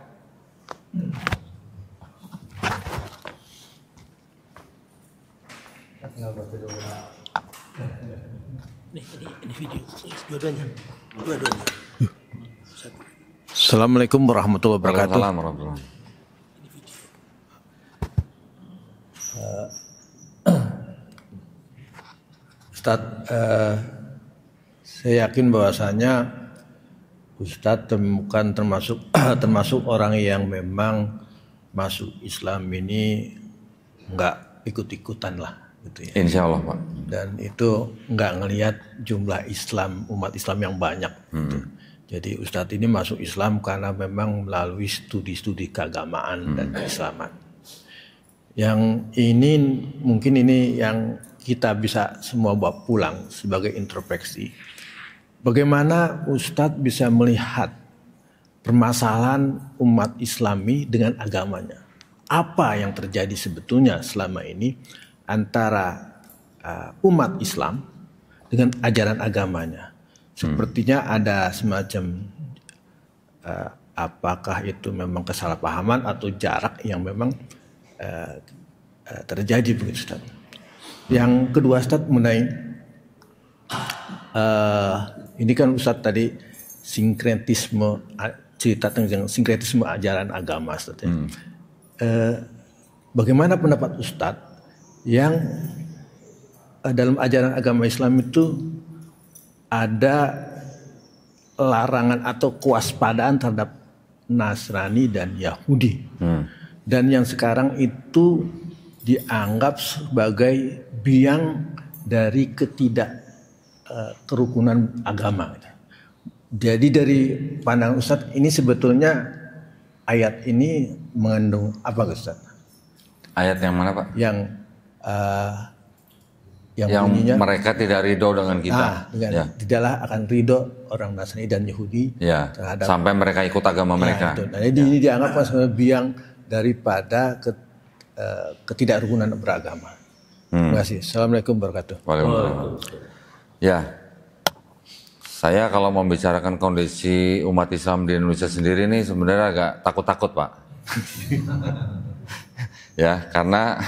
Nih, ini, ini video, dua-duanya, dua-duanya. Assalamualaikum warahmatullahi wabarakatuh. Assalamualaikum warahmatullahi Ustadz, uh, eh, saya yakin bahwasanya Ustadz temukan termasuk [CLEARS THROAT] termasuk orang yang memang masuk Islam ini nggak ikut-ikutan lah gitu ya. Insya Allah Pak. Dan itu nggak ngelihat jumlah Islam umat Islam yang banyak. Gitu. Hmm jadi Ustadz ini masuk Islam karena memang melalui studi-studi keagamaan hmm. dan keislaman. Yang ini mungkin ini yang kita bisa semua bawa pulang sebagai introspeksi. Bagaimana Ustadz bisa melihat permasalahan umat Islami dengan agamanya? Apa yang terjadi sebetulnya selama ini antara uh, umat Islam dengan ajaran agamanya? Sepertinya hmm. ada semacam uh, apakah itu memang kesalahpahaman atau jarak yang memang uh, uh, terjadi begitu Ustaz. Yang kedua Ustaz mengenai uh, ini kan Ustaz tadi sinkretisme cerita tentang sinkretisme ajaran agama Ustaz ya. Hmm. Uh, bagaimana pendapat Ustadz yang dalam ajaran agama Islam itu ada larangan atau kewaspadaan terhadap Nasrani dan Yahudi. Hmm. Dan yang sekarang itu dianggap sebagai biang dari ketidak uh, kerukunan agama. Jadi dari pandangan Ustadz ini sebetulnya ayat ini mengandung apa Ustadz? Ayat yang mana Pak? Yang uh, yang, yang bunyinya, mereka tidak ridho dengan kita. Nah, dengan, ya. Tidaklah akan ridho orang Nasrani dan Yahudi ya. terhadap sampai mereka ikut agama ya, mereka. Ya, Nah, ini, ya. dianggap sebagai biang daripada ke, uh, ketidakrukunan beragama. Hmm. Terima kasih. Assalamualaikum warahmatullahi wabarakatuh. Ya, saya kalau membicarakan kondisi umat Islam di Indonesia sendiri ini sebenarnya agak takut-takut pak. [LAUGHS] ya, karena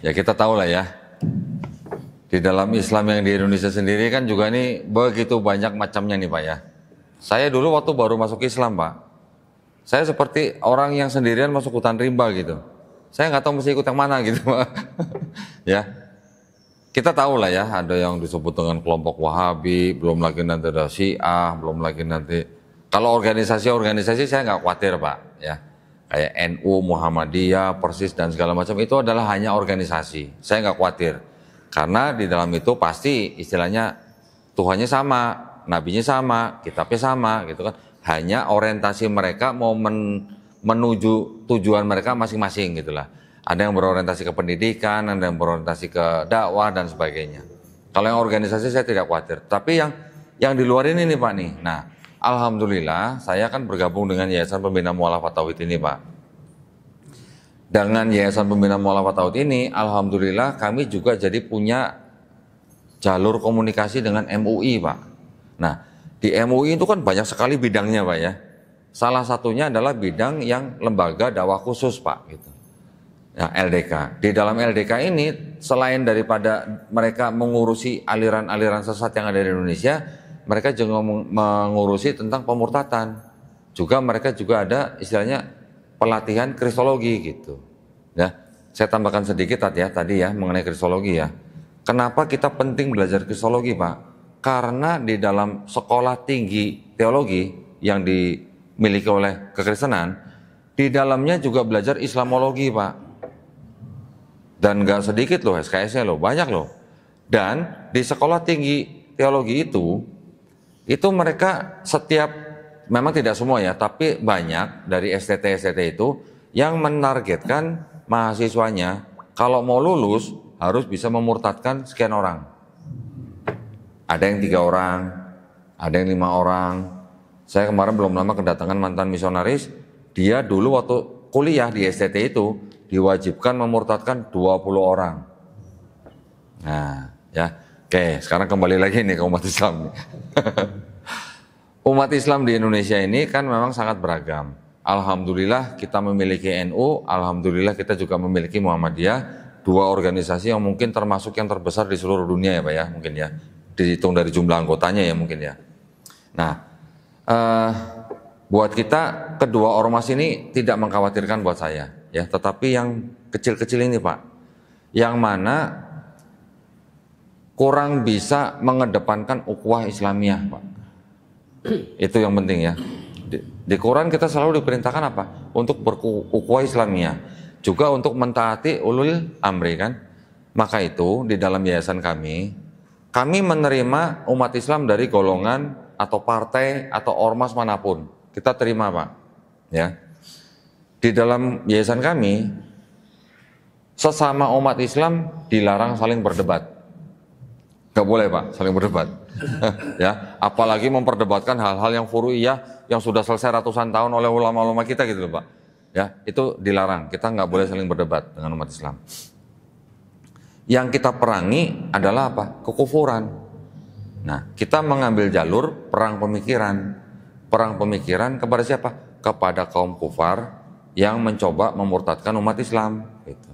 ya kita tahu lah ya di dalam Islam yang di Indonesia sendiri kan juga ini begitu banyak macamnya nih Pak ya. Saya dulu waktu baru masuk Islam Pak, saya seperti orang yang sendirian masuk hutan rimba gitu. Saya nggak tahu mesti ikut yang mana gitu [LAUGHS] Pak. ya. Kita tahu lah ya, ada yang disebut dengan kelompok Wahabi, belum lagi nanti ada Syiah, belum lagi nanti. Kalau organisasi-organisasi saya nggak khawatir Pak ya. Kayak NU, Muhammadiyah, Persis dan segala macam itu adalah hanya organisasi. Saya nggak khawatir. Karena di dalam itu pasti istilahnya Tuhannya sama, nabinya sama, kitabnya sama gitu kan. Hanya orientasi mereka mau men, menuju tujuan mereka masing-masing gitulah. Ada yang berorientasi ke pendidikan, ada yang berorientasi ke dakwah dan sebagainya. Kalau yang organisasi saya tidak khawatir, tapi yang yang di luar ini nih Pak nih. Nah, alhamdulillah saya kan bergabung dengan Yayasan Pembina Mualaf Tauhid ini Pak. Dengan Yayasan Pembina Mualafat Taut ini, Alhamdulillah kami juga jadi punya jalur komunikasi dengan MUI, Pak. Nah, di MUI itu kan banyak sekali bidangnya, Pak ya. Salah satunya adalah bidang yang lembaga dakwah khusus, Pak. Gitu. Ya, LDK. Di dalam LDK ini, selain daripada mereka mengurusi aliran-aliran sesat yang ada di Indonesia, mereka juga mengurusi tentang pemurtatan. Juga mereka juga ada istilahnya pelatihan kristologi gitu. Ya, saya tambahkan sedikit tadi ya tadi ya mengenai kristologi ya. Kenapa kita penting belajar kristologi, Pak? Karena di dalam sekolah tinggi teologi yang dimiliki oleh kekristenan, di dalamnya juga belajar Islamologi, Pak. Dan gak sedikit loh SKS-nya loh, banyak loh. Dan di sekolah tinggi teologi itu, itu mereka setiap memang tidak semua ya, tapi banyak dari STT-STT itu yang menargetkan mahasiswanya kalau mau lulus harus bisa memurtadkan sekian orang. Ada yang tiga orang, ada yang lima orang. Saya kemarin belum lama kedatangan mantan misionaris, dia dulu waktu kuliah di STT itu diwajibkan memurtadkan 20 orang. Nah, ya. Oke, sekarang kembali lagi nih ke umat Islam. [LAUGHS] Umat Islam di Indonesia ini kan memang sangat beragam. Alhamdulillah kita memiliki NU, alhamdulillah kita juga memiliki Muhammadiyah, dua organisasi yang mungkin termasuk yang terbesar di seluruh dunia ya Pak ya, mungkin ya. Dihitung dari jumlah anggotanya ya mungkin ya. Nah, eh, buat kita kedua ormas ini tidak mengkhawatirkan buat saya ya, tetapi yang kecil-kecil ini Pak, yang mana kurang bisa mengedepankan ukhuwah Islamiyah Pak [CLEARS THROAT] Itu yang penting ya. Di, di Quran kita selalu diperintahkan apa? Untuk berukhuwah Islamiyah. Juga untuk mentaati ulul amri kan. Maka itu di dalam yayasan kami, kami menerima umat Islam dari golongan atau partai atau ormas manapun. Kita terima Pak. Ya. Di dalam yayasan kami, sesama umat Islam dilarang saling berdebat. Gak boleh Pak, saling berdebat. [LAUGHS] ya, apalagi memperdebatkan hal-hal yang furu'iyah yang sudah selesai ratusan tahun oleh ulama-ulama kita gitu loh Pak. Ya, itu dilarang. Kita nggak boleh saling berdebat dengan umat Islam. Yang kita perangi adalah apa? Kekufuran. Nah, kita mengambil jalur perang pemikiran. Perang pemikiran kepada siapa? Kepada kaum kufar yang mencoba memurtadkan umat Islam. Gitu.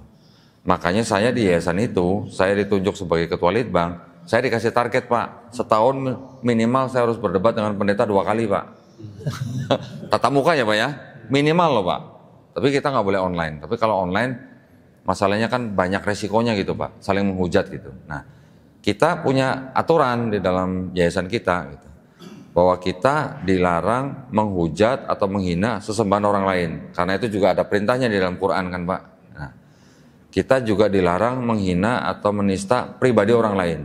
Makanya saya di yayasan itu, saya ditunjuk sebagai ketua litbang, saya dikasih target Pak, setahun minimal saya harus berdebat dengan pendeta dua kali Pak. [LAUGHS] Tatap muka ya Pak ya, minimal loh Pak. Tapi kita nggak boleh online. Tapi kalau online, masalahnya kan banyak resikonya gitu Pak, saling menghujat gitu. Nah, kita punya aturan di dalam yayasan kita gitu. Bahwa kita dilarang menghujat atau menghina sesembahan orang lain. Karena itu juga ada perintahnya di dalam Quran kan Pak. Nah, kita juga dilarang menghina atau menista pribadi orang lain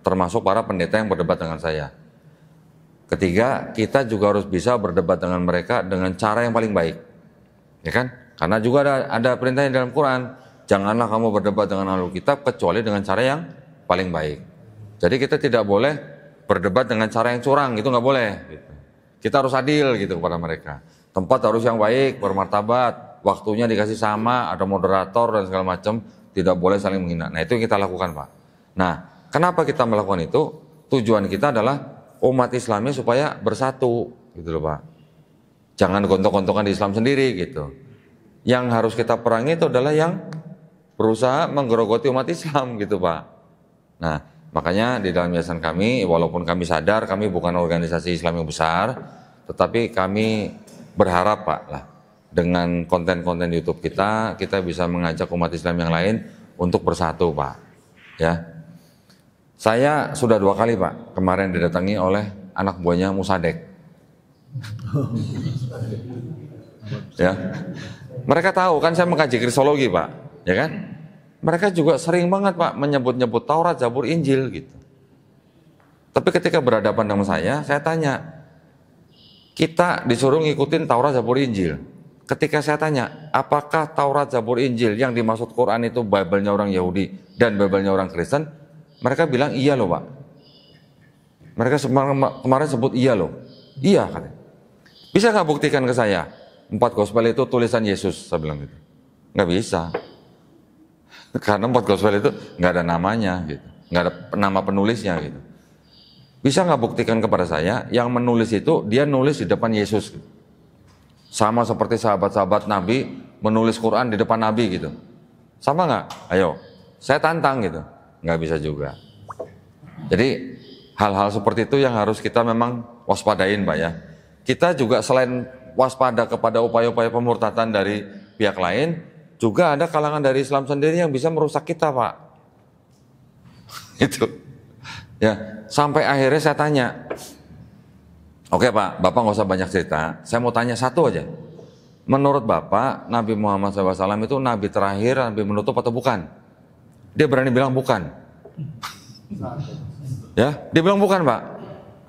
termasuk para pendeta yang berdebat dengan saya. Ketiga, kita juga harus bisa berdebat dengan mereka dengan cara yang paling baik. Ya kan? Karena juga ada, ada perintahnya dalam Quran, janganlah kamu berdebat dengan ahli kitab kecuali dengan cara yang paling baik. Jadi kita tidak boleh berdebat dengan cara yang curang, itu nggak boleh. Kita harus adil gitu kepada mereka. Tempat harus yang baik, bermartabat, waktunya dikasih sama, ada moderator dan segala macam, tidak boleh saling menghina. Nah itu yang kita lakukan Pak. Nah Kenapa kita melakukan itu? Tujuan kita adalah umat Islamnya supaya bersatu, gitu loh Pak. Jangan gontok-gontokan di Islam sendiri gitu. Yang harus kita perangi itu adalah yang berusaha menggerogoti umat Islam gitu Pak. Nah, makanya di dalam yayasan kami walaupun kami sadar kami bukan organisasi Islam yang besar, tetapi kami berharap Pak lah dengan konten-konten YouTube kita, kita bisa mengajak umat Islam yang lain untuk bersatu, Pak. Ya. Saya sudah dua kali Pak, kemarin didatangi oleh anak buahnya Musadek. Ya. ya. Mereka tahu kan saya mengkaji kristologi Pak, ya kan? Mereka juga sering banget Pak menyebut-nyebut Taurat, Jabur, Injil gitu. Tapi ketika berhadapan dengan saya, saya tanya, kita disuruh ngikutin Taurat, Jabur, Injil. Ketika saya tanya, apakah Taurat, Jabur, Injil yang dimaksud Quran itu Bible-nya orang Yahudi dan Bible-nya orang Kristen? Mereka bilang iya loh pak. Mereka kemarin sebut iya loh. Iya kan. Bisa nggak buktikan ke saya empat gospel itu tulisan Yesus? Saya bilang gitu. Nggak bisa. Karena empat gospel itu nggak ada namanya gitu, nggak ada nama penulisnya gitu. Bisa nggak buktikan kepada saya yang menulis itu dia nulis di depan Yesus? Gitu. Sama seperti sahabat-sahabat Nabi menulis Quran di depan Nabi gitu. Sama nggak? Ayo, saya tantang gitu nggak bisa juga. Jadi hal-hal seperti itu yang harus kita memang waspadain Pak ya. Kita juga selain waspada kepada upaya-upaya pemurtatan dari pihak lain, juga ada kalangan dari Islam sendiri yang bisa merusak kita Pak. [LAUGHS] itu. Ya, sampai akhirnya saya tanya, Oke Pak, Bapak nggak usah banyak cerita. Saya mau tanya satu aja. Menurut Bapak, Nabi Muhammad SAW itu Nabi terakhir, Nabi menutup atau bukan? Dia berani bilang bukan. ya, dia bilang bukan pak.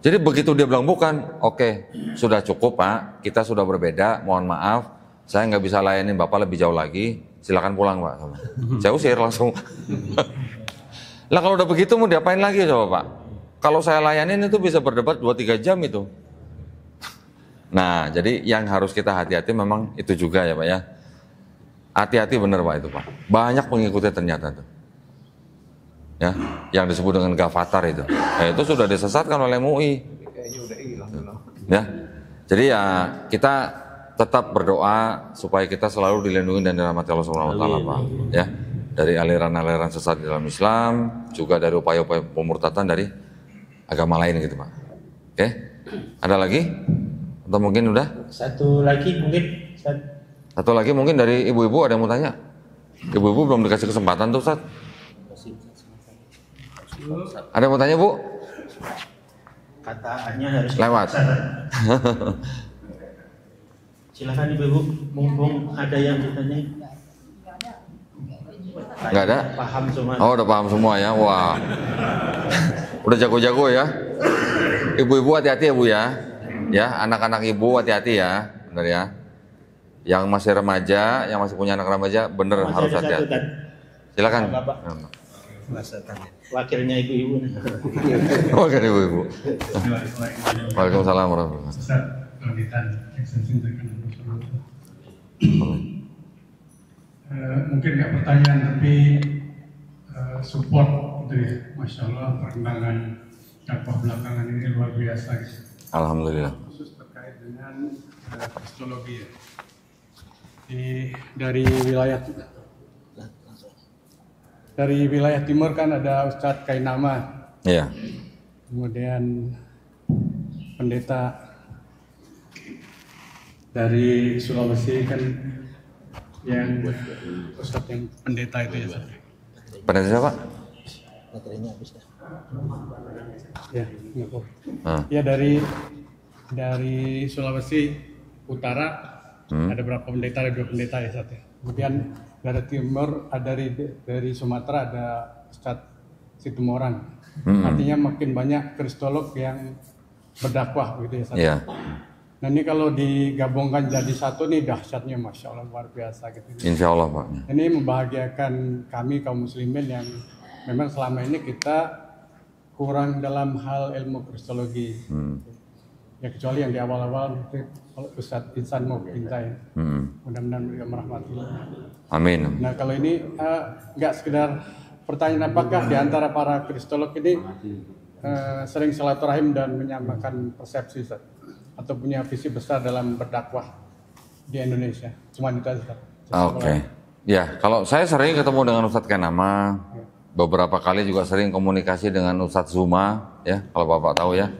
Jadi begitu dia bilang bukan, oke okay, sudah cukup pak, kita sudah berbeda, mohon maaf, saya nggak bisa layanin bapak lebih jauh lagi, silakan pulang pak. Saya usir langsung. [LAUGHS] lah kalau udah begitu mau diapain lagi coba pak? Kalau saya layanin itu bisa berdebat 2-3 jam itu. Nah jadi yang harus kita hati-hati memang itu juga ya pak ya. Hati-hati bener pak itu pak. Banyak pengikutnya ternyata tuh ya yang disebut dengan Gafatar itu nah, itu sudah disesatkan oleh MUI ya jadi ya kita tetap berdoa supaya kita selalu dilindungi dan dirahmati Allah Subhanahu wa taala Pak ya dari aliran-aliran sesat di dalam Islam juga dari upaya-upaya pemurtatan dari agama lain gitu Pak oke ada lagi atau mungkin udah satu lagi mungkin satu, satu lagi mungkin dari ibu-ibu ada yang mau tanya ibu-ibu belum dikasih kesempatan tuh Ustaz ada yang mau tanya, Bu? Kataannya harus lewat. Silakan Ibu, Bu. Mumpung ada yang ditanya. Enggak ada? Paham semua. Oh, udah paham semua ya. Wah. udah jago-jago ya. Ibu-ibu hati-hati ya, Bu ya. Ya, anak-anak ibu hati-hati ya. Benar ya. Yang masih remaja, yang masih punya anak remaja, bener harus hati-hati. Kan? Silakan. Bapak. Wakilnya ibu-ibu. [LAUGHS] Wakil ibu-ibu. Waalaikumsalam warahmatullahi wabarakatuh. Eh, mungkin nggak pertanyaan tapi eh, support gitu ya masya Allah perkembangan dakwah belakangan ini luar biasa Alhamdulillah khusus terkait dengan uh, eh, kristologi ya di dari wilayah kita dari wilayah timur kan ada Ustadz Kainama. Iya. Kemudian pendeta dari Sulawesi kan yang Ustadz yang pendeta itu ya. Pendeta siapa? Baterainya habis dah. Ya, ah. ya dari dari Sulawesi Utara hmm. ada berapa pendeta ada dua pendeta ya satu. Ya. Kemudian dari Timur dari dari Sumatera ada Ustadz Situmorang. Hmm. Artinya makin banyak kristolog yang berdakwah gitu ya. Yeah. Nah ini kalau digabungkan jadi satu nih dahsyatnya masya Allah luar biasa gitu. Insya Allah pak. Ini membahagiakan kami kaum muslimin yang memang selama ini kita kurang dalam hal ilmu kristologi. Hmm. Ya kecuali yang di awal-awal Ustadz Insan mau ya. Hmm. Mudah-mudahan beliau merahmati. Amin. Nah kalau ini eh, nggak uh, sekedar pertanyaan apakah di antara para kristolog ini uh, sering rahim dan menyampaikan persepsi Ustaz? atau punya visi besar dalam berdakwah di Indonesia? Cuma itu aja. Oke. Okay. Ya, kalau saya sering ketemu dengan Ustadz Kenama, ya. beberapa kali juga sering komunikasi dengan Ustadz Zuma, ya kalau Bapak tahu ya.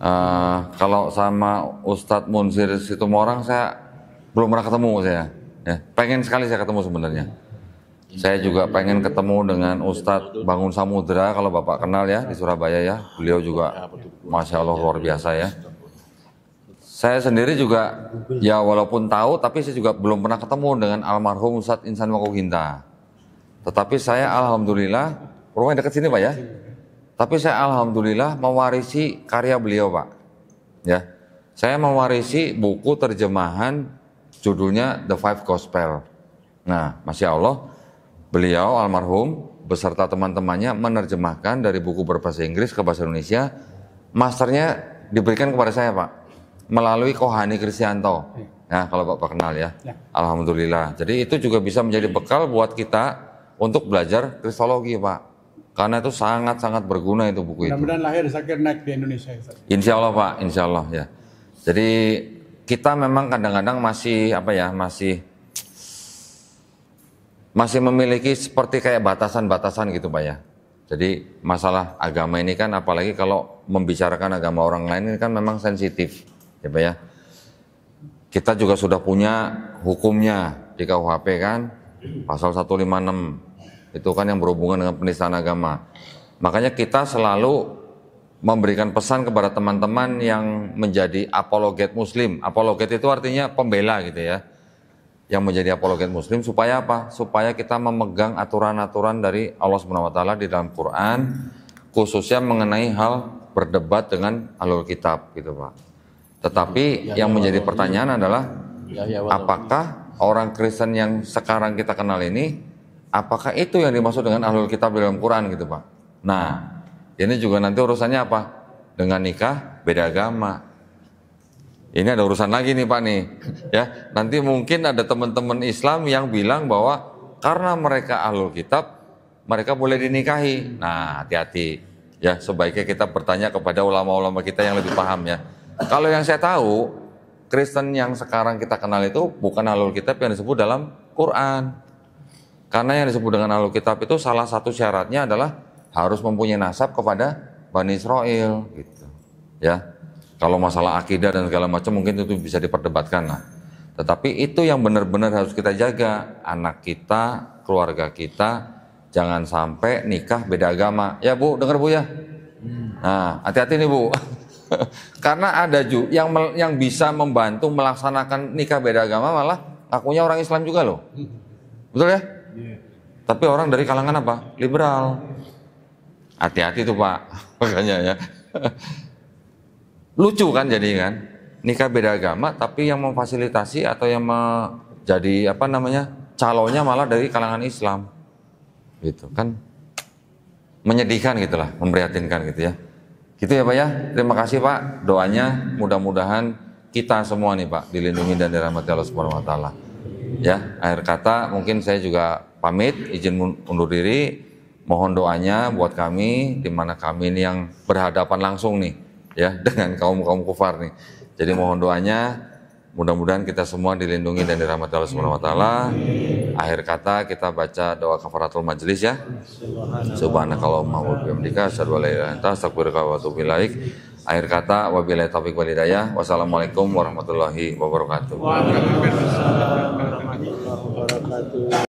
Uh, kalau sama Ustadz Munsir Situmorang saya belum pernah ketemu saya. Ya, pengen sekali saya ketemu sebenarnya. Saya juga pengen ketemu dengan Ustadz Bangun Samudra kalau Bapak kenal ya di Surabaya ya. Beliau juga Masya Allah luar biasa ya. Saya sendiri juga ya walaupun tahu tapi saya juga belum pernah ketemu dengan almarhum Ustadz Insan Makuhinta. Tetapi saya Alhamdulillah, rumahnya dekat sini Pak ya. Tapi saya Alhamdulillah mewarisi karya beliau Pak. Ya, saya mewarisi buku terjemahan judulnya The Five Gospel. Nah, Masya Allah, beliau almarhum beserta teman-temannya menerjemahkan dari buku berbahasa Inggris ke bahasa Indonesia. Masternya diberikan kepada saya, Pak, melalui Kohani Kristianto. Nah, kalau Bapak kenal ya. ya. Alhamdulillah. Jadi itu juga bisa menjadi bekal buat kita untuk belajar kristologi, Pak. Karena itu sangat-sangat berguna itu buku itu. Mudah-mudahan lahir sakit naik di Indonesia. Insya Allah Pak, Insya Allah ya. Jadi kita memang kadang-kadang masih apa ya masih masih memiliki seperti kayak batasan-batasan gitu Pak ya. Jadi masalah agama ini kan apalagi kalau membicarakan agama orang lain ini kan memang sensitif ya Pak ya. Kita juga sudah punya hukumnya di KUHP kan pasal 156 itu kan yang berhubungan dengan penistaan agama. Makanya kita selalu memberikan pesan kepada teman-teman yang menjadi apologet muslim. Apologet itu artinya pembela gitu ya. Yang menjadi apologet muslim supaya apa? Supaya kita memegang aturan-aturan dari Allah Subhanahu wa taala di dalam Quran khususnya mengenai hal berdebat dengan alur kitab gitu, Pak. Tetapi ya, yang ya, menjadi ya. pertanyaan adalah apakah orang Kristen yang sekarang kita kenal ini apakah itu yang dimaksud dengan alur kitab di dalam Quran gitu, Pak? Nah, ini juga nanti urusannya apa? Dengan nikah beda agama. Ini ada urusan lagi nih Pak nih. Ya, nanti mungkin ada teman-teman Islam yang bilang bahwa karena mereka ahlul kitab, mereka boleh dinikahi. Nah, hati-hati. Ya, sebaiknya kita bertanya kepada ulama-ulama kita yang lebih paham ya. Kalau yang saya tahu, Kristen yang sekarang kita kenal itu bukan ahlul kitab yang disebut dalam Quran. Karena yang disebut dengan ahlul kitab itu salah satu syaratnya adalah harus mempunyai nasab kepada Bani Israel gitu. Ya. Kalau masalah akidah dan segala macam mungkin itu bisa diperdebatkan lah. Tetapi itu yang benar-benar harus kita jaga anak kita, keluarga kita jangan sampai nikah beda agama. Ya Bu, dengar Bu ya. Hmm. Nah, hati-hati nih Bu. [LAUGHS] Karena ada juga yang yang bisa membantu melaksanakan nikah beda agama malah akunya orang Islam juga loh. Hmm. Betul ya? Iya. Tapi orang dari kalangan apa? Liberal. Hati-hati tuh Pak, [LAUGHS] makanya ya. [LAUGHS] Lucu kan jadi kan? Nikah beda agama tapi yang memfasilitasi atau yang menjadi apa namanya? calonnya malah dari kalangan Islam. Gitu kan menyedihkan gitulah, memprihatinkan gitu ya. Gitu ya Pak ya. Terima kasih Pak doanya mudah-mudahan kita semua nih Pak dilindungi dan dirahmati Allah Subhanahu wa taala. Ya, akhir kata mungkin saya juga pamit izin undur diri. Mohon doanya buat kami, di mana kami ini yang berhadapan langsung nih, ya [LAUGHS] dengan kaum kaum kufar nih. Jadi mohon doanya, mudah-mudahan kita semua dilindungi dan dirahmati Allah Subhanahu Wa Taala. Akhir kata kita baca doa kafaratul majelis ya. subhanallah wa bihamdika asyhadu an la ilaha illa anta wa atubu ilaik. Akhir kata wabillahi taufik wal hidayah. Wassalamualaikum warahmatullahi wabarakatuh.